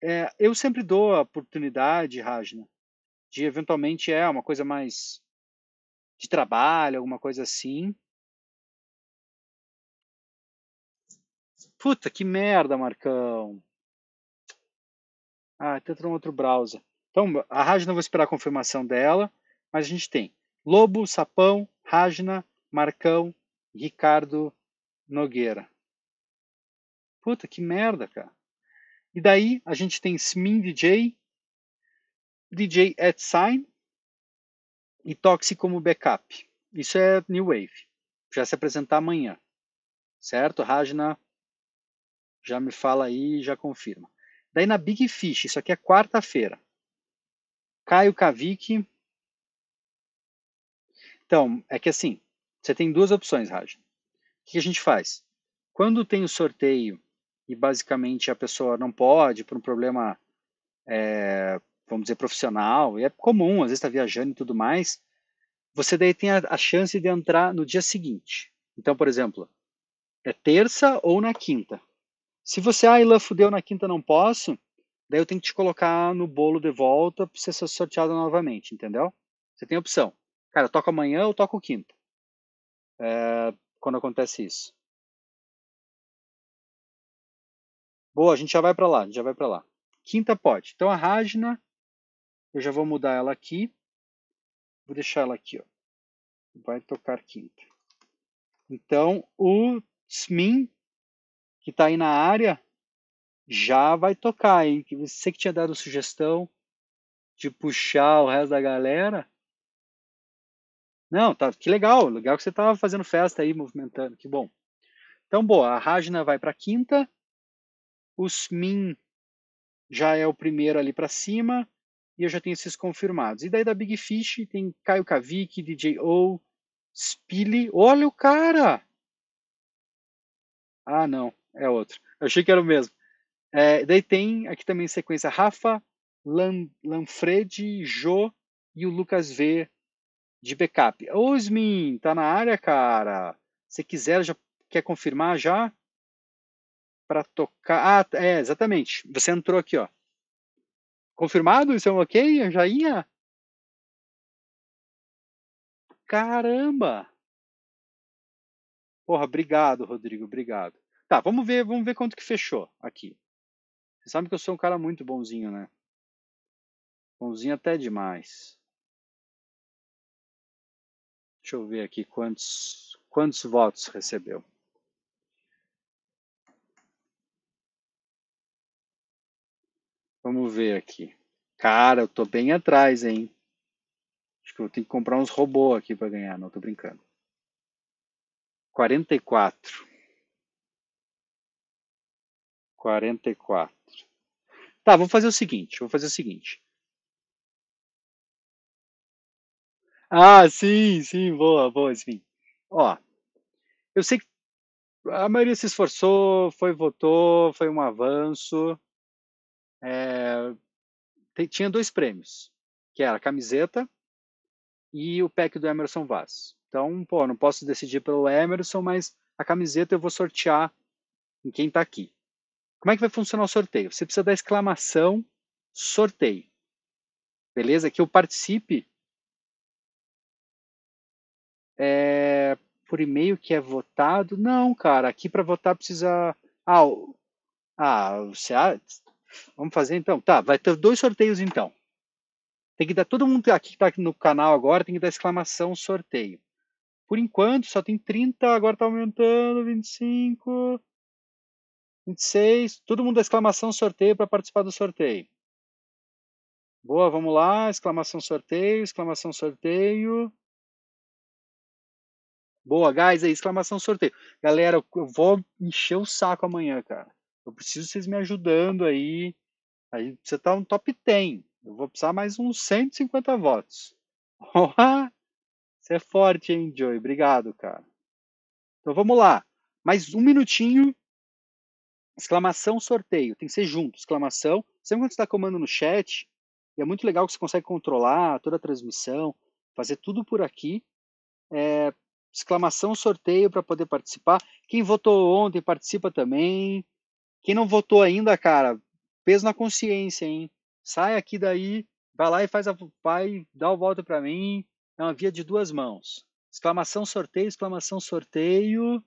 É, eu sempre dou a oportunidade, Rajna, de eventualmente é uma coisa mais de trabalho, alguma coisa assim, Puta, que merda, Marcão. Ah, tá então um outro browser. Então, a Rajna, eu vou esperar a confirmação dela, mas a gente tem Lobo, Sapão, Rajna, Marcão, Ricardo Nogueira. Puta, que merda, cara. E daí a gente tem Smin DJ, DJ at Sign e Toxi como backup. Isso é New Wave. Já se apresentar amanhã. Certo? Rajna já me fala aí e já confirma. Daí na Big Fish, isso aqui é quarta-feira. Caio Kavik. Então, é que assim, você tem duas opções, Raj. O que a gente faz? Quando tem o sorteio e basicamente a pessoa não pode por um problema, é, vamos dizer, profissional, e é comum, às vezes está viajando e tudo mais, você daí tem a, a chance de entrar no dia seguinte. Então, por exemplo, é terça ou na quinta. Se você, ah, Ilan, fudeu na quinta, não posso, daí eu tenho que te colocar no bolo de volta pra você ser sorteado novamente, entendeu? Você tem opção. Cara, toca amanhã ou toca quinta. É, quando acontece isso. Boa, a gente já vai para lá, já vai para lá. Quinta pode. Então a Rajna, eu já vou mudar ela aqui. Vou deixar ela aqui, ó. Vai tocar quinta. Então o Smin que está aí na área, já vai tocar, hein? Você que tinha dado sugestão de puxar o resto da galera. Não, tá, que legal, legal que você estava fazendo festa aí, movimentando, que bom. Então, boa, a Rajna vai para quinta, o Smin já é o primeiro ali para cima, e eu já tenho esses confirmados. E daí da Big Fish tem Caio Kavik, DJ O, Spilly, olha o cara! Ah, não é outro. Eu achei que era o mesmo. É, daí tem aqui também sequência Rafa, Lan, Lanfred, Jô e o Lucas V de backup. Osmin, tá na área, cara. Se quiser, já quer confirmar já? Para tocar. Ah, é, exatamente. Você entrou aqui, ó. Confirmado? Isso é um ok? Eu já ia? Caramba! Porra, obrigado, Rodrigo, obrigado. Tá, vamos ver, vamos ver quanto que fechou aqui. Você sabe que eu sou um cara muito bonzinho, né? Bonzinho até demais. Deixa eu ver aqui quantos, quantos votos recebeu. Vamos ver aqui. Cara, eu tô bem atrás, hein? Acho que eu tenho que comprar uns robôs aqui para ganhar, não tô brincando. 44. 44. Tá, vou fazer o seguinte, vou fazer o seguinte. Ah, sim, sim, boa, boa, sim. Ó, eu sei que a maioria se esforçou, foi, votou, foi um avanço. É, tinha dois prêmios, que era a camiseta e o pack do Emerson Vaz. Então, pô, não posso decidir pelo Emerson, mas a camiseta eu vou sortear em quem está aqui. Como é que vai funcionar o sorteio? Você precisa da exclamação sorteio. Beleza? Que eu participe é, por e-mail que é votado. Não, cara, aqui para votar precisa. Ah, ah você. Ah, vamos fazer então. Tá, vai ter dois sorteios então. Tem que dar todo mundo aqui que está no canal agora, tem que dar exclamação sorteio. Por enquanto, só tem 30, agora está aumentando, 25. 26, todo mundo exclamação sorteio para participar do sorteio. Boa, vamos lá, exclamação sorteio, exclamação sorteio. Boa, guys, aí, exclamação sorteio. Galera, eu vou encher o saco amanhã, cara. Eu preciso vocês me ajudando aí. Aí você tá no top 10. Eu vou precisar mais uns 150 votos. *laughs* você é forte, hein, Joey? Obrigado, cara. Então vamos lá. Mais um minutinho exclamação sorteio, tem que ser junto, exclamação. Sempre quando você está comando no chat, é muito legal que você consegue controlar toda a transmissão, fazer tudo por aqui. É, exclamação sorteio para poder participar. Quem votou ontem participa também. Quem não votou ainda, cara, peso na consciência, hein? Sai aqui daí, vai lá e faz a vai dá o voto para mim. É uma via de duas mãos. Exclamação sorteio, exclamação sorteio.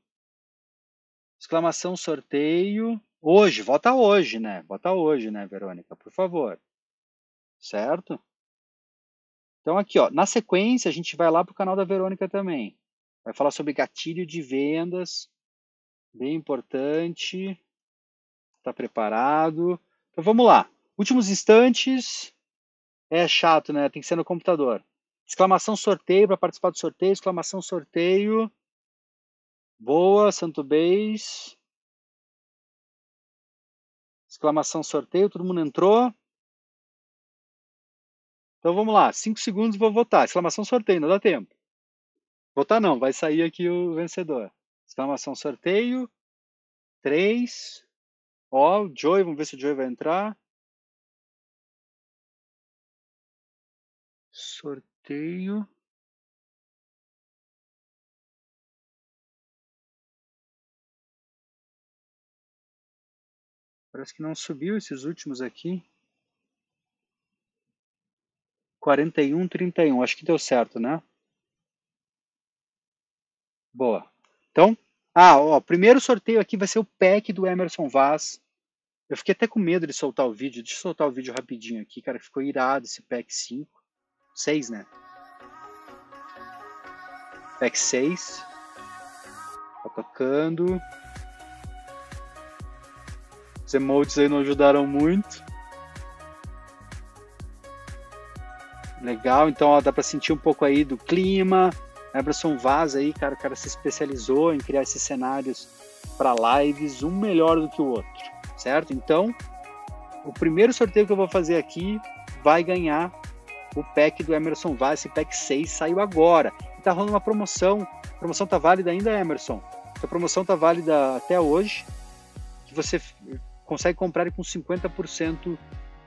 Exclamação sorteio. Hoje, vota hoje, né? Vota hoje, né, Verônica, por favor. Certo? Então aqui, ó, na sequência a gente vai lá para o canal da Verônica também. Vai falar sobre gatilho de vendas, bem importante. Está preparado? Então vamos lá. Últimos instantes. É chato, né? Tem que ser no computador. Exclamação sorteio para participar do sorteio. Exclamação sorteio. Boa, Santo Beis. Exclamação sorteio, todo mundo entrou? Então vamos lá, cinco segundos vou votar. Exclamação sorteio, não dá tempo. Votar não, vai sair aqui o vencedor. Exclamação sorteio. Três. Ó, oh, o Joy, vamos ver se o Joy vai entrar. Sorteio. Parece que não subiu esses últimos aqui. 41, 31. Acho que deu certo, né? Boa. Então, ah, ó, o primeiro sorteio aqui vai ser o pack do Emerson Vaz. Eu fiquei até com medo de soltar o vídeo. Deixa eu soltar o vídeo rapidinho aqui, cara. Ficou irado esse pack 5. 6, né? Pack 6. Tá tocando emotes aí não ajudaram muito. Legal, então ó, dá para sentir um pouco aí do clima. Emerson Vaz aí, cara, o cara se especializou em criar esses cenários para lives, um melhor do que o outro, certo? Então, o primeiro sorteio que eu vou fazer aqui vai ganhar o pack do Emerson Vaz, esse pack 6 saiu agora. E tá rolando uma promoção, a promoção tá válida ainda, Emerson? A promoção tá válida até hoje, que você consegue comprar com 50%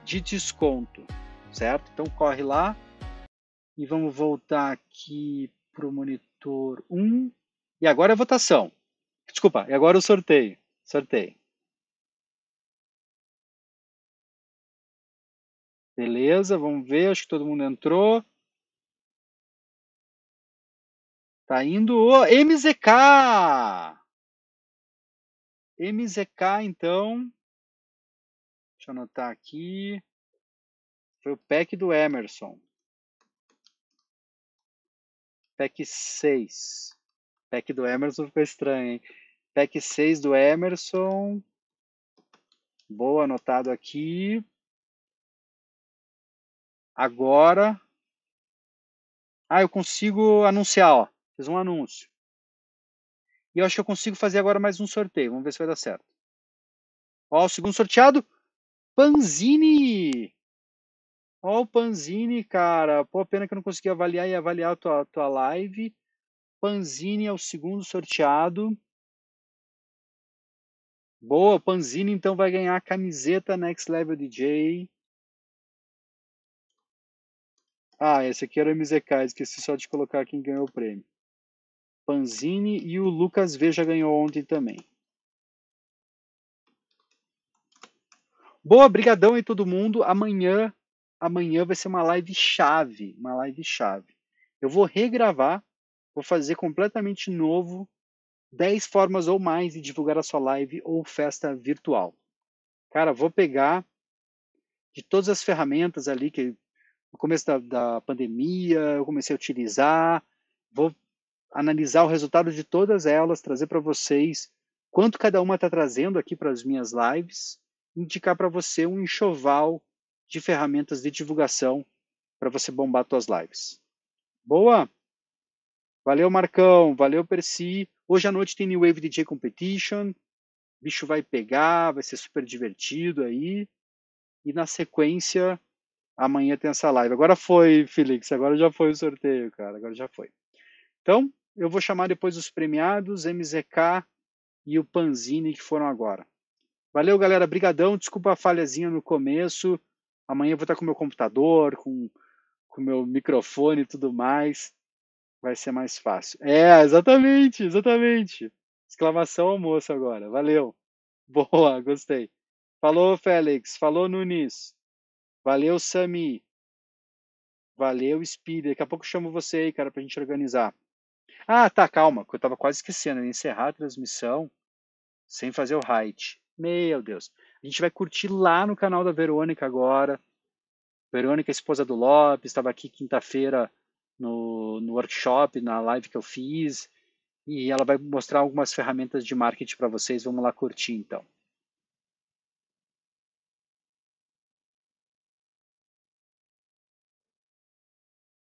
de desconto, certo? Então corre lá e vamos voltar aqui para o monitor 1. E agora é a votação. Desculpa, e agora o sorteio. Sorteio. Beleza, vamos ver, acho que todo mundo entrou. Tá indo o MZK! MZK, então, Deixa eu anotar aqui. Foi o pack do Emerson. Pack 6. Pack do Emerson ficou estranho, hein? Pack 6 do Emerson. Boa, anotado aqui. Agora. Ah, eu consigo anunciar, ó. Fiz um anúncio. E eu acho que eu consigo fazer agora mais um sorteio. Vamos ver se vai dar certo. Ó, o segundo sorteado. Panzini! Ó, o Panzini, cara. Pô, pena que eu não consegui avaliar e avaliar a tua, tua live. Panzini é o segundo sorteado. Boa, Panzini então vai ganhar a camiseta Next Level DJ. Ah, esse aqui era o MZK, esqueci só de colocar quem ganhou o prêmio. Panzini e o Lucas V já ganhou ontem também. Boa, brigadão aí todo mundo. Amanhã, amanhã vai ser uma live chave, uma live chave. Eu vou regravar, vou fazer completamente novo, 10 formas ou mais de divulgar a sua live ou festa virtual. Cara, vou pegar de todas as ferramentas ali que no começo da, da pandemia eu comecei a utilizar, vou analisar o resultado de todas elas, trazer para vocês quanto cada uma está trazendo aqui para as minhas lives indicar para você um enxoval de ferramentas de divulgação para você bombar suas lives. Boa? Valeu, Marcão. Valeu, Percy. Hoje à noite tem New Wave DJ Competition. O bicho vai pegar, vai ser super divertido aí. E na sequência, amanhã tem essa live. Agora foi, Felix. Agora já foi o sorteio, cara. Agora já foi. Então, eu vou chamar depois os premiados, MZK e o Panzini, que foram agora. Valeu, galera. Brigadão. Desculpa a falhazinha no começo. Amanhã eu vou estar com meu computador, com com meu microfone e tudo mais. Vai ser mais fácil. É, exatamente, exatamente. Exclamação almoço agora. Valeu. *laughs* Boa, gostei. Falou, Félix. Falou, Nunes. Valeu, Sami. Valeu, Speeder. Daqui a pouco eu chamo você aí, cara, pra gente organizar. Ah, tá, calma, que eu tava quase esquecendo ia encerrar a transmissão sem fazer o height. Meu Deus. A gente vai curtir lá no canal da Verônica agora. Verônica, esposa do Lopes, estava aqui quinta-feira no, no workshop, na live que eu fiz. E ela vai mostrar algumas ferramentas de marketing para vocês. Vamos lá curtir então.